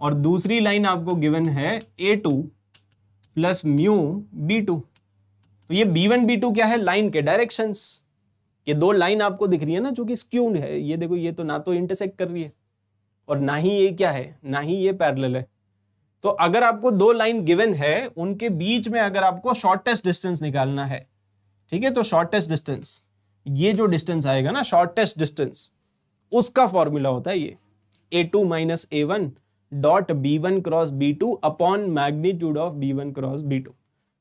और दूसरी लाइन आपको गिवन है A two plus mu B two तो ये बी वन बी टू क्या है लाइन के डायरेक्शंस ये दो लाइन आपको दिख रही है ना जो कि स्क्यूड है ये देखो ये तो ना तो इंटरसेक्ट कर रही है और ना ही ये क्या है ना ही ये पैरेलल है तो अगर आपको दो लाइन गिवन है उनके बीच में अगर आपको शॉर्टेस्ट डिस्टेंस निकालना है ठीक है तो शॉर्टेस्ट डिस्टेंस ये जो डिस्टेंस आएगा ना शॉर्टेस्ट डिस्टेंस उसका फॉर्मूला होता है ये A two minus A one dot B one cross B two upon magnitude of B one cross B two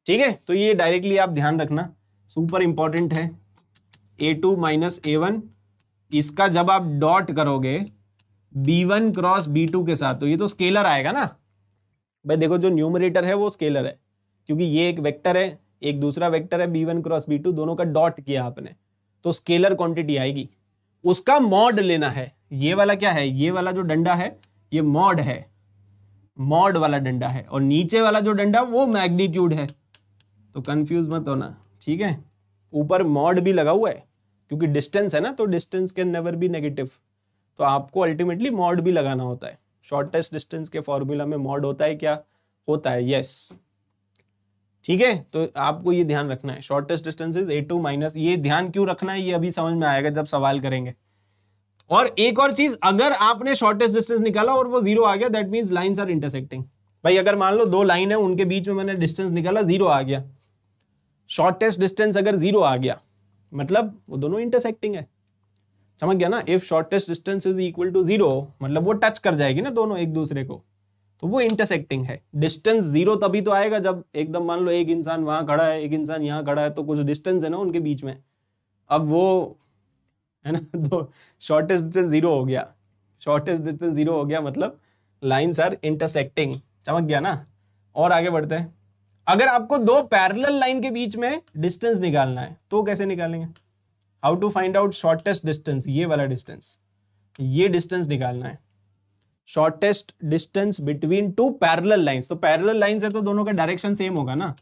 ठीक है तो ये डायरेक्टली आप ध्यान रखना सुपर इंपॉर्टेंट है A two minus A one इसका जब आप डॉट करोगे B one cross B two के साथ तो ये तो स्केलर आएगा ना भाई देखो जो न्यूमरेटर है वो स्केलर है क्योंकि ये एक वेक्टर है एक दूसरा वेक्टर है B one cross B two दोनों का डॉट किया आपने तो स्केलर क्वांटिटी आएगी उसका मॉड लेना है ये वाला क्या है ये वाला जो डंडा है ये मॉड है मॉड वाला डंडा है और नीचे वाला जो डंडा वो मैग्नीट्यूड है तो कंफ्यूज मत होना ठीक है ऊपर मॉड भी लगा हुआ है क्योंकि डिस्टेंस है ना तो distance can never be negative तो आपको अल्टीमेटली मॉड भी लगाना होता है शॉर्टेस्ट डिस्टेंस के फॉर्मूला में मॉड होता है क्या होता है यस yes. ठीक है तो आपको ये ध्यान रखना है shortest distance is A two minus ये ध्यान क्यों रखना है ये अभी समझ में आएगा जब सवाल करेंगे और एक और चीज अगर आपने शॉर्टेस्ट डिस्टेंस निकाला और वो जीरो आ गया that mean line are intersecting भाई अगर मान लो दो लाइन है उनके बीच में मैंने डिस्टेंस निकाला जीरो आ गया शॉर्टेस्ट डिस्टेंस अगर जीरो आ गया मतलब वो दोनों इंटरसेक्टिंग है समझ गया ना if shortest distance is equal to zero मतलब वो टच कर जाएगी ना दोनों एक दूसरे को तो वो इंटरसेक्टिंग है डिस्टेंस जीरो तभी तो आएगा जब एकदम मान लो एक इंसान वहां खड़ा है एक इंसान यहाँ खड़ा है तो कुछ डिस्टेंस है ना उनके बीच में अब वो है ना [laughs] तो शॉर्टेस्ट डिस्टेंस जीरो हो गया शॉर्टेस्ट डिस्टेंस जीरो हो गया मतलब लाइन्स आर इंटरसेक्टिंग चमक गया ना और आगे बढ़ते हैं अगर आपको दो पैरेलल लाइन के बीच में डिस्टेंस निकालना है तो कैसे निकालेंगे how to find out shortest distance ये वाला डिस्टेंस ये डिस्टेंस निकालना है shortest distance between two parallel lines तो पैरल लाइन है तो दोनों का डायरेक्शन सेम होगा ना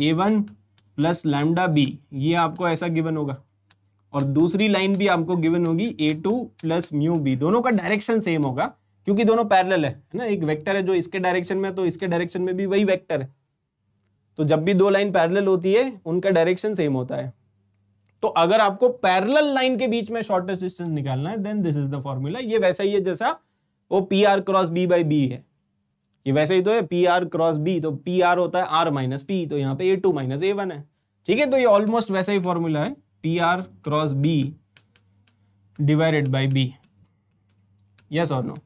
A one plus lambda B ये आपको ऐसा गिवन होगा और दूसरी लाइन भी आपको गिवन होगी A two plus mu B दोनों का डायरेक्शन सेम होगा क्योंकि दोनों पैरेलल है ना एक वेक्टर है जो इसके डायरेक्शन में है तो इसके डायरेक्शन में भी वही वेक्टर है तो जब भी दो लाइन पैरेलल होती है उनका डायरेक्शन सेम होता है तो अगर आपको पैरेलल लाइन के बीच में शॉर्टेस्ट डिस्टेंस निकालना है then this is the formula ये वैसा ही है जैसा वो P R cross B by B है ये वैसे ही तो है पी आर क्रॉस बी तो पी आर होता है आर माइनस पी तो यहाँ पे A two minus A one है ठीक है तो ये ऑलमोस्ट वैसा ही फॉर्मूला है P R cross B divided by B yes और नो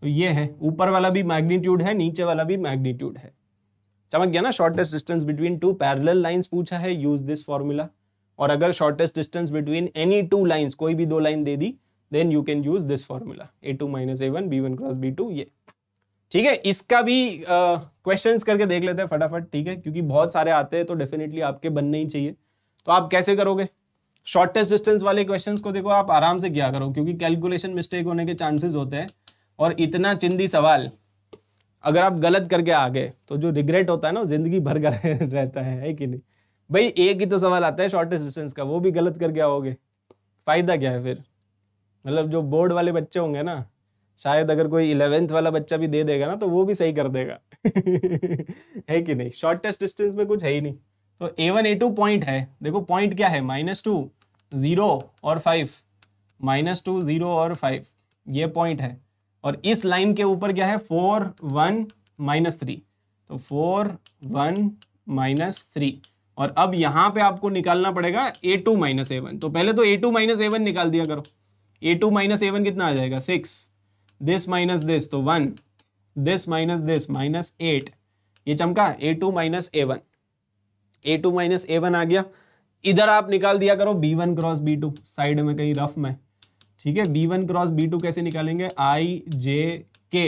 तो ये है ऊपर वाला भी मैग्नीट्यूड है नीचे वाला भी मैग्नीट्यूड है चमक गया ना shortest distance between two parallel lines पूछा है यूज दिस फॉर्मूला और अगर shortest distance between any two lines कोई भी दो लाइन दे दी then you can use this formula A two minus A one B one cross B two ये ठीक है इसका भी क्वेश्चन uh, करके देख लेते हैं फटाफट ठीक है क्योंकि बहुत सारे आते हैं तो डेफिनेटली आपके बनने ही चाहिए तो आप कैसे करोगे शॉर्टेस्ट डिस्टेंस वाले क्वेश्चन को देखो आप आराम से क्या करो क्योंकि कैलकुलेशन मिस्टेक होने के चांसेस होते हैं और इतना चिंदी सवाल अगर आप गलत करके आ गए तो जो रिग्रेट होता है ना जिंदगी भर कर रहता है, है कि नहीं भाई एक ही तो सवाल आता है शॉर्टेस्ट डिस्टेंस का वो भी गलत करके आओगे फायदा क्या है फिर मतलब जो बोर्ड वाले बच्चे होंगे ना शायद अगर कोई इलेवेंथ वाला बच्चा भी दे देगा ना तो वो भी सही कर देगा [laughs] है कि नहीं शॉर्टेस्ट डिस्टेंस में कुछ है ही नहीं तो A one A two point है देखो पॉइंट क्या है माइनस टू ज़ीरो और फाइव माइनस टू ज़ीरो और फाइव ये पॉइंट है और इस लाइन के ऊपर क्या है फोर वन माइनस थ्री तो फोर वन माइनस थ्री और अब यहाँ पे आपको निकालना पड़ेगा A two minus A one तो पहले तो A two minus A one निकाल दिया करो A two minus A one कितना आ जाएगा सिक्स दिस माइनस दिस तो one this minus this minus eight ये चमका A two minus A one A two minus A one आ गया इधर आप निकाल दिया करो B one cross B two side में कहीं रफ में ठीक है B one cross B two कैसे निकालेंगे आई जे के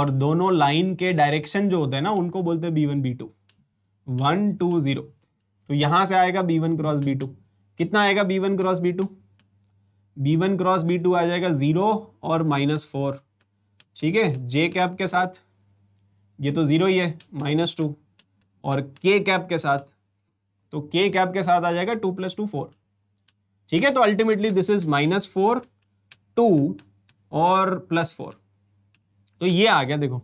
और दोनों लाइन के डायरेक्शन जो होते हैं ना उनको बोलते हैं B one B two one two zero तो यहां से आएगा B one cross B two कितना आएगा B one cross B two B one cross B two आ जाएगा ज़ीरो और माइनस फोर ठीक है जे कैप के साथ ये तो ज़ीरो ही है माइनस टू और के कैप के साथ तो के कैप के साथ आ जाएगा टू प्लस टू फोर ठीक है तो ultimately this is minus four two और प्लस फोर तो ये आ गया देखो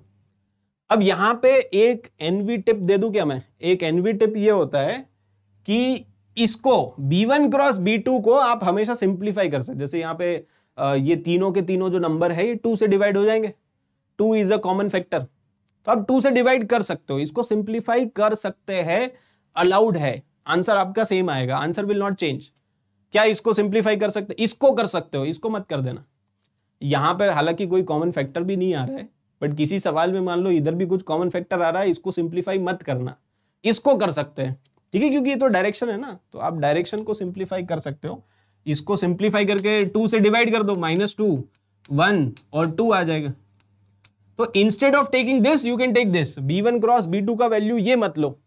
अब यहां पे एक एनवी टिप दे दू क्या मैं एक एनवी टिप ये होता है कि इसको B1 वन क्रॉस बी को आप हमेशा सिंप्लीफाई कर सकते जैसे यहाँ पे ये तीनों के तीनों जो नंबर है ये टू से डिवाइड हो जाएंगे two is a common factor तो आप टू से डिवाइड कर सकते हो इसको सिंप्लीफाई कर सकते हैं अलाउड है आंसर आपका सेम आएगा आंसर विल नॉट चेंज क्या इसको सिंप्लीफाई कर सकते इसको कर सकते हो इसको मत कर देना यहाँ पे हालांकि कोई कॉमन फैक्टर भी नहीं आ रहा है बट किसी सवाल में मान लो इधर भी कुछ कॉमन फैक्टर आ रहा है इसको सिंप्लीफाई मत करना इसको कर सकते हैं ठीक है क्योंकि ये तो डायरेक्शन है ना तो आप डायरेक्शन को सिंप्लीफाई कर सकते हो इसको सिंप्लीफाई करके टू से डिवाइड कर दो माइनस टू वन और टू आ जाएगा तो instead of taking this you can take this B one cross B two का वैल्यू ये मत लो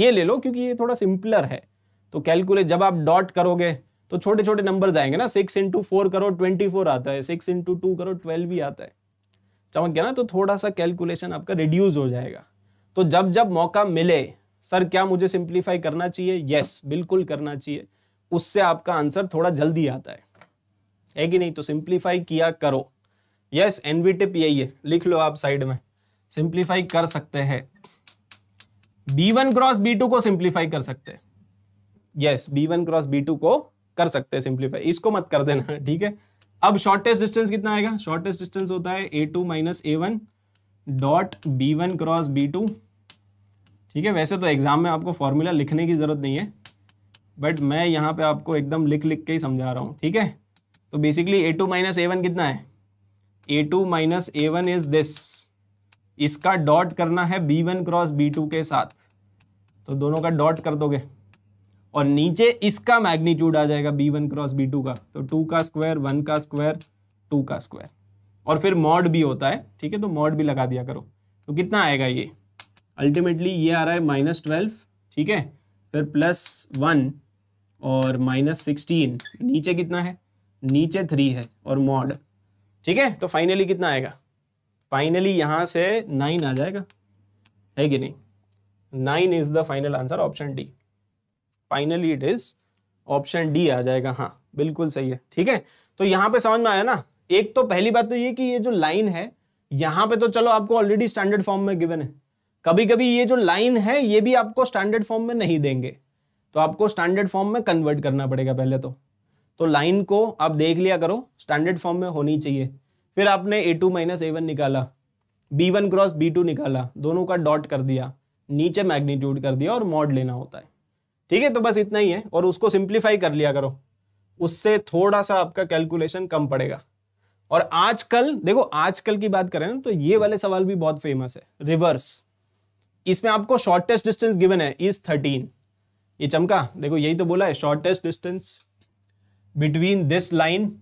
ये ले लो क्योंकि ये थोड़ा सिंपलर है तो कैलकुलेट जब आप डॉट करोगे तो छोटे छोटे नंबर आएंगे ना सिक्स इंटू फोर करो ट्वेंटी फोर आता है सिक्स इंटू टू करो ट्वेल्व भी आता है चमक गया ना तो थोड़ा सा कैलकुलेशन आपका रिड्यूस हो जाएगा तो जब जब मौका मिले सर क्या मुझे सिंप्लीफाई करना चाहिए यस बिल्कुल करना चाहिए उससे आपका आंसर थोड़ा जल्दी आता है है कि नहीं तो सिंप्लीफाई किया करो यस एनवी टिप यही है लिख लो आप साइड में सिंप्लीफाई कर सकते हैं B one cross B two को सिंप्लीफाई कर सकते हैं yes B one cross B two को कर सकते हैं सिंप्लीफाई इसको मत कर देना ठीक है अब शॉर्टेस्ट डिस्टेंस कितना आएगा शॉर्टेस्ट डिस्टेंस होता है A two minus A one dot B one cross B two ठीक है वैसे तो एग्ज़ाम में आपको फॉर्मूला लिखने की ज़रूरत नहीं है बट मैं यहाँ पे आपको एकदम लिख लिख के ही समझा रहा हूँ ठीक है तो basically A two minus A one कितना है A two minus A one is this इसका डॉट करना है B one cross B two के साथ तो दोनों का डॉट कर दोगे और नीचे इसका मैग्नीट्यूड आ जाएगा B one cross B two का तो टू का स्क्वायर वन का स्क्वायर टू का स्क्वायर और फिर मॉड भी होता है ठीक है तो मॉड भी लगा दिया करो तो कितना आएगा ये अल्टीमेटली ये आ रहा है माइनस ट्वेल्व ठीक है फिर प्लस वन और माइनस सिक्सटीन नीचे कितना है नीचे थ्री है और मॉड ठीक है तो फाइनली कितना आएगा फाइनली यहाँ से नाइन आ जाएगा है कि नहीं nine is the final answer option D finally it is option D आ जाएगा हाँ बिल्कुल सही है ठीक है तो यहां पे समझ में आया ना एक तो पहली बात तो ये कि ये जो लाइन है यहाँ पे तो चलो आपको ऑलरेडी स्टैंडर्ड फॉर्म में गिवन है कभी कभी ये जो लाइन है ये भी आपको स्टैंडर्ड फॉर्म में नहीं देंगे तो आपको स्टैंडर्ड फॉर्म में कन्वर्ट करना पड़ेगा पहले तो तो लाइन को आप देख लिया करो स्टैंडर्ड फॉर्म में होनी चाहिए फिर आपने A two minus A one निकाला B one cross B two निकाला दोनों का डॉट कर दिया नीचे मैग्नीट्यूड कर दिया और मॉड लेना होता है ठीक है तो बस इतना ही है और उसको सिंप्लीफाई कर लिया करो उससे थोड़ा सा आपका कैलकुलेशन कम पड़ेगा और आजकल देखो आजकल की बात करें ना तो ये वाले सवाल भी बहुत फेमस है रिवर्स इसमें आपको शॉर्टेस्ट डिस्टेंस गिवन है इज थर्टीन ये चमका देखो यही तो बोला है shortest distance between this line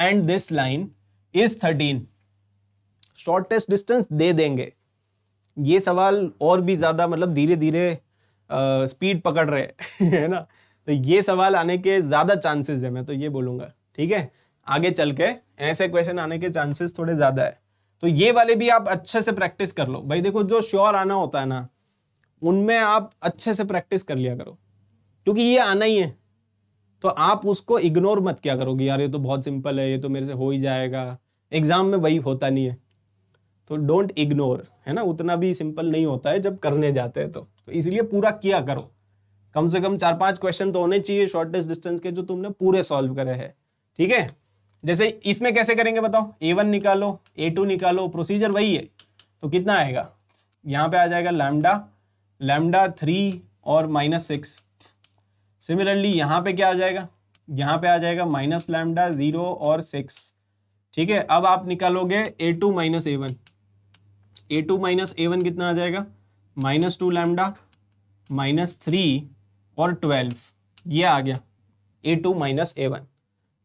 and this line is thirteen shortest distance दे देंगे ये सवाल और भी ज़्यादा मतलब धीरे धीरे स्पीड पकड़ रहे [laughs] है ना तो ये सवाल आने के ज़्यादा चांसेस है मैं तो ये बोलूंगा ठीक है आगे चल के ऐसे क्वेश्चन आने के चांसेस थोड़े ज़्यादा है तो ये वाले भी आप अच्छे से प्रैक्टिस कर लो भाई देखो जो श्योर आना होता है ना उनमें आप अच्छे से प्रैक्टिस कर लिया करो क्योंकि ये आना ही है तो आप उसको इग्नोर मत क्या करोगे यार ये तो बहुत सिंपल है ये तो मेरे से हो ही जाएगा एग्जाम में वही होता नहीं है तो डोंट इग्नोर है ना उतना भी सिंपल नहीं होता है जब करने जाते हैं तो, तो इसलिए पूरा किया करो कम से कम चार पांच क्वेश्चन तो होने चाहिए शॉर्टेस्ट डिस्टेंस के जो तुमने पूरे सॉल्व करे हैं ठीक है जैसे इसमें कैसे करेंगे बताओ ए वन निकालो ए टू निकालो प्रोसीजर वही है तो कितना आएगा यहाँ पे आ जाएगा लैमडा लैमडा थ्री और माइनस सिक्स सिमिलरली यहाँ पे क्या आ जाएगा यहाँ पे आ जाएगा माइनस लैमडा ज़ीरो और सिक्स ठीक है अब आप निकालोगे A two minus A one A two minus A one कितना आ जाएगा minus two lambda minus three और ट्वेल्व ये आ गया A two minus A one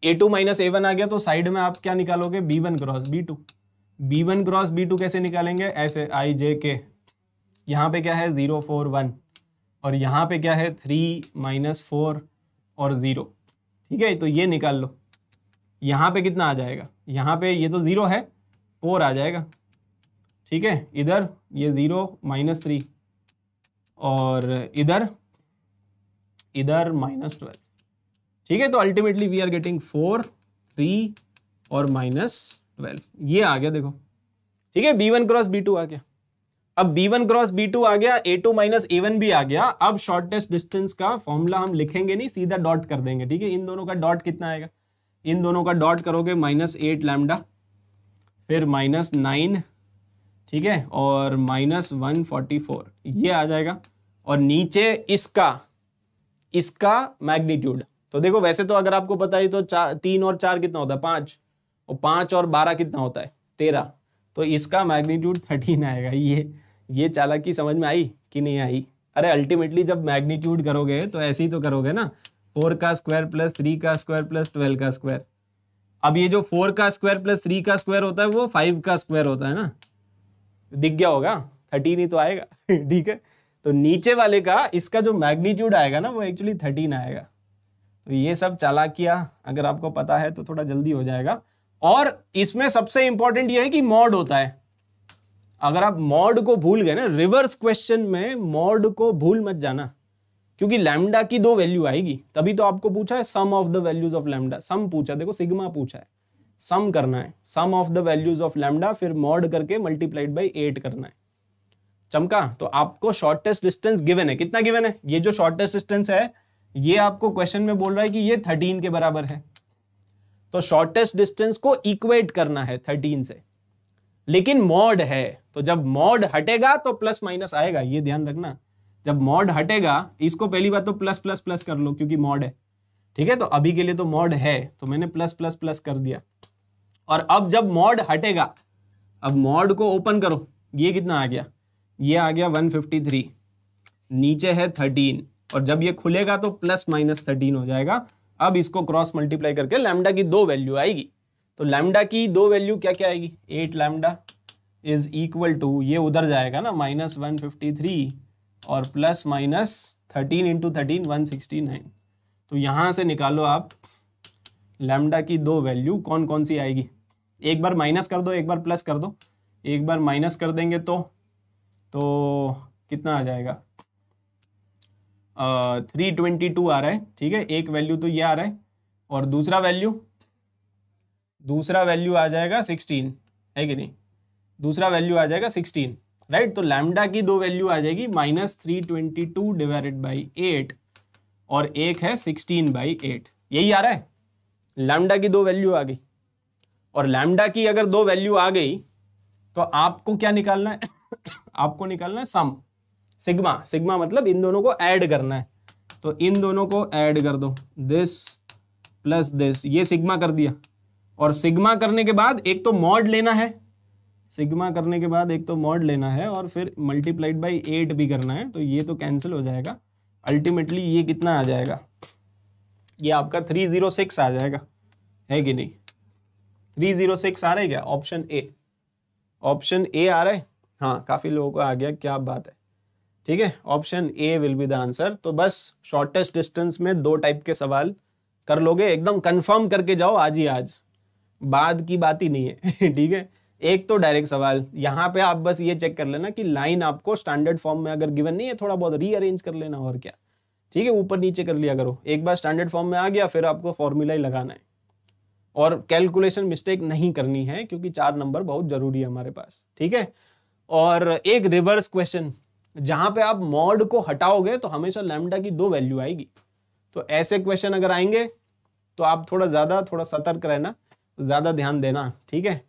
A two minus A one आ गया तो साइड में आप क्या निकालोगे B one cross B two B one cross B two कैसे निकालेंगे ऐसे आई जे के यहाँ पे क्या है ज़ीरो फोर वन और यहाँ पे क्या है थ्री माइनस फोर और ज़ीरो ठीक है तो ये निकाल लो यहाँ पे कितना आ जाएगा यहाँ पे ये तो ज़ीरो है फोर आ जाएगा ठीक है इधर ये ज़ीरो माइनस थ्री और इधर इधर माइनस ट्वेल्व ठीक है तो ultimately we are getting four three और माइनस ट्वेल्व ये आ गया देखो ठीक है B one cross B two आ गया अब B one cross B two आ गया A two minus A one भी आ गया अब शॉर्टेस्ट डिस्टेंस का फॉर्मूला हम लिखेंगे नहीं सीधा डॉट कर देंगे ठीक है इन दोनों का डॉट कितना आएगा इन दोनों का डॉट करोगे माइनस एट लैमडा फिर माइनस नाइन ठीक है और माइनस वन फोर्टी फोर ये आ जाएगा और नीचे इसका इसका मैग्नीट्यूड तो देखो वैसे तो अगर आपको पता ही तो चार तीन और चार कितना होता है पाँच और पांच और बारह कितना होता है तेरह तो इसका मैग्नीट्यूड थर्टीन आएगा ये ये चालाकी समझ में आई कि नहीं आई अरे अल्टीमेटली जब मैग्नीट्यूड करोगे तो ऐसे ही तो करोगे ना फोर का स्क्वायर प्लस थ्री का स्क्वायर प्लस ट्वेल्व का स्क्वायर अब ये जो फोर का स्क्वायर प्लस थ्री का स्क्वायर होता है वो फाइव का स्क्वायर होता है ना दिख गया होगा थर्टीन ही तो आएगा [laughs] ठीक है तो नीचे वाले का इसका जो मैग्नीट्यूड आएगा ना वो एक्चुअली थर्टीन आएगा तो ये सब चालाकिया अगर आपको पता है तो थोड़ा जल्दी हो जाएगा और इसमें सबसे इंपॉर्टेंट ये है कि मॉड होता है अगर आप मॉड को भूल गए ना रिवर्स क्वेश्चन में मॉड को भूल मत जाना क्योंकि लैमडा की दो वैल्यू आएगी तभी तो आपको पूछा है sum of the values of lambda sum पूछा देखो सिग्मा पूछा है सम करना है sum of the values of lambda फिर मॉड करके मल्टीप्लाइड बाई एट करना है चमका तो आपको शॉर्टेस्ट डिस्टेंस गिवन है कितना गिवन है ये जो शॉर्टेस्ट डिस्टेंस है ये आपको क्वेश्चन में बोल रहा है कि ये थर्टीन के बराबर है तो शॉर्टेस्ट डिस्टेंस को इक्वेट करना है थर्टीन से लेकिन मॉड है तो जब मॉड हटेगा तो प्लस माइनस आएगा ये ध्यान रखना जब मॉड हटेगा इसको पहली बात तो प्लस प्लस प्लस कर लो क्योंकि मॉड है ठीक है तो अभी के लिए तो मॉड है तो मैंने प्लस प्लस प्लस कर दिया और अब जब मॉड हटेगा अब मॉड को ओपन करो ये कितना आ गया ये आ गया 153 नीचे है और जब ये खुलेगा तो प्लस माइनस थर्टीन हो जाएगा अब इसको क्रॉस मल्टीप्लाई करके लैमडा की दो वैल्यू आएगी तो लैमडा की दो वैल्यू क्या क्या आएगी eight lambda is equal to ये उधर जाएगा ना माइनस वन फिफ्टी थ्री और plus minus thirteen into thirteen one sixty nine तो यहाँ से निकालो आप लैमडा की दो वैल्यू कौन कौन सी आएगी एक बार माइनस कर दो एक बार प्लस कर दो एक बार माइनस कर देंगे तो तो कितना आ जाएगा थ्री ट्वेंटी टू आ रहा है ठीक है एक वैल्यू तो ये आ रहा है और दूसरा वैल्यू दूसरा वैल्यू आ जाएगा सिक्सटीन है कि नहीं दूसरा वैल्यू आ जाएगा सिक्सटीन राइट तो लैमडा की दो वैल्यू आ जाएगी minus three twenty two divided by eight और एक है सिक्सटीन बाई एट यही आ रहा है लैमडा की दो वैल्यू आ गई और लैमडा की अगर दो वैल्यू आ गई तो आपको क्या निकालना है [coughs] आपको निकालना है सम सिग्मा सिग्मा मतलब इन दोनों को ऐड करना है तो इन दोनों को ऐड कर दो दिस प्लस दिस ये सिग्मा कर दिया और सिग्मा करने के बाद एक तो मॉड लेना है सिग्मा करने के बाद एक तो मॉड लेना है और फिर मल्टीप्लाइड बाई एट भी करना है तो ये तो कैंसिल हो जाएगा अल्टीमेटली ये कितना आ जाएगा ये आपका थ्री जीरो सिक्स आ जाएगा है कि नहीं थ्री जीरो सिक्स आ रहा है क्या ऑप्शन ए ऑप्शन ए आ रहा है हाँ काफ़ी लोगों को आ गया क्या बात है ठीक है option A will be the answer तो बस शॉर्टेस्ट डिस्टेंस में दो टाइप के सवाल कर लोगे एकदम कंफर्म करके जाओ आज ही आज बाद की बात ही नहीं है [laughs] ठीक है एक तो डायरेक्ट सवाल यहाँ पे आप बस ये चेक कर लेना कि लाइन आपको स्टैंडर्ड फॉर्म में अगर गिवन नहीं है थोड़ा बहुत रीअरेंज कर लेना और क्या ठीक है ऊपर नीचे कर लिया करो एक बार स्टैंडर्ड फॉर्म में आ गया फिर आपको फॉर्मूला ही लगाना है और कैलकुलेशन मिस्टेक नहीं करनी है क्योंकि चार नंबर बहुत जरूरी है हमारे पास ठीक है और एक रिवर्स क्वेश्चन जहां पे आप मॉड को हटाओगे तो हमेशा लैमडा की दो वैल्यू आएगी तो ऐसे क्वेश्चन अगर आएंगे तो आप थोड़ा ज्यादा थोड़ा सतर्क रहना ज्यादा ध्यान देना ठीक है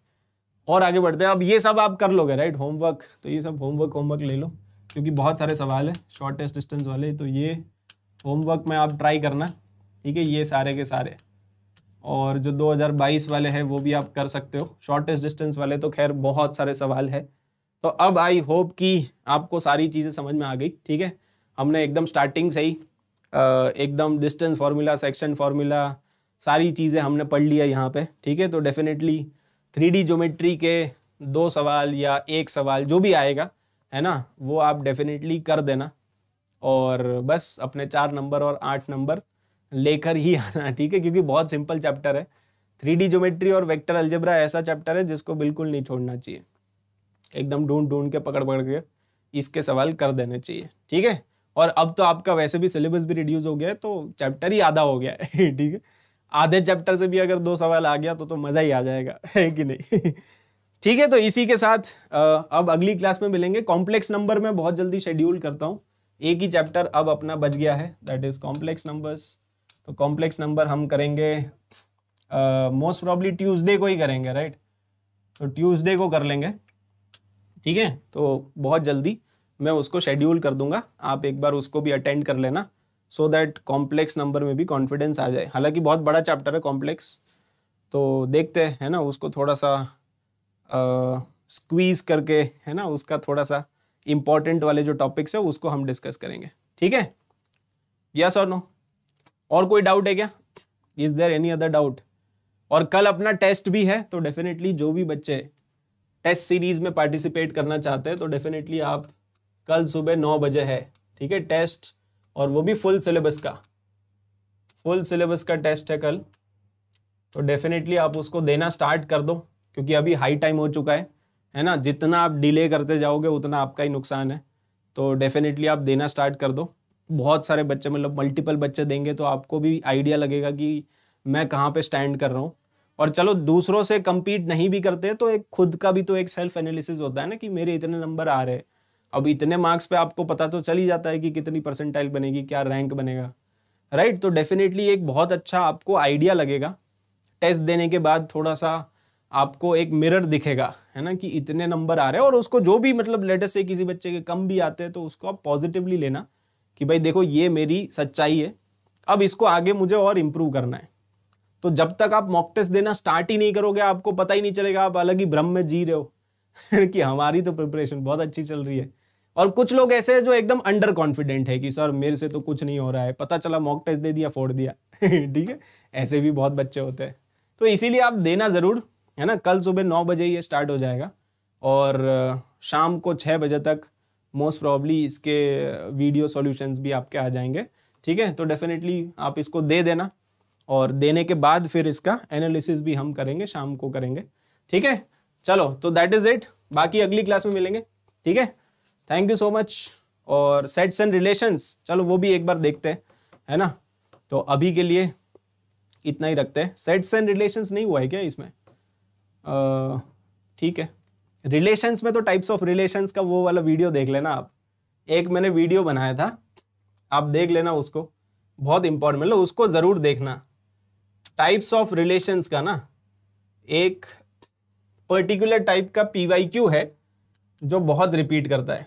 और आगे बढ़ते हैं अब ये सब आप कर लोगे राइट होमवर्क तो ये सब होमवर्क होमवर्क ले लो क्योंकि बहुत सारे सवाल है शॉर्टेस्ट डिस्टेंस वाले तो ये होमवर्क में आप ट्राई करना ठीक है ये सारे के सारे और जो 2022 वाले हैं वो भी आप कर सकते हो शॉर्टेस्ट डिस्टेंस वाले तो खैर बहुत सारे सवाल है तो अब आई होप कि आपको सारी चीज़ें समझ में आ गई ठीक है हमने एकदम स्टार्टिंग से ही एकदम डिस्टेंस फार्मूला सेक्शन फार्मूला सारी चीज़ें हमने पढ़ लिया यहाँ पे ठीक है तो डेफिनेटली थ्री डी ज्योमेट्री के दो सवाल या एक सवाल जो भी आएगा है ना वो आप डेफिनेटली कर देना और बस अपने चार नंबर और आठ नंबर लेकर ही [laughs] आना ठीक है क्योंकि बहुत सिंपल चैप्टर है थ्री डी ज्योमेट्री और वेक्टर अल्जेब्रा ऐसा चैप्टर है जिसको बिल्कुल नहीं छोड़ना चाहिए एकदम ढूंढ ढूंढ के पकड़ पकड़ के इसके सवाल कर देने चाहिए ठीक है और अब तो आपका वैसे भी सिलेबस भी रिड्यूस हो गया है तो चैप्टर ही आधा हो गया है [laughs] ठीक है आधे चैप्टर से भी अगर दो सवाल आ गया तो तो मज़ा ही आ जाएगा [laughs] है कि नहीं [laughs] ठीक है तो इसी के साथ अब अगली क्लास में मिलेंगे कॉम्प्लेक्स नंबर में बहुत जल्दी शेड्यूल करता हूँ एक ही चैप्टर अब अपना बच गया है दैट इज़ कॉम्प्लेक्स नंबर्स तो कॉम्प्लेक्स नंबर हम करेंगे मोस्ट प्रॉब्ली ट्यूजडे को ही करेंगे राइट right? तो ट्यूज़डे को कर लेंगे ठीक है तो बहुत जल्दी मैं उसको शेड्यूल कर दूंगा आप एक बार उसको भी अटेंड कर लेना सो दैट कॉम्प्लेक्स नंबर में भी कॉन्फिडेंस आ जाए हालांकि बहुत बड़ा चैप्टर है कॉम्प्लेक्स तो देखते हैं है ना उसको थोड़ा सा स्क्वीज करके है ना उसका थोड़ा सा इम्पॉर्टेंट वाले जो टॉपिक्स है उसको हम डिस्कस करेंगे ठीक है यस और नो और कोई डाउट है क्या is there any other doubt और कल अपना टेस्ट भी है तो डेफिनेटली जो भी बच्चे टेस्ट सीरीज में पार्टिसिपेट करना चाहते हैं तो डेफिनेटली आप कल सुबह नौ बजे है ठीक है टेस्ट और वो भी फुल सिलेबस का फुल सिलेबस का टेस्ट है कल तो डेफिनेटली आप उसको देना स्टार्ट कर दो क्योंकि अभी हाई टाइम हो चुका है है ना जितना आप डिले करते जाओगे उतना आपका ही नुकसान है तो डेफिनेटली आप देना स्टार्ट कर दो बहुत सारे बच्चे मतलब मल्टीपल बच्चे देंगे तो आपको भी आइडिया लगेगा कि मैं कहाँ पे स्टैंड कर रहा हूँ और चलो दूसरों से कम्पीट नहीं भी करते तो एक खुद का भी तो एक सेल्फ एनालिसिस होता है ना कि मेरे इतने नंबर आ रहे अब इतने मार्क्स पे आपको पता तो चल ही जाता है कि कितनी परसेंटाइल बनेगी क्या रैंक बनेगा राइट तो डेफिनेटली एक बहुत अच्छा आपको आइडिया लगेगा टेस्ट देने के बाद थोड़ा सा आपको एक मिरर दिखेगा है ना कि इतने नंबर आ रहे हैं और उसको जो भी मतलब लेटेस्ट से किसी बच्चे के कम भी आते हैं तो उसको आप पॉजिटिवली लेना कि भाई देखो ये मेरी सच्चाई है अब इसको आगे मुझे और इम्प्रूव करना है तो जब तक आप मॉक टेस्ट देना स्टार्ट ही नहीं करोगे आपको पता ही नहीं चलेगा आप अलग ही भ्रम में जी रहे हो [laughs] कि हमारी तो प्रिपरेशन बहुत अच्छी चल रही है और कुछ लोग ऐसे हैं जो एकदम अंडर कॉन्फिडेंट है कि सर मेरे से तो कुछ नहीं हो रहा है पता चला मॉक टेस्ट दे दिया फोड़ दिया [laughs] ठीक है ऐसे भी बहुत बच्चे होते हैं तो इसीलिए आप देना ज़रूर है ना कल सुबह नौ बजे ये स्टार्ट हो जाएगा और शाम को छः बजे तक मोस्ट प्रॉब्ली इसके वीडियो सॉल्यूशंस भी आपके आ जाएंगे ठीक है तो डेफिनेटली आप इसको दे देना और देने के बाद फिर इसका एनालिसिस भी हम करेंगे शाम को करेंगे ठीक है चलो तो दैट इज इट बाकी अगली क्लास में मिलेंगे ठीक है थैंक यू सो मच और सेट्स एंड रिलेशंस चलो वो भी एक बार देखते हैं है ना तो अभी के लिए इतना ही रखते हैं सेट्स एंड रिलेशंस नहीं हुआ है क्या इसमें ठीक है रिलेशंस में तो टाइप्स ऑफ रिलेशंस का वो वाला वीडियो देख लेना आप एक मैंने वीडियो बनाया था आप देख लेना उसको बहुत इंपॉर्टेंट मतलब उसको ज़रूर देखना टाइप्स ऑफ रिलेशंस का ना एक पर्टिकुलर टाइप का क्यू है जो बहुत रिपीट करता है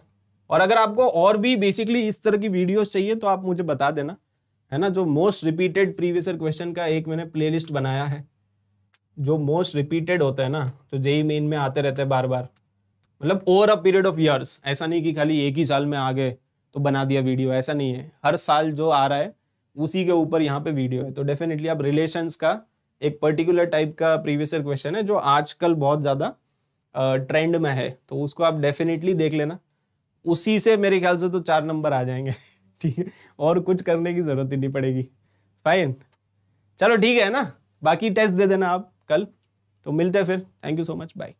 और अगर आपको और भी बेसिकली इस तरह की वीडियोस चाहिए तो आप मुझे बता देना है ना जो मोस्ट रिपीटेड प्रीवियस क्वेश्चन का एक मैंने प्लेलिस्ट बनाया है जो मोस्ट रिपीटेड होता है ना तो जेई मेन में आते रहते हैं बार बार मतलब over a period of years ऐसा नहीं कि खाली एक ही साल में आ गए तो बना दिया वीडियो ऐसा नहीं है हर साल जो आ रहा है उसी के ऊपर यहाँ पे वीडियो है तो डेफिनेटली आप रिलेशंस का एक पर्टिकुलर टाइप का प्रीवियस ईयर क्वेश्चन है जो आजकल बहुत ज़्यादा ट्रेंड में है तो उसको आप डेफिनेटली देख लेना उसी से मेरे ख्याल से तो चार नंबर आ जाएंगे [laughs] ठीक है और कुछ करने की ज़रूरत ही नहीं पड़ेगी फाइन चलो ठीक है ना बाकी टेस्ट दे देना आप कल तो मिलते हैं फिर thank you so much bye